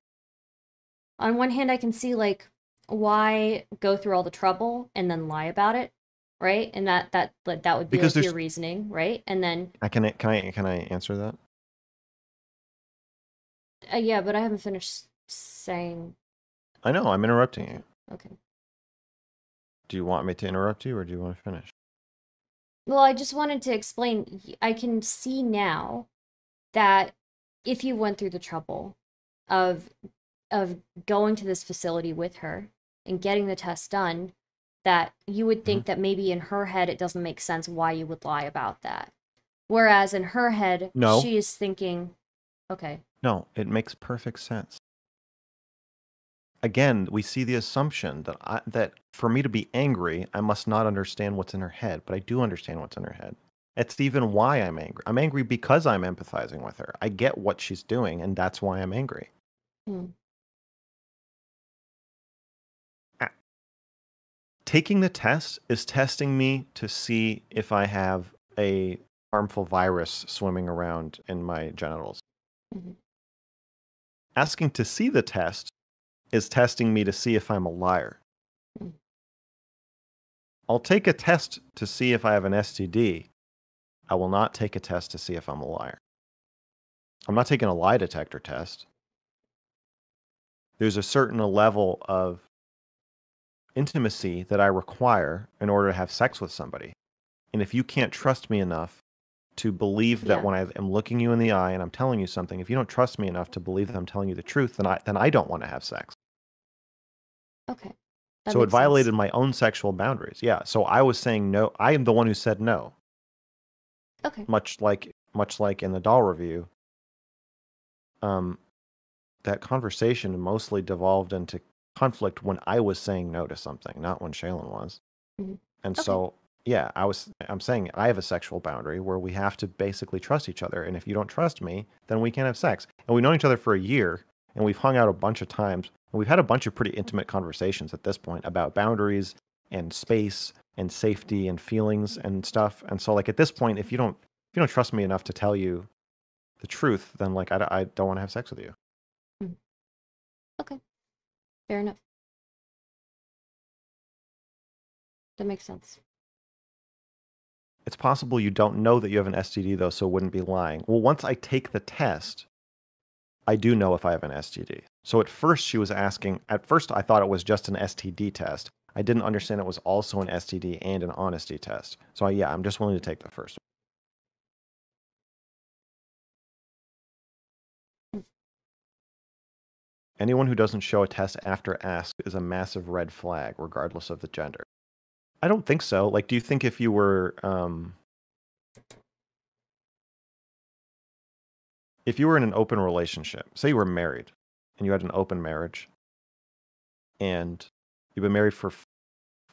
on one hand I can see like why go through all the trouble and then lie about it, right? And that that like, that would be because like your reasoning, right? And then I can I can I can I answer that? Uh, yeah, but I haven't finished saying. I know I'm interrupting you. Okay. Do you want me to interrupt you, or do you want to finish? Well, I just wanted to explain. I can see now that if you went through the trouble of of going to this facility with her and getting the test done that you would mm-hmm. think mm-hmm. that maybe in her head it doesn't make sense why you would lie about that whereas in her head no. she is thinking okay no it makes perfect sense again we see the assumption that I, that for me to be angry i must not understand what's in her head but i do understand what's in her head it's even why I'm angry. I'm angry because I'm empathizing with her. I get what she's doing, and that's why I'm angry. Hmm. Taking the test is testing me to see if I have a harmful virus swimming around in my genitals. Mm-hmm. Asking to see the test is testing me to see if I'm a liar. Hmm. I'll take a test to see if I have an STD I will not take a test to see if I'm a liar. I'm not taking a lie detector test. There's a certain level of intimacy that I require in order to have sex with somebody. And if you can't trust me enough to believe that yeah. when I am looking you in the eye and I'm telling you something, if you don't trust me enough to believe that I'm telling you the truth, then I then I don't want to have sex. Okay. That so it violated sense. my own sexual boundaries. Yeah. So I was saying no. I am the one who said no. Okay. Much like much like in the doll review, um, that conversation mostly devolved into conflict when I was saying no to something, not when Shaylin was. Mm-hmm. And okay. so, yeah, I was I'm saying I have a sexual boundary where we have to basically trust each other, and if you don't trust me, then we can't have sex. And we've known each other for a year, and we've hung out a bunch of times, and we've had a bunch of pretty intimate conversations at this point about boundaries and space and safety and feelings and stuff. And so like at this point, if you don't if you don't trust me enough to tell you the truth, then like I, I don't want to have sex with you. Mm. Okay, fair enough. That makes sense. It's possible you don't know that you have an STD though, so wouldn't be lying. Well, once I take the test, I do know if I have an STD. So at first she was asking, at first I thought it was just an STD test. I didn't understand it was also an STD and an honesty test. So yeah, I'm just willing to take the first. one. Anyone who doesn't show a test after ask is a massive red flag, regardless of the gender. I don't think so. Like, do you think if you were, um, if you were in an open relationship, say you were married and you had an open marriage, and you've been married for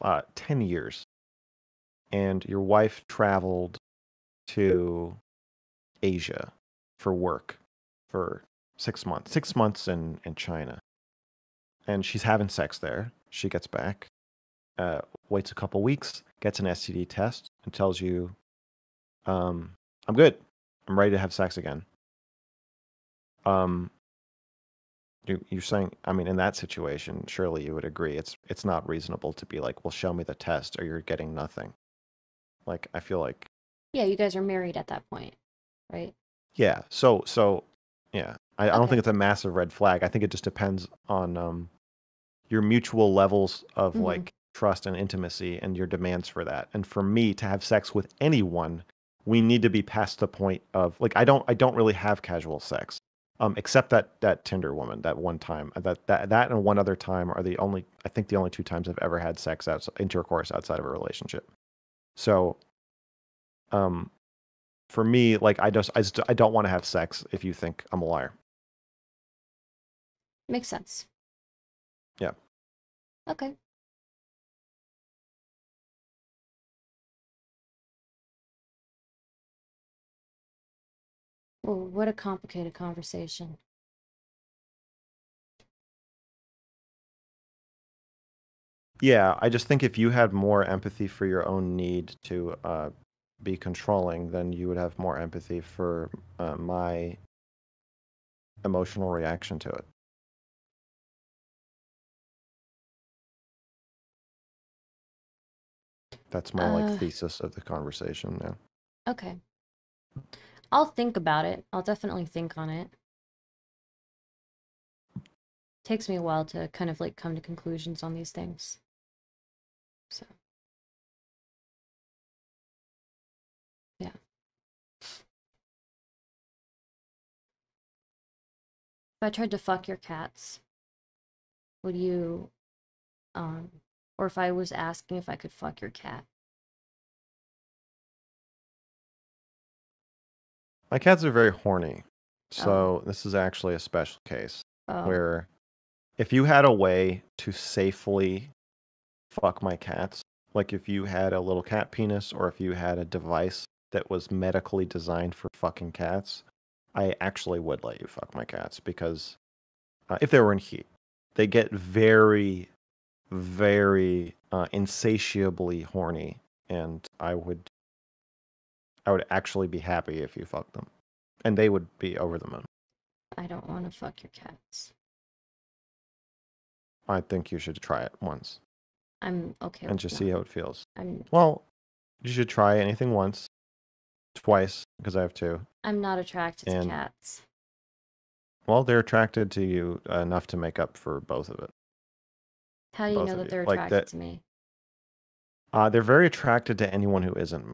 uh, 10 years and your wife traveled to asia for work for six months six months in, in china and she's having sex there she gets back uh, waits a couple weeks gets an std test and tells you um, i'm good i'm ready to have sex again um, you, you're saying i mean in that situation surely you would agree it's it's not reasonable to be like well show me the test or you're getting nothing like i feel like yeah you guys are married at that point right yeah so so yeah i, okay. I don't think it's a massive red flag i think it just depends on um your mutual levels of mm-hmm. like trust and intimacy and your demands for that and for me to have sex with anyone we need to be past the point of like i don't i don't really have casual sex um, except that that Tinder woman, that one time, uh, that that that and one other time are the only I think the only two times I've ever had sex outside, intercourse outside of a relationship. So, um, for me, like I just I just, I don't want to have sex if you think I'm a liar. Makes sense. Yeah. Okay. Well, what a complicated conversation. Yeah, I just think if you had more empathy for your own need to uh, be controlling, then you would have more empathy for uh, my emotional reaction to it. That's my uh, like thesis of the conversation now. Okay. I'll think about it. I'll definitely think on it. Takes me a while to kind of like come to conclusions on these things. So. Yeah. If I tried to fuck your cats, would you, um, or if I was asking if I could fuck your cat, My cats are very horny. So oh. this is actually a special case oh. where if you had a way to safely fuck my cats, like if you had a little cat penis or if you had a device that was medically designed for fucking cats, I actually would let you fuck my cats because uh, if they were in heat, they get very, very uh, insatiably horny, and I would I would actually be happy if you fucked them. And they would be over the moon. I don't want to fuck your cats. I think you should try it once. I'm okay. And just that. see how it feels. I'm well. You should try anything once, twice, because I have two. I'm not attracted and, to cats. Well, they're attracted to you enough to make up for both of it. How do you both know that you. they're attracted like that, to me? Uh, they're very attracted to anyone who isn't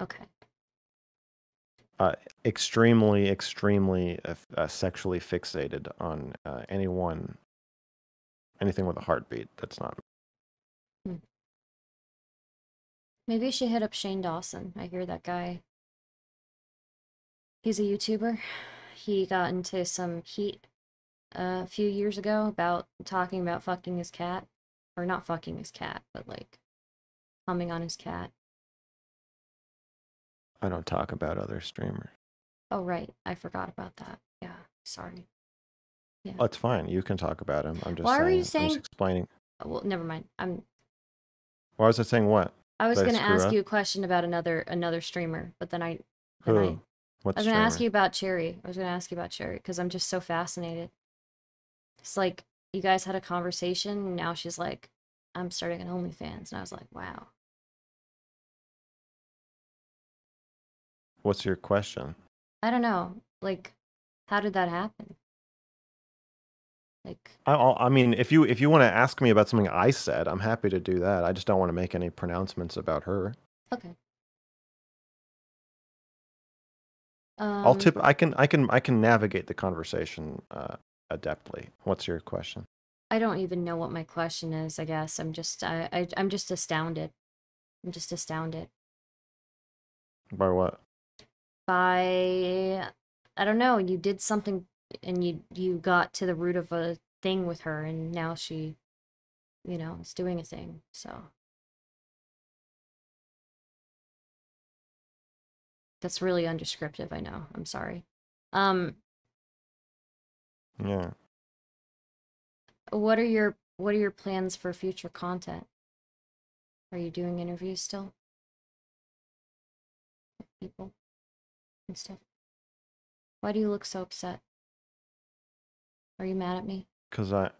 Okay. Uh, extremely, extremely uh, uh, sexually fixated on uh, anyone, anything with a heartbeat. That's not. Hmm. Maybe you should hit up Shane Dawson. I hear that guy. He's a YouTuber. He got into some heat uh, a few years ago about talking about fucking his cat, or not fucking his cat, but like humming on his cat. I don't talk about other streamers. Oh right, I forgot about that. Yeah, sorry. Yeah, that's oh, fine. You can talk about him. I'm just. Why saying, are you saying? explaining. Oh, well, never mind. I'm. Why was I saying what? I was going to ask up? you a question about another another streamer, but then I. Then Who? I, I was going to ask you about Cherry. I was going to ask you about Cherry because I'm just so fascinated. It's like you guys had a conversation, and now she's like, "I'm starting an OnlyFans," and I was like, "Wow." What's your question? I don't know. Like, how did that happen? Like, I, I mean, if you if you want to ask me about something I said, I'm happy to do that. I just don't want to make any pronouncements about her. Okay. Um, I'll tip. I can. I can. I can navigate the conversation uh, adeptly. What's your question? I don't even know what my question is. I guess I'm just. I. I I'm just astounded. I'm just astounded. By what? by I don't know, you did something and you you got to the root of a thing with her and now she you know, is doing a thing. So That's really undescriptive, I know. I'm sorry. Um Yeah. What are your what are your plans for future content? Are you doing interviews still? With people? and stuff. Why do you look so upset? Are you mad at me? Cause I,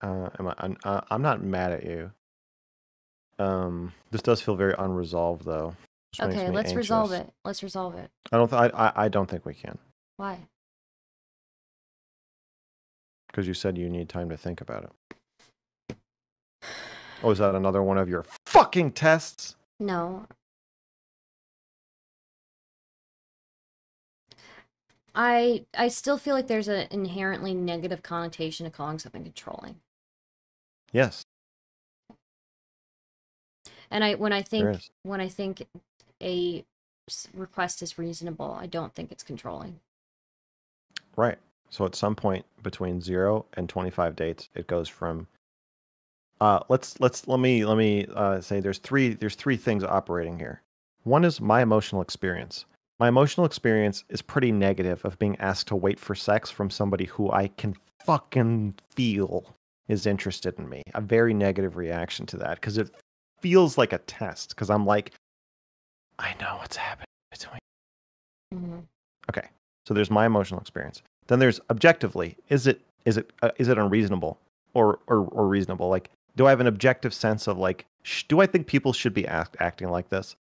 uh, am I? I'm, uh, I'm not mad at you. Um, this does feel very unresolved, though. Okay, let's anxious. resolve it. Let's resolve it. I don't. Th- I, I. I don't think we can. Why? Because you said you need time to think about it. Oh, is that another one of your fucking tests? No, I I still feel like there's an inherently negative connotation to calling something controlling. Yes. And I when I think when I think a request is reasonable, I don't think it's controlling. Right. So at some point between 0 and 25 dates, it goes from uh, let's let's let me let me uh, say there's three there's three things operating here. One is my emotional experience my emotional experience is pretty negative of being asked to wait for sex from somebody who I can fucking feel is interested in me. A very negative reaction to that because it feels like a test because I'm like, I know what's happening between. Mm-hmm. Okay, so there's my emotional experience. Then there's objectively, is it is it uh, is it unreasonable or, or or reasonable? Like, do I have an objective sense of like, sh- do I think people should be act- acting like this?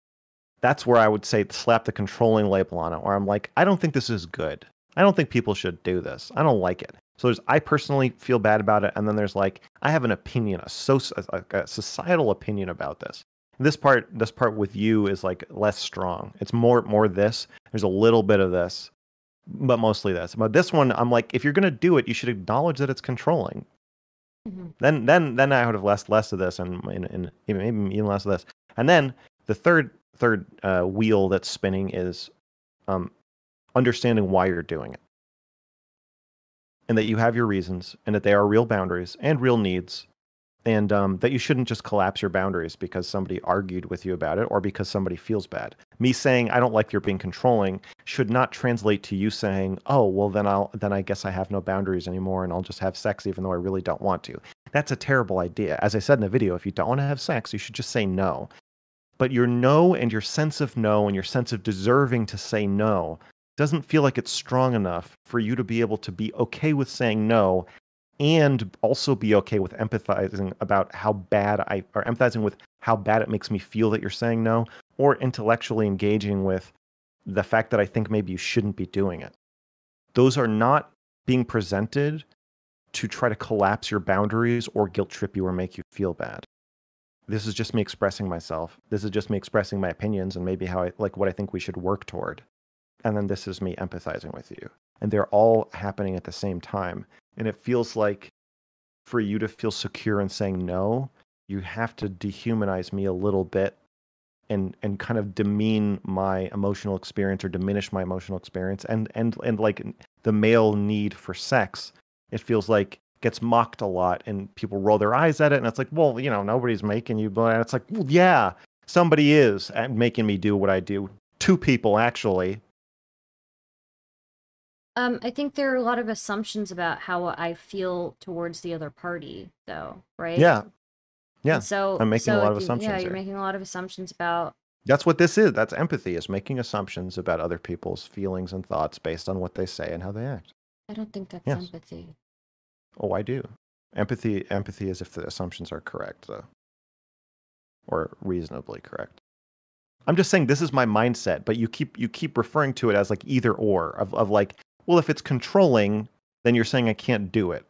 that's where I would say slap the controlling label on it, where I'm like, I don't think this is good. I don't think people should do this. I don't like it. So there's I personally feel bad about it, and then there's like I have an opinion, a, so, a, a societal opinion about this. This part, this part with you is like less strong. It's more more this. There's a little bit of this, but mostly this. But this one, I'm like, if you're gonna do it, you should acknowledge that it's controlling. Mm-hmm. Then, then, then I would have less less of this, and, and, and even even less of this. And then the third third uh, wheel that's spinning is um, understanding why you're doing it and that you have your reasons and that they are real boundaries and real needs and um, that you shouldn't just collapse your boundaries because somebody argued with you about it or because somebody feels bad me saying i don't like your being controlling should not translate to you saying oh well then i'll then i guess i have no boundaries anymore and i'll just have sex even though i really don't want to that's a terrible idea as i said in the video if you don't want to have sex you should just say no but your no and your sense of no and your sense of deserving to say no doesn't feel like it's strong enough for you to be able to be okay with saying no and also be okay with empathizing about how bad I or empathizing with how bad it makes me feel that you're saying no or intellectually engaging with the fact that I think maybe you shouldn't be doing it. Those are not being presented to try to collapse your boundaries or guilt trip you or make you feel bad this is just me expressing myself. This is just me expressing my opinions and maybe how I like what I think we should work toward. And then this is me empathizing with you. And they're all happening at the same time. And it feels like for you to feel secure in saying no, you have to dehumanize me a little bit and and kind of demean my emotional experience or diminish my emotional experience and and and like the male need for sex it feels like gets mocked a lot and people roll their eyes at it and it's like well you know nobody's making you but it's like well, yeah somebody is uh, making me do what i do two people actually um, I think there are a lot of assumptions about how I feel towards the other party, though, right? Yeah, yeah. And so I'm making so a lot of you, assumptions. Yeah, you're here. making a lot of assumptions about. That's what this is. That's empathy is making assumptions about other people's feelings and thoughts based on what they say and how they act. I don't think that's yes. empathy. Oh, I do. Empathy empathy is if the assumptions are correct though. Or reasonably correct. I'm just saying this is my mindset, but you keep you keep referring to it as like either or of, of like, well, if it's controlling, then you're saying I can't do it.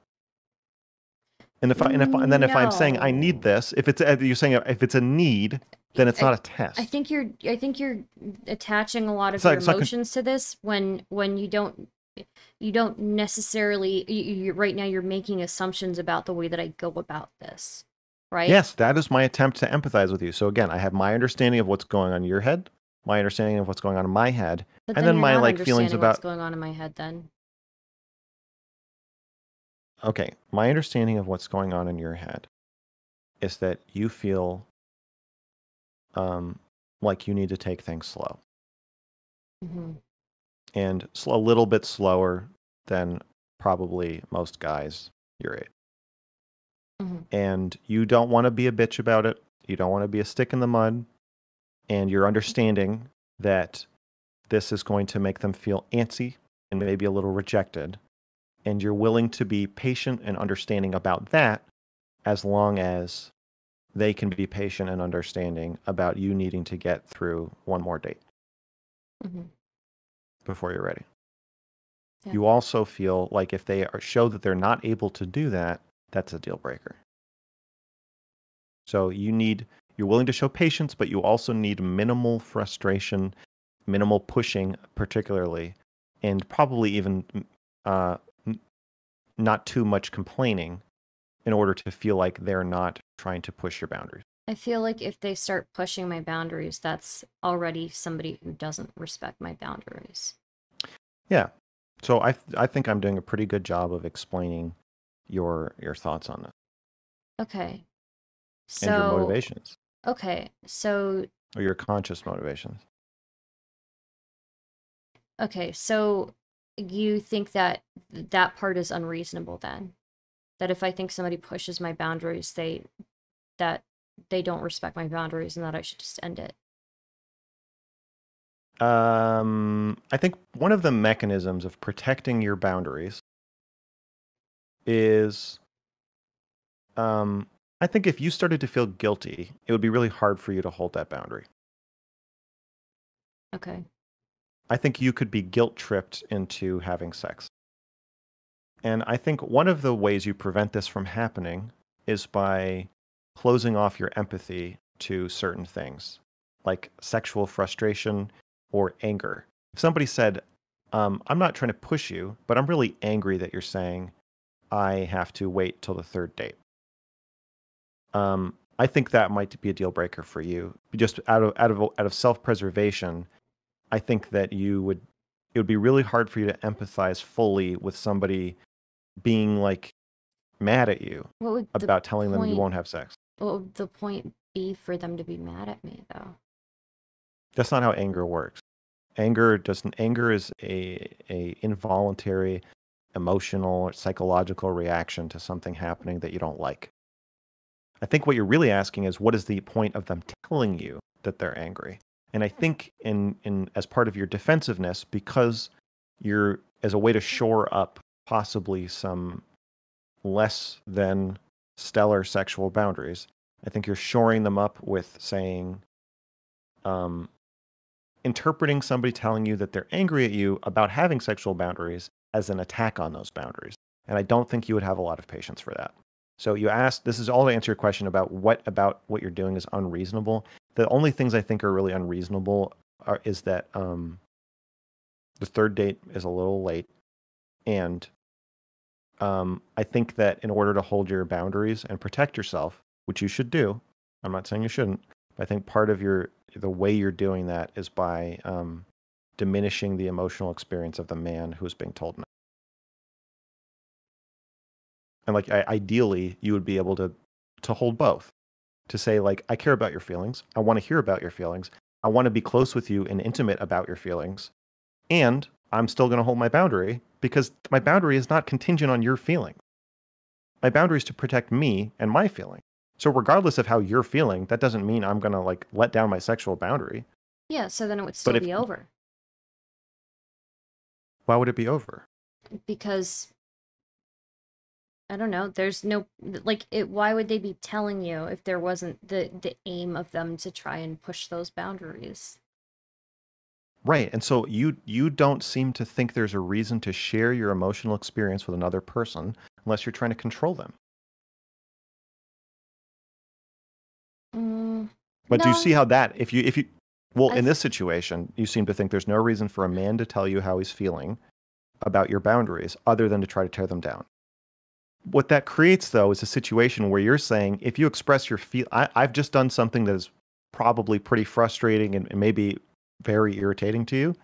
And if I and if and then no. if I'm saying I need this, if it's uh, you're saying uh, if it's a need, then it's I, not a test. I think you're I think you're attaching a lot of your emotions to this when when you don't you don't necessarily you, you, right now you're making assumptions about the way that I go about this, right? Yes, that is my attempt to empathize with you. So again, I have my understanding of what's going on in your head, my understanding of what's going on in my head, but and then, then my like feelings about what's going on in my head then. Okay, my understanding of what's going on in your head is that you feel um like you need to take things slow. Mm-hmm and a little bit slower than probably most guys your age. Mm-hmm. And you don't want to be a bitch about it. You don't want to be a stick in the mud. And you're understanding that this is going to make them feel antsy and maybe a little rejected. And you're willing to be patient and understanding about that as long as they can be patient and understanding about you needing to get through one more date. Mm-hmm before you're ready. Yeah. You also feel like if they are, show that they're not able to do that, that's a deal breaker. So you need you're willing to show patience, but you also need minimal frustration, minimal pushing, particularly, and probably even mm, uh, not too much complaining, in order to feel like they're not trying to push your boundaries. I feel like if they start pushing my boundaries, that's already somebody who doesn't respect my boundaries. Yeah. So I I think I'm doing a pretty good job of explaining your your thoughts on that Okay. and your So, motivations okay. So, or your conscious motivations. okay. So you think that that part is unreasonable then? That if I think somebody pushes my boundaries, they that they don't respect my boundaries and that I should just end it. Um, I think one of the mechanisms of protecting your boundaries is um, I think if you started to feel guilty, it would be really hard for you to hold that boundary. Okay. I think you could be guilt tripped into having sex. And I think one of the ways you prevent this from happening is by closing off your empathy to certain things, like sexual frustration or anger. If somebody said, um, I'm not trying to push you, but I'm really angry that you're saying I have to wait till the third date. Um, I think that might be a deal breaker for you. Just out of out of out of self preservation, I think that you would it would be really hard for you to empathize fully with somebody being like mad at you about telling point, them you won't have sex. What would the point be for them to be mad at me though? That's not how anger works anger doesn't anger is a a involuntary emotional or psychological reaction to something happening that you don't like i think what you're really asking is what is the point of them telling you that they're angry and i hmm. think in in as part of your defensiveness because you're as a way to shore up possibly some less than stellar sexual boundaries i think you're shoring them up with saying um, interpreting somebody telling you that they're angry at you about having sexual boundaries as an attack on those boundaries. And I don't think you would have a lot of patience for that. So you asked, this is all to answer your question about what about what you're doing is unreasonable. The only things I think are really unreasonable are, is that um, the third date is a little late, and um, I think that in order to hold your boundaries and protect yourself, which you should do, I'm not saying you shouldn't, I think part of your the way you're doing that is by um, diminishing the emotional experience of the man who's being told no. And like I, ideally, you would be able to to hold both, to say like I care about your feelings, I want to hear about your feelings, I want to be close with you and intimate about your feelings, and I'm still going to hold my boundary because my boundary is not contingent on your feeling. My boundary is to protect me and my feeling. So regardless of how you're feeling, that doesn't mean I'm gonna like let down my sexual boundary. Yeah, so then it would still if, be over. Why would it be over? Because I don't know. There's no like it why would they be telling you if there wasn't the the aim of them to try and push those boundaries? Right. And so you you don't seem to think there's a reason to share your emotional experience with another person unless you're trying to control them. Mm, but no. do you see how that if you if you well I in this situation you seem to think there's no reason for a man to tell you how he's feeling about your boundaries other than to try to tear them down. What that creates though is a situation where you're saying if you express your feel I, I've just done something that is probably pretty frustrating and, and maybe very irritating to you.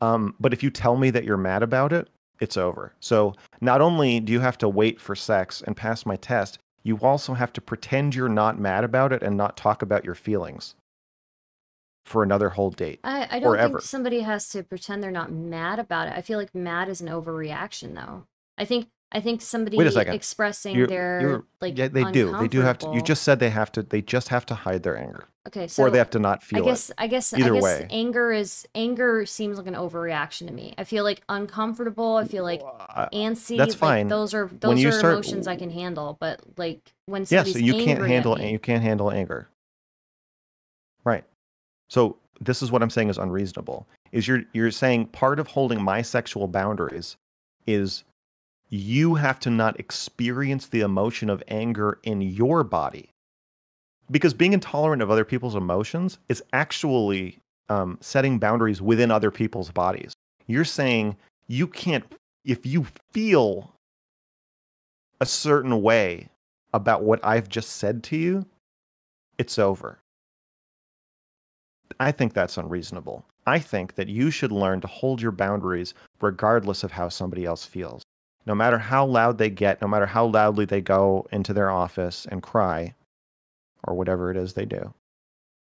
Um, but if you tell me that you're mad about it, it's over. So not only do you have to wait for sex and pass my test, you also have to pretend you're not mad about it and not talk about your feelings for another whole date. I, I don't think ever. somebody has to pretend they're not mad about it. I feel like mad is an overreaction, though. I think I think somebody Wait a second. expressing you're, their you're, like yeah, they do. They do have to. You just said they have to. They just have to hide their anger. Okay, so or they have to not feel. I guess. It. I guess. Either I guess way, anger is anger seems like an overreaction to me. I feel like uncomfortable. I feel like antsy. That's fine. Like those are those are start, emotions I can handle. But like when yeah, so you can't handle me, you can't handle anger. Right. So this is what I'm saying is unreasonable. Is you're you're saying part of holding my sexual boundaries is you have to not experience the emotion of anger in your body. Because being intolerant of other people's emotions is actually um, setting boundaries within other people's bodies. You're saying you can't, if you feel a certain way about what I've just said to you, it's over. I think that's unreasonable. I think that you should learn to hold your boundaries regardless of how somebody else feels no matter how loud they get, no matter how loudly they go into their office and cry, or whatever it is they do,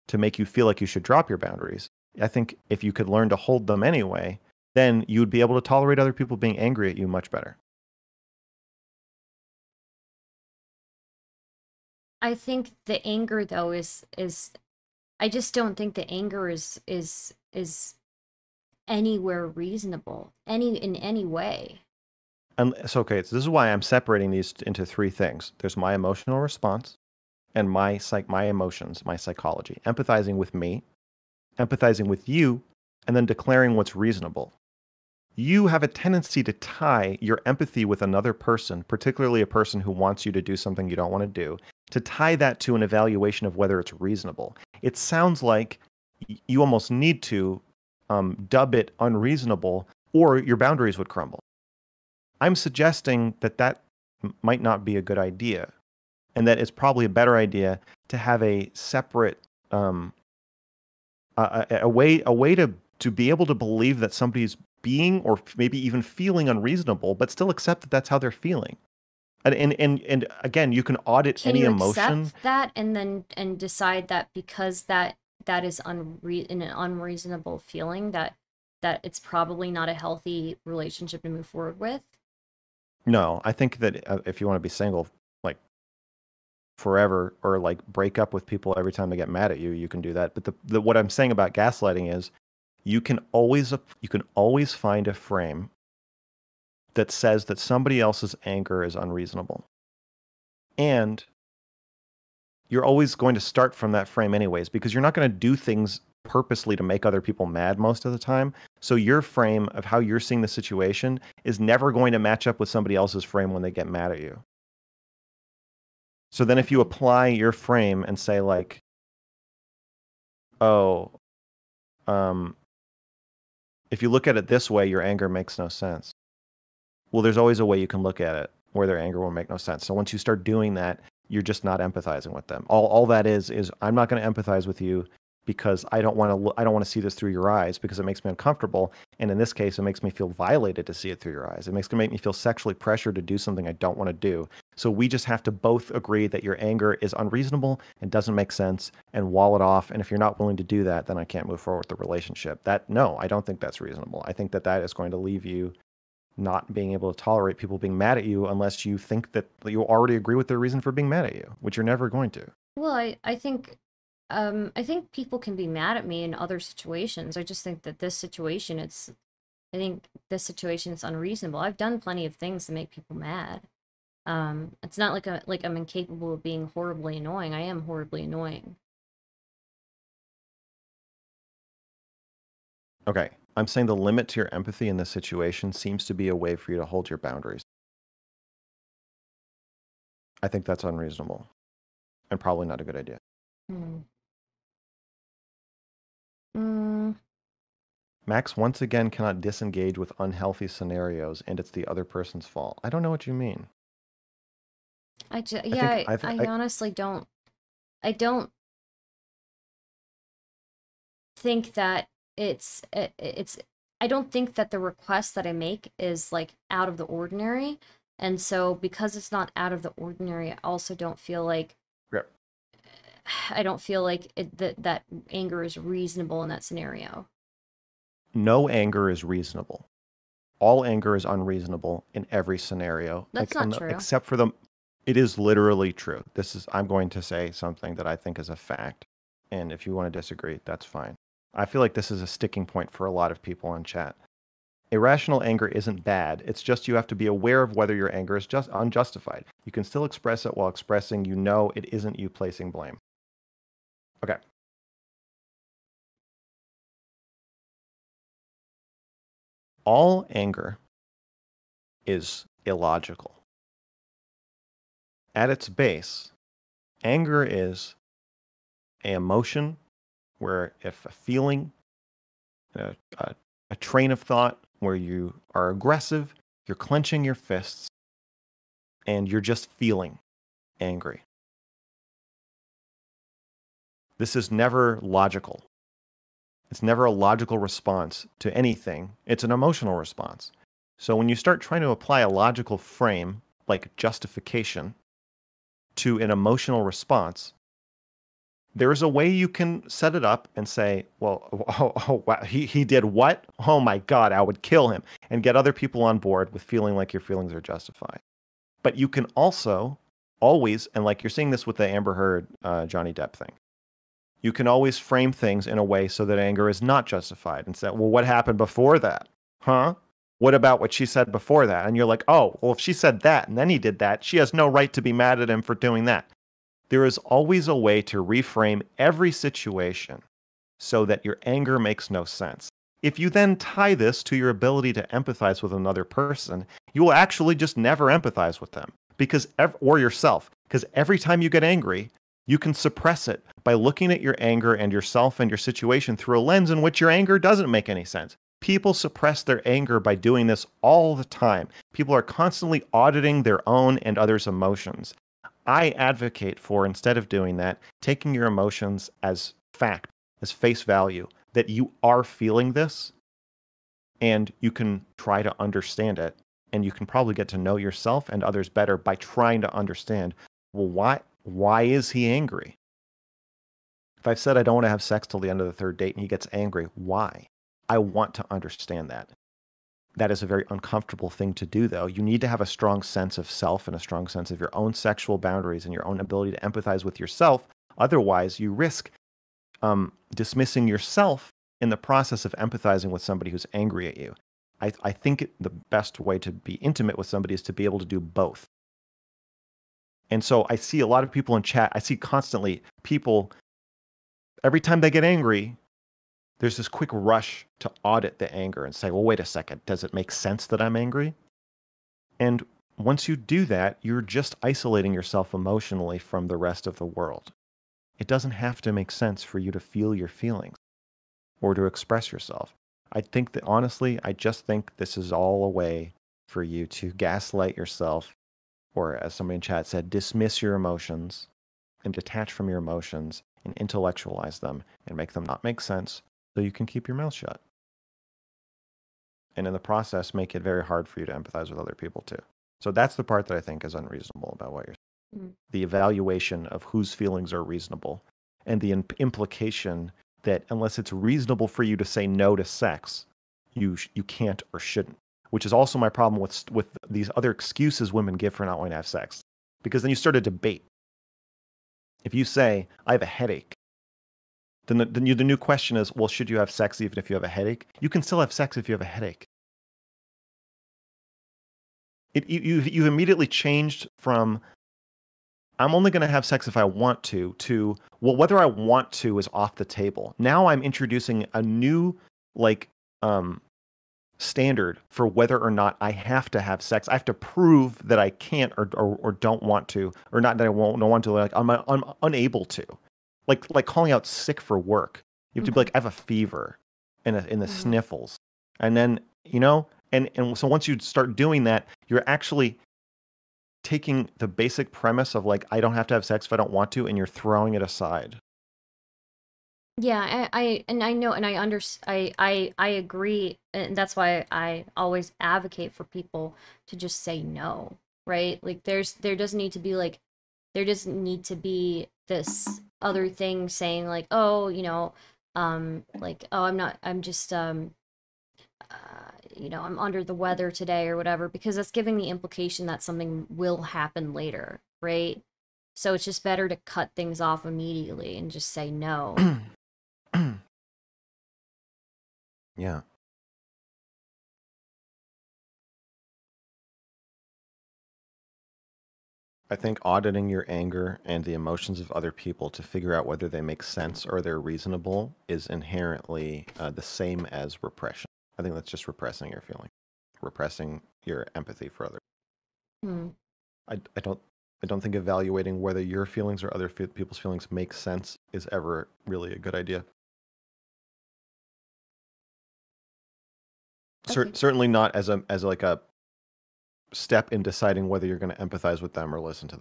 to make you feel like you should drop your boundaries. I think if you could learn to hold them anyway, then you would be able to tolerate other people being angry at you much better. I think the anger though is is I just don't think the anger is is is anywhere reasonable any in any way and so okay, so this is why I'm separating these into three things. There's my emotional response, and my psych, my emotions, my psychology, empathizing with me, empathizing with you, and then declaring what's reasonable. You have a tendency to tie your empathy with another person, particularly a person who wants you to do something you don't want to do, to tie that to an evaluation of whether it's reasonable. It sounds like you almost need to um, dub it unreasonable, or your boundaries would crumble. I'm suggesting that that might not be a good idea, and that it's probably a better idea to have a separate um, a, a, way a way to to be able to believe that somebody's being or maybe even feeling unreasonable, but still accept that that's how they're feeling. And and and, and again, you can audit can any you emotion. Accept that and then and decide that because that that is unre- an unreasonable feeling that that it's probably not a healthy relationship to move forward with no, I think that uh, if you want to be single like forever or like break up with people every time they get mad at you, you can do that. But the, the what I'm saying about gaslighting is you can always you can always find a frame that says that somebody else's anger is unreasonable. And you're always going to start from that frame anyways because you're not going to do things purposely to make other people mad most of the time. So your frame of how you're seeing the situation is never going to match up with somebody else's frame when they get mad at you. So then if you apply your frame and say like oh um if you look at it this way your anger makes no sense. Well, there's always a way you can look at it where their anger will make no sense. So once you start doing that, you're just not empathizing with them. All all that is is I'm not going to empathize with you because I don't want to I don't want to see this through your eyes because it makes me uncomfortable and in this case it makes me feel violated to see it through your eyes it makes it make me feel sexually pressured to do something I don't want to do so we just have to both agree that your anger is unreasonable and doesn't make sense and wall it off and if you're not willing to do that then I can't move forward with the relationship that no I don't think that's reasonable I think that that is going to leave you not being able to tolerate people being mad at you unless you think that you already agree with their reason for being mad at you which you're never going to well I, I think um, I think people can be mad at me in other situations. I just think that this situation, it's, I think this situation is unreasonable. I've done plenty of things to make people mad. Um, it's not like a, uh, like I'm incapable of being horribly annoying. I am horribly annoying. Okay, I'm saying the limit to your empathy in this situation seems to be a way for you to hold your boundaries. I think that's unreasonable and probably not a good idea. Hmm. Mm. Max once again cannot disengage with unhealthy scenarios, and it's the other person's fault. I don't know what you mean. I just, yeah, I, I, I, I honestly don't. I don't think that it's it's. I don't think that the request that I make is like out of the ordinary, and so because it's not out of the ordinary, I also don't feel like I don't feel like it, that that anger is reasonable in that scenario. No anger is reasonable. All anger is unreasonable in every scenario. That's like, not true. Except for the, it is literally true. This is I'm going to say something that I think is a fact, and if you want to disagree, that's fine. I feel like this is a sticking point for a lot of people on chat. Irrational anger isn't bad. It's just you have to be aware of whether your anger is just unjustified. You can still express it while expressing you know it isn't you placing blame. Okay all anger is illogical. At its base, anger is an emotion where if a feeling, a, a, a, train of thought where you are aggressive, you're clenching your fists, and you're just feeling angry. This is never logical. It's never a logical response to anything, it's an emotional response. So when you start trying to apply a logical frame, like justification, to an emotional response, there is a way you can set it up and say, well, <laughs> oh, oh, oh, wow, he, he did what? Oh my God, I would kill him and get other people on board with feeling like your feelings are justified. But you can also always, and like you're seeing this with the Amber Heard, uh, Johnny Depp thing, you can always frame things in a way so that anger is not justified. And say, well, what happened before that? Huh? What about what she said before that? And you're like, oh, well, if she said that and then he did that, she has no right to be mad at him for doing that. There is always a way to reframe every situation so that your anger makes no sense. If you then tie this to your ability to empathize with another person, you will actually just never empathize with them because ev- or yourself because every time you get angry, you can suppress it by looking at your anger and yourself and your situation through a lens in which your anger doesn't make any sense. People suppress their anger by doing this all the time. People are constantly auditing their own and others' emotions. I advocate for, instead of doing that, taking your emotions as fact, as face value, that you are feeling this and you can try to understand it. And you can probably get to know yourself and others better by trying to understand well, why, why is he angry? If I've said I don't want to have sex till the end of the third date and he gets angry, why? I want to understand that. That is a very uncomfortable thing to do, though. You need to have a strong sense of self and a strong sense of your own sexual boundaries and your own ability to empathize with yourself. Otherwise, you risk um, dismissing yourself in the process of empathizing with somebody who's angry at you. I, I think the best way to be intimate with somebody is to be able to do both and so I see a lot of people in chat, I see constantly people, every time they get angry, there's this quick rush to audit the anger and say, well, wait a second, does it make sense that I'm angry? And once you do that, you're just isolating yourself emotionally from the rest of the world. It doesn't have to make sense for you to feel your feelings or to express yourself. I think that honestly, I just think this is all a way for you to gaslight yourself or as somebody in chat said, dismiss your emotions and detach from your emotions and intellectualize them and make them not make sense so you can keep your mouth shut. And in the process, make it very hard for you to empathize with other people too. So that's the part that I think is unreasonable about what you're saying. Mm-hmm. The evaluation of whose feelings are reasonable and the imp- implication that unless it's reasonable for you to say no to sex, you, sh- you can't or shouldn't which is also my problem with with these other excuses women give for not wanting to have sex. Because then you start a debate. If you say I have a headache, then the, the new question is, well, should you have sex even if you have a headache? You can still have sex if you have a headache. It, you, you've, you've immediately changed from I'm only going to have sex if I want to, to, well, whether I want to is off the table. Now I'm introducing a new, like, um, standard for whether or not I have to have sex. I have to prove that I can't or or, or don't want to, or not that I won't don't want to. Like I'm, I'm unable to, like like calling out sick for work. You have to be mm-hmm. like I have a fever, and a, and the mm-hmm. sniffles, and then you know, and and so once you start doing that, you're actually taking the basic premise of like I don't have to have sex if I don't want to, and you're throwing it aside. Yeah, I, I and I know and I under I, I I agree and that's why I always advocate for people to just say no, right? Like there's there doesn't need to be like there doesn't need to be this other thing saying like, "Oh, you know, um like oh, I'm not I'm just um uh, you know, I'm under the weather today or whatever because that's giving the implication that something will happen later, right? So it's just better to cut things off immediately and just say no. <clears throat> Yeah. I think auditing your anger and the emotions of other people to figure out whether they make sense or they're reasonable is inherently uh, the same as repression. I think that's just repressing your feeling, repressing your empathy for others. Hmm. I, I don't I don't think evaluating whether your feelings or other fe- people's feelings make sense is ever really a good idea. Cer- certainly not as a as like a step in deciding whether you're going to empathize with them or listen to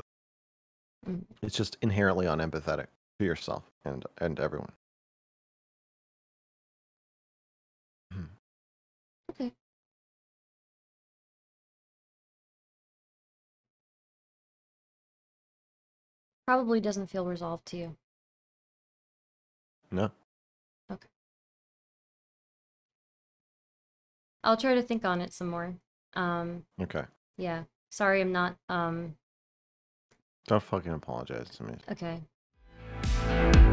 them. Mm. It's just inherently unempathetic to yourself and and everyone. Hmm. Okay. Probably doesn't feel resolved to you. No. I'll try to think on it some more. Um, okay. Yeah. Sorry, I'm not. Um... Don't fucking apologize to me. Okay.